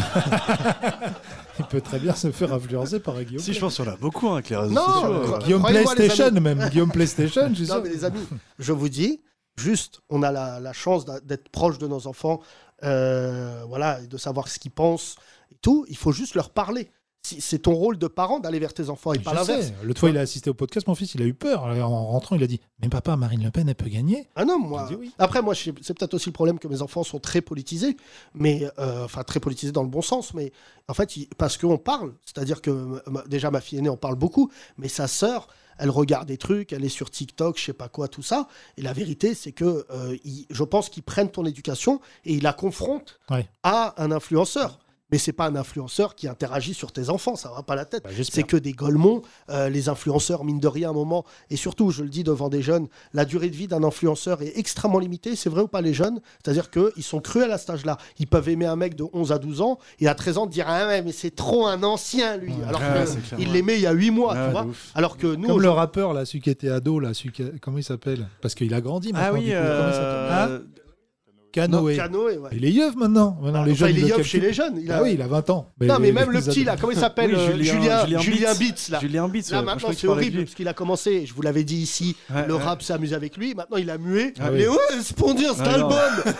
il peut très bien se faire influencer par Guillaume. Si, je pense qu'on a beaucoup hein, non, Guillaume PlayStation, même. Guillaume PlayStation, je sais. Non, mais les amis, je vous dis, juste, on a la, chance d'être proche de nos enfants, euh, voilà, de savoir ce qu'ils pensent et tout. Il faut juste leur parler. C'est ton rôle de parent d'aller vers tes enfants et parler pas l'inverse. le fois, il a assisté au podcast, mon fils, il a eu peur. En rentrant, il a dit Mais papa, Marine Le Pen, elle peut gagner Ah non, moi. Après, moi, c'est peut-être aussi le problème que mes enfants sont très politisés, mais euh, enfin, très politisés dans le bon sens, mais en fait, parce qu'on parle. C'est-à-dire que déjà, ma fille aînée en parle beaucoup, mais sa sœur, elle regarde des trucs, elle est sur TikTok, je sais pas quoi, tout ça. Et la vérité, c'est que euh, je pense qu'ils prennent ton éducation et ils la confrontent à un influenceur mais c'est pas un influenceur qui interagit sur tes enfants, ça va pas la tête. Bah, c'est que des golemons, euh, les influenceurs, mine de rien, à un moment, et surtout, je le dis devant des jeunes, la durée de vie d'un influenceur est extrêmement limitée, c'est vrai ou pas les jeunes C'est-à-dire qu'ils sont cruels à cet âge-là. Ils peuvent aimer un mec de 11 à 12 ans et à 13 ans dire Ah ouais, mais c'est trop un ancien, lui. Alors qu'il l'aimait il y a 8 mois, tu vois. Alors que nous. Comme le rappeur, là, celui qui était ado, là, comment il s'appelle Parce qu'il a grandi Ah oui, euh, hein? euh, Canoë. ouais. Il est maintenant. maintenant bah, les jeunes, il est chez les jeunes. Il ah a... Ah oui, il a 20 ans. Mais non, mais même le petit, là, comment il s'appelle euh, Julien, Julien, Là. Julien Bitz, là, euh, maintenant, c'est horrible, parce qu'il a commencé, je vous l'avais dit ici, le rap s'amuse avec lui. Maintenant, il a mué. Ah mais ouais, dire cet ah album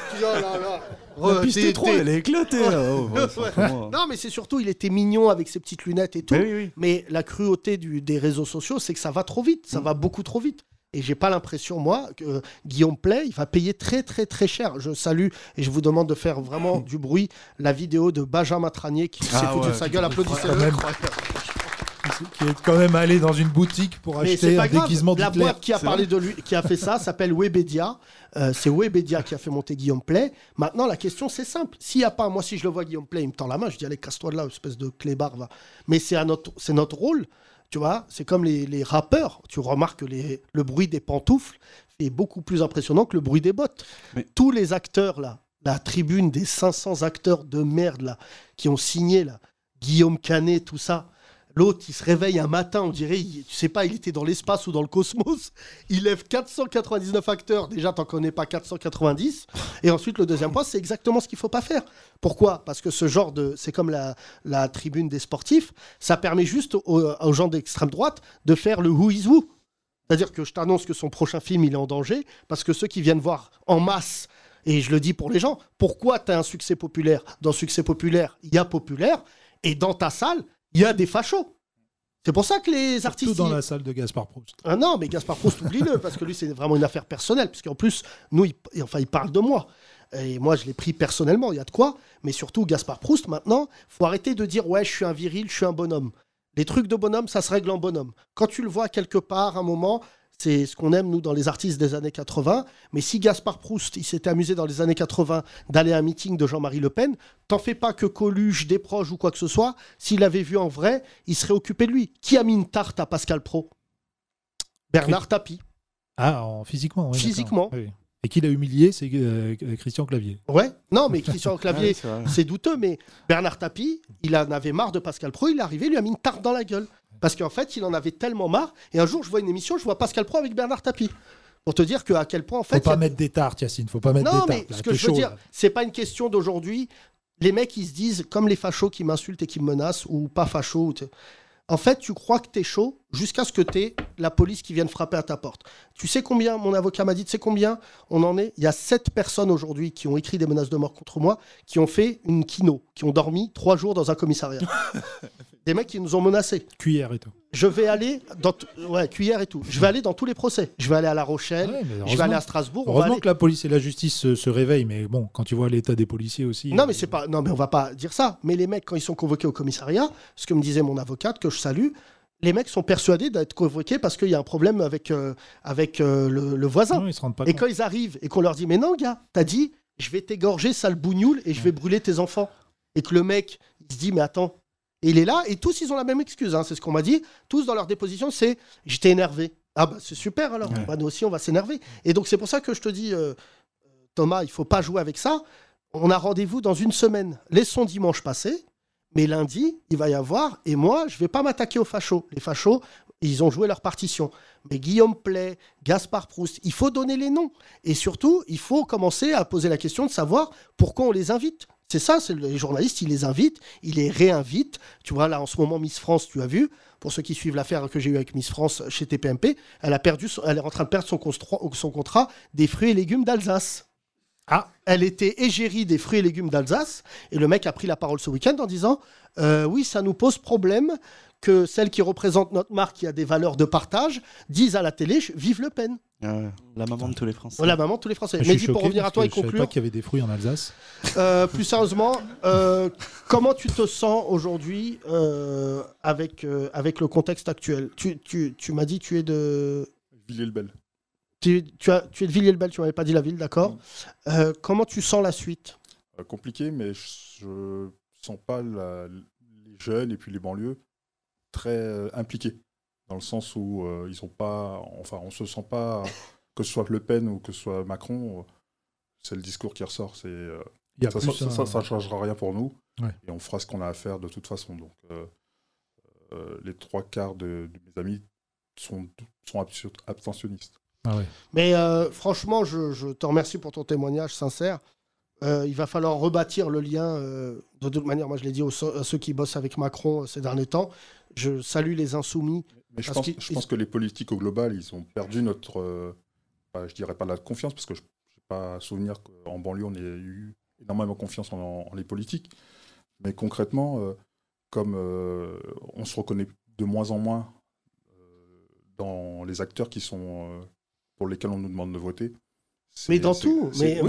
Oh là là la piste trop, elle est éclatée. Oh, oh, non, mais c'est surtout, il était mignon avec ses petites lunettes et tout. Mais la cruauté des réseaux sociaux, c'est que ça va trop vite. Ça mm. va beaucoup trop vite. Et j'ai pas l'impression, moi, que euh, Guillaume Play, il va payer très, très, très cher. Je salue et je vous demande de faire vraiment du bruit, la vidéo de Benjamin Tranier qui s'est ah foutu de sa gueule. Applaudissez-le qui est quand même allé dans une boutique pour acheter un déguisement d'Hitler. La boîte qui a parlé de lui, qui a fait ça, s'appelle Webedia. Euh, c'est Webedia qui a fait monter Guillaume Play. Maintenant, la question, c'est simple. S'il n'y a pas, moi, si je le vois Guillaume Play, il me tend la main, je dis allez, casse-toi de là, espèce de clébard. Mais c'est notre, notre rôle tu vois, c'est comme les, rappeurs. Tu remarques les, le bruit des pantoufles est beaucoup plus impressionnant que le bruit des bottes. Tous les acteurs, là, la tribune des 500 acteurs de merde, là, qui ont signé, Guillaume Canet, tout ça, L'autre, il se réveille un matin, on dirait, tu sais pas, il était dans l'espace ou dans le cosmos. Il lève 499 acteurs. Déjà, tant qu'on n'est pas 490. Et ensuite, le deuxième point, c'est exactement ce qu'il faut pas faire. Pourquoi Parce que ce genre de. C'est comme la, tribune des sportifs. Ça permet juste aux, gens d'extrême droite de faire le who is who. C'est-à-dire que je t'annonce que son prochain film, il est en danger, parce que ceux qui viennent voir en masse, et je le dis pour les gens, pourquoi tu as un succès populaire Dans succès populaire, il y a populaire, et dans ta salle, il y a des fachos. C'est pour ça que les Surtout artistes. dans la salle de Gaspard Proust. Ah non, mais Gaspard Proust, oublie-le, parce que lui, c'est vraiment une affaire personnelle, puisqu'en plus, nous, il, enfin, il parle de moi. Et moi, je l'ai pris personnellement, il y a de quoi. Mais surtout, Gaspard Proust, maintenant, faut arrêter de dire Ouais, je suis un viril, je suis un bonhomme. Les trucs de bonhomme, ça se règle en bonhomme. Quand tu le vois quelque part, à un moment, c'est ce qu'on aime, nous, dans les artistes des années 80. Mais si Gaspard Proust, il s'était amusé dans les années 80 d'aller à un meeting de Jean-Marie Le Pen, t'en fais pas que Coluche, des proches ou quoi que ce soit, s'il l'avait vu en vrai, il serait occupé de lui. Qui a mis une tarte à Pascal Pro Bernard Tapi. Ah, physiquement. Oui, physiquement. Et qui l'a humilié, c'est euh, euh, Christian Clavier. Ouais, non, mais Christian Clavier, ah c'est douteux, mais Bernard Tapie, il en avait marre de Pascal Pro, il est arrivé, lui a mis une tarte dans la gueule. Parce qu'en fait, il en avait tellement marre. Et un jour, je vois une émission, je vois Pascal prend avec Bernard Tapie pour te dire que à quel point en fait. Faut pas mettre des tartes, Yacine. Faut pas mettre des tartes. Non, mais ce que je veux dire, c'est pas une question d'aujourd'hui. Les mecs, ils se disent comme les fachos qui m'insultent et qui me menacent ou pas fachos. en fait, tu crois que t'es chaud jusqu'à ce que t'aies la police qui vienne frapper à ta porte. Tu sais combien Mon avocat m'a dit, tu sais combien On en est. Il y a sept personnes aujourd'hui qui ont écrit des menaces de mort contre moi, qui ont fait une kino, qui ont dormi trois jours dans un commissariat. des mecs qui nous ont menacés. Cuillère et tout. Je vais aller dans ouais, cuillère et tout. Je vais aller dans tous les procès. Je vais aller à La Rochelle, je vais aller à Strasbourg. on que la police et la justice se, se réveillent, mais bon, quand tu vois l'état des policiers aussi. Non, mais euh, c'est pas. Non, mais on va pas dire ça. Mais les mecs, quand ils sont convoqués au commissariat, ce que me disait mon avocate que je salue, les mecs sont persuadés d'être convoqués parce qu'il y a un problème avec euh, avec euh, le, voisin. et quand ils arrivent et qu'on leur dit, mais non, gars, t'as dit, je vais t'égorger, sale bougnoule, et je vais brûler tes enfants. Et que le mec il se dit, mais attends, il est là, et tous, ils ont la même excuse. Hein. c'est ce qu'on m'a dit. Tous, dans leur déposition, c'est j'étais énervé. Ah, bah, c'est super alors. Bah, nous aussi, on va s'énerver. Et donc, c'est pour ça que je te dis, euh, Thomas, il faut pas jouer avec ça. On a rendez-vous dans une semaine. Laissons dimanche passer. Mais lundi, il va y avoir, et moi, je vais pas m'attaquer aux fachos. Les fachos, ils ont joué leur partition. Mais Guillaume Play, Gaspard Proust, il faut donner les noms. Et surtout, il faut commencer à poser la question de savoir pourquoi on les invite. C'est ça, les journalistes, ils les invitent, ils les réinvitent. Tu vois, là, en ce moment, Miss France, tu as vu, pour ceux qui suivent l'affaire que j'ai eue avec Miss France chez TPMP, elle, a perdu, elle est en train de perdre son, contrat des fruits et légumes d'Alsace. Ah. Elle était égérie des fruits et légumes d'Alsace, et le mec a pris la parole ce week-end en disant euh, Oui, ça nous pose problème que celle qui représente notre marque, qui a des valeurs de partage, dise à la télé Vive Le Pen la maman de tous les Français. la maman de tous les Français. Mais dis pour revenir à toi et conclure. Je savais pas qu'il y avait des fruits en Alsace. Euh, plus sérieusement, euh, comment tu te sens aujourd'hui euh, avec, avec le contexte actuel Tu, tu, tu m'as dit tu es de. Villiers-le-Bel. Tu, tu, as, tu es de Villiers-le-Bel, tu m'avais pas dit la ville, d'accord Comment tu sens la suite Compliqué, mais je, sens pas les jeunes et puis les banlieues très impliqués dans le sens où euh, ils ont pas, enfin, on se sent pas, que ce soit Le Pen ou que ce soit Macron, euh, c'est le discours qui ressort. C'est euh, ça, ça, changera rien pour nous et on fera ce qu'on a à faire de toute façon. Donc, les trois quarts de, mes amis sont, sont abstentionnistes. Ah Mais franchement, je, te remercie pour ton témoignage sincère. il va falloir rebâtir le lien. de toute manière, moi je l'ai dit aux, à ceux qui bossent avec Macron ces derniers temps. Je salue les insoumis je, pense, que les politiques au global, ils ont perdu notre, euh, je dirais pas la confiance, parce que je n'ai pas souvenir qu'en banlieue, on ait eu énormément confiance en, les politiques. Mais concrètement, euh, comme euh, on se reconnaît de moins en moins dans les acteurs qui sont, pour lesquels on nous demande de voter, mais dans tout. Mais,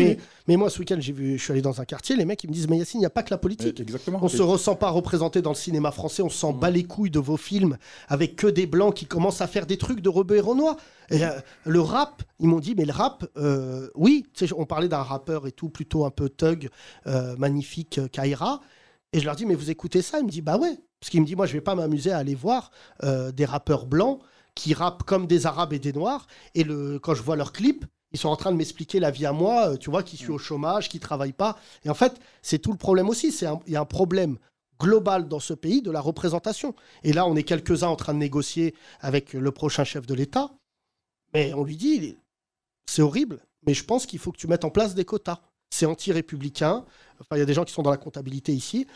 mais, moi, ce week-end, vu, je suis allé dans un quartier, les mecs, ils me disent Mais Yacine, il n'y a pas que la politique. Exactement. On ne se ressent pas représenté dans le cinéma français, on s'en mm. bat les couilles de vos films avec que des blancs qui commencent à faire des trucs de Robert et Renoir. Euh, le rap, ils m'ont dit Mais le rap, euh, oui, on parlait d'un rappeur et tout, plutôt un peu thug, euh, magnifique, Kaira. Et je leur dis Mais vous écoutez ça Il me dit Bah ouais. Parce qu'il me dit Moi, je vais pas m'amuser à aller voir des rappeurs blancs qui rappent comme des Arabes et des Noirs. Et le, quand je vois leurs clips, ils sont en train de m'expliquer la vie à moi, euh, tu vois, qui suis mm. au chômage, qui travaille pas. Et en fait, c'est tout le problème aussi. il y a un problème global dans ce pays de la représentation. Et là, on est quelques-uns en train de négocier avec le prochain chef de l'État. Mais on lui dit, c'est horrible, mais je pense qu'il faut que tu mettes en place des quotas. C'est anti-républicain. Enfin, il y a des gens qui sont dans la comptabilité ici.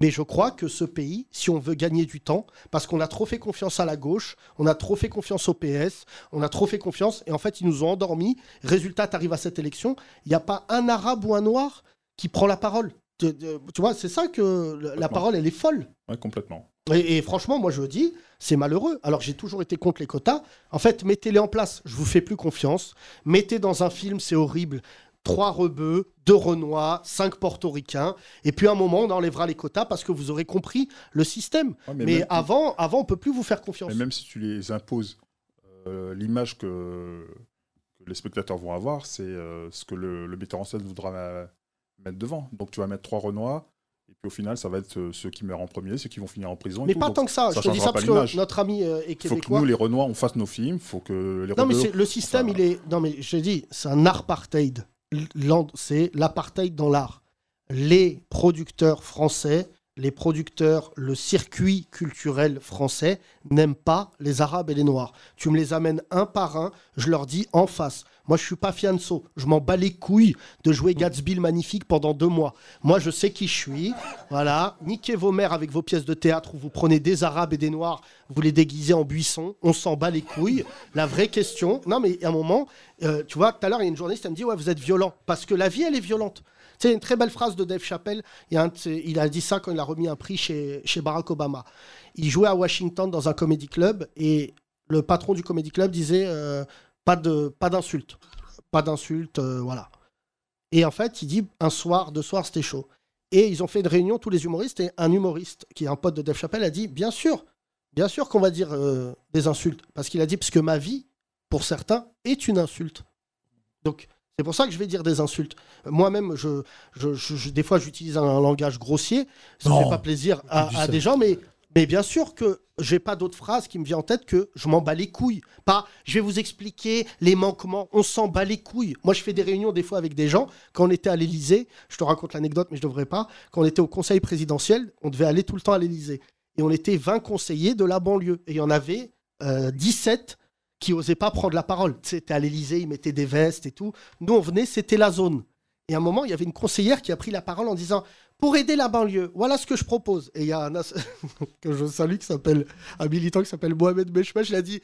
Mais je crois que ce pays, si on veut gagner du temps, parce qu'on a trop fait confiance à la gauche, on a trop fait confiance au PS, on a trop fait confiance, et en fait, ils nous ont endormis. Résultat, tu arrives à cette élection, il n'y a pas un arabe ou un noir qui prend la parole. tu vois, c'est ça que la parole, elle est folle. Oui, complètement. Et, franchement, moi, je dis, c'est malheureux. Alors, j'ai toujours été contre les quotas. En fait, mettez-les en place. Je vous fais plus confiance. Mettez dans un film, c'est horrible trois rebeux, deux renois, cinq portoricains. Et puis à un moment, on enlèvera les quotas parce que vous aurez compris le système. mais, avant, avant, on peut plus vous faire confiance. Mais même si tu les imposes, euh, l'image que, les spectateurs vont avoir, c'est euh, ce que le, le, metteur en scène voudra euh, mettre devant. Donc tu vas mettre trois renois, et puis au final, ça va être ceux qui meurent en premier, ceux qui vont finir en prison. Mais pas tant que ça. je te dis ça parce que notre ami est Faut que nous, les Renois, on fasse nos films. Faut que les. Non, mais le système, il est. Non, mais j'ai dit c'est un apartheid c'est l'apartheid dans l'art. Les producteurs français, les producteurs, le circuit culturel français n'aiment pas les Arabes et les Noirs. Tu me les amènes un par un, je leur dis en face, moi, je suis pas Fianso. Je m'en bats les couilles de jouer Gatsby le magnifique pendant deux mois. Moi, je sais qui je suis. Voilà. Niquez vos mères avec vos pièces de théâtre où vous prenez des Arabes et des Noirs, vous les déguisez en buissons. On s'en bat les couilles. La vraie question. Non, mais à un moment, euh, tu vois, tout à l'heure, il y a une journaliste, elle me dit Ouais, vous êtes violent. Parce que la vie, elle est violente. C'est une très belle phrase de Dave Chappelle. Il a, dit ça quand il a remis un prix chez, Barack Obama. Il jouait à Washington dans un comedy club et le patron du comedy club disait euh, pas de pas d'insultes. Pas d'insultes, euh, voilà. Et en fait, il dit un soir, deux soirs, c'était chaud. Et ils ont fait une réunion, tous les humoristes, et un humoriste, qui est un pote de Dave Chapelle a dit Bien sûr, bien sûr qu'on va dire euh, des insultes. Parce qu'il a dit Parce que ma vie, pour certains, est une insulte. Donc, c'est pour ça que je vais dire des insultes. Moi-même, je, des fois, j'utilise un, langage grossier. Ça ne fait pas plaisir à des gens, mais mais bien sûr que j'ai pas d'autre phrase qui me vient en tête que je m'en bats les couilles. Pas je vais vous expliquer les manquements, on s'en bat les couilles. Moi, je fais des réunions des fois avec des gens. Quand on était à l'Élysée, je te raconte l'anecdote, mais je devrais pas. Quand on était au conseil présidentiel, on devait aller tout le temps à l'Élysée. Et on était 20 conseillers de la banlieue. Et il y en avait 17 euh, qui osaient pas prendre la parole. C'était à l'Élysée, ils mettaient des vestes et tout. Nous, on venait, c'était la zone. Et à un moment, il y avait une conseillère qui a pris la parole en disant Pour aider la banlieue, voilà ce que je propose. Et il y a un que je qui s'appelle, un militant qui s'appelle Mohamed Bechmach, il a dit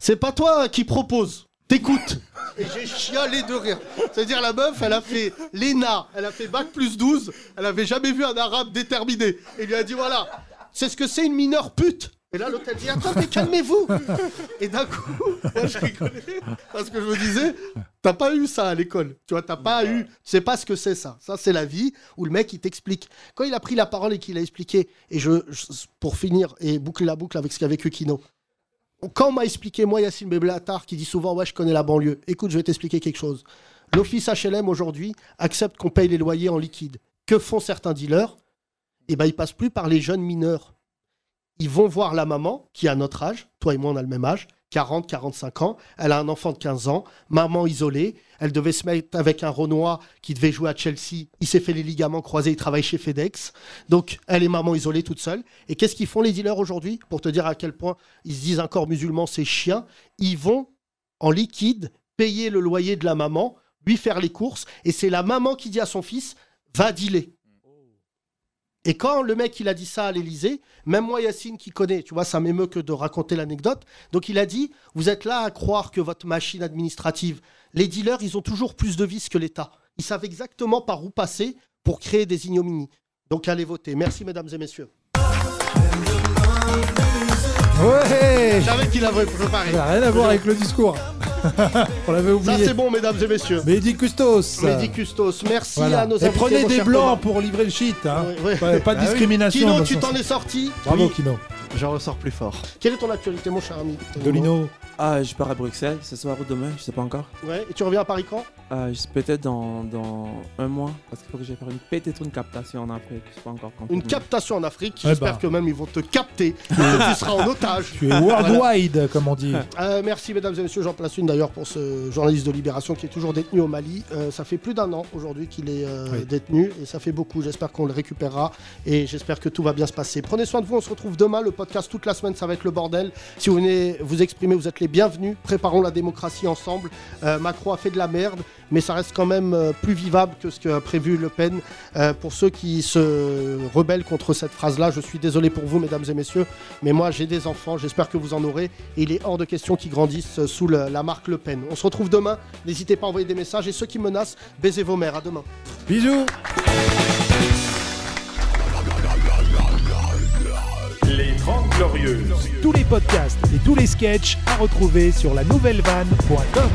C'est pas toi qui propose, t'écoutes. Et j'ai chialé de rire. C'est-à-dire, la meuf, elle a fait l'ENA, elle a fait bac plus 12, elle avait jamais vu un arabe déterminé. Et il lui a dit Voilà, c'est ce que c'est une mineure pute. Et là, l'hôtel dit Attends, mais calmez-vous Et d'un coup, moi, je rigolais parce que je me disais T'as pas eu ça à l'école. Tu vois, t'as pas eu. Tu sais pas ce que c'est, ça. Ça, c'est la vie où le mec, il t'explique. Quand il a pris la parole et qu'il a expliqué, et je, pour finir et boucle la boucle avec ce qu'il qu'a vécu Kino, quand on m'a expliqué, moi, Yacine Beblatar, qui dit souvent Ouais, je connais la banlieue, écoute, je vais t'expliquer quelque chose. L'office HLM aujourd'hui accepte qu'on paye les loyers en liquide. Que font certains dealers Eh bien, ils passent plus par les jeunes mineurs ils vont voir la maman, qui a notre âge, toi et moi on a le même âge, 40, 45 ans, elle a un enfant de 15 ans, maman isolée, elle devait se mettre avec un Renoir qui devait jouer à Chelsea, il s'est fait les ligaments croisés, il travaille chez FedEx, donc elle est maman isolée toute seule. Et qu'est-ce qu'ils font les dealers aujourd'hui Pour te dire à quel point ils se disent encore musulmans, musulman c'est chien, ils vont en liquide payer le loyer de la maman, lui faire les courses, et c'est la maman qui dit à son fils, va dealer. Et quand le mec, il a dit ça à l'Elysée, même moi, Yacine, qui connaît, tu vois, ça m'émeut que de raconter l'anecdote. Donc, il a dit Vous êtes là à croire que votre machine administrative, les dealers, ils ont toujours plus de vis que l'État. Ils savent exactement par où passer pour créer des ignominies. Donc, allez voter. Merci, mesdames et messieurs. Ouais qu'il avait rien à voir avec le discours. On l'avait oublié. Ça, c'est bon, mesdames et messieurs. Mehdi Custos. Mehdi Custos, merci à nos amis. Et prenez des blancs pour livrer le shit. Hein. Pas, de ah discrimination. Kino, tu t'en es sorti. Bravo, Kino. J'en ressors plus fort. Quelle est ton actualité, mon cher ami Dolino. Ah, je pars à Bruxelles, ça ou demain, je sais pas encore. Ouais, et tu reviens à Paris quand euh, peut-être dans, un mois, parce qu'il faut que j'aille faire une peut une captation en Afrique. encore Une captation en Afrique, eh j'espère ben. que même ils vont te capter tu seras en otage. Tu es worldwide, comme on dit. Euh, merci, mesdames et messieurs. J'en place une d'ailleurs pour ce journaliste de Libération qui est toujours détenu au Mali. Euh, ça fait plus d'un an aujourd'hui qu'il est détenu et ça fait beaucoup. J'espère qu'on le récupérera et j'espère que tout va bien se passer. Prenez soin de vous. On se retrouve demain. Le podcast toute la semaine, ça va être le bordel. Si vous venez vous exprimer, vous êtes les bienvenus. Préparons la démocratie ensemble. Macron a fait de la merde mais ça reste quand même euh, plus vivable que ce qu'a prévu Le Pen. Euh, pour ceux qui se rebellent contre cette phrase-là, je suis désolé pour vous, mesdames et messieurs, mais moi j'ai des enfants, j'espère que vous en aurez, et il est hors de question qu'ils grandissent euh, sous la marque Le Pen. On se retrouve demain, n'hésitez pas à envoyer des messages, et ceux qui menacent, baisez vos mères, à demain. Bisous Les 30 Glorieuses. Tous les podcasts et tous les sketchs à retrouver sur la nouvelle vanne.com.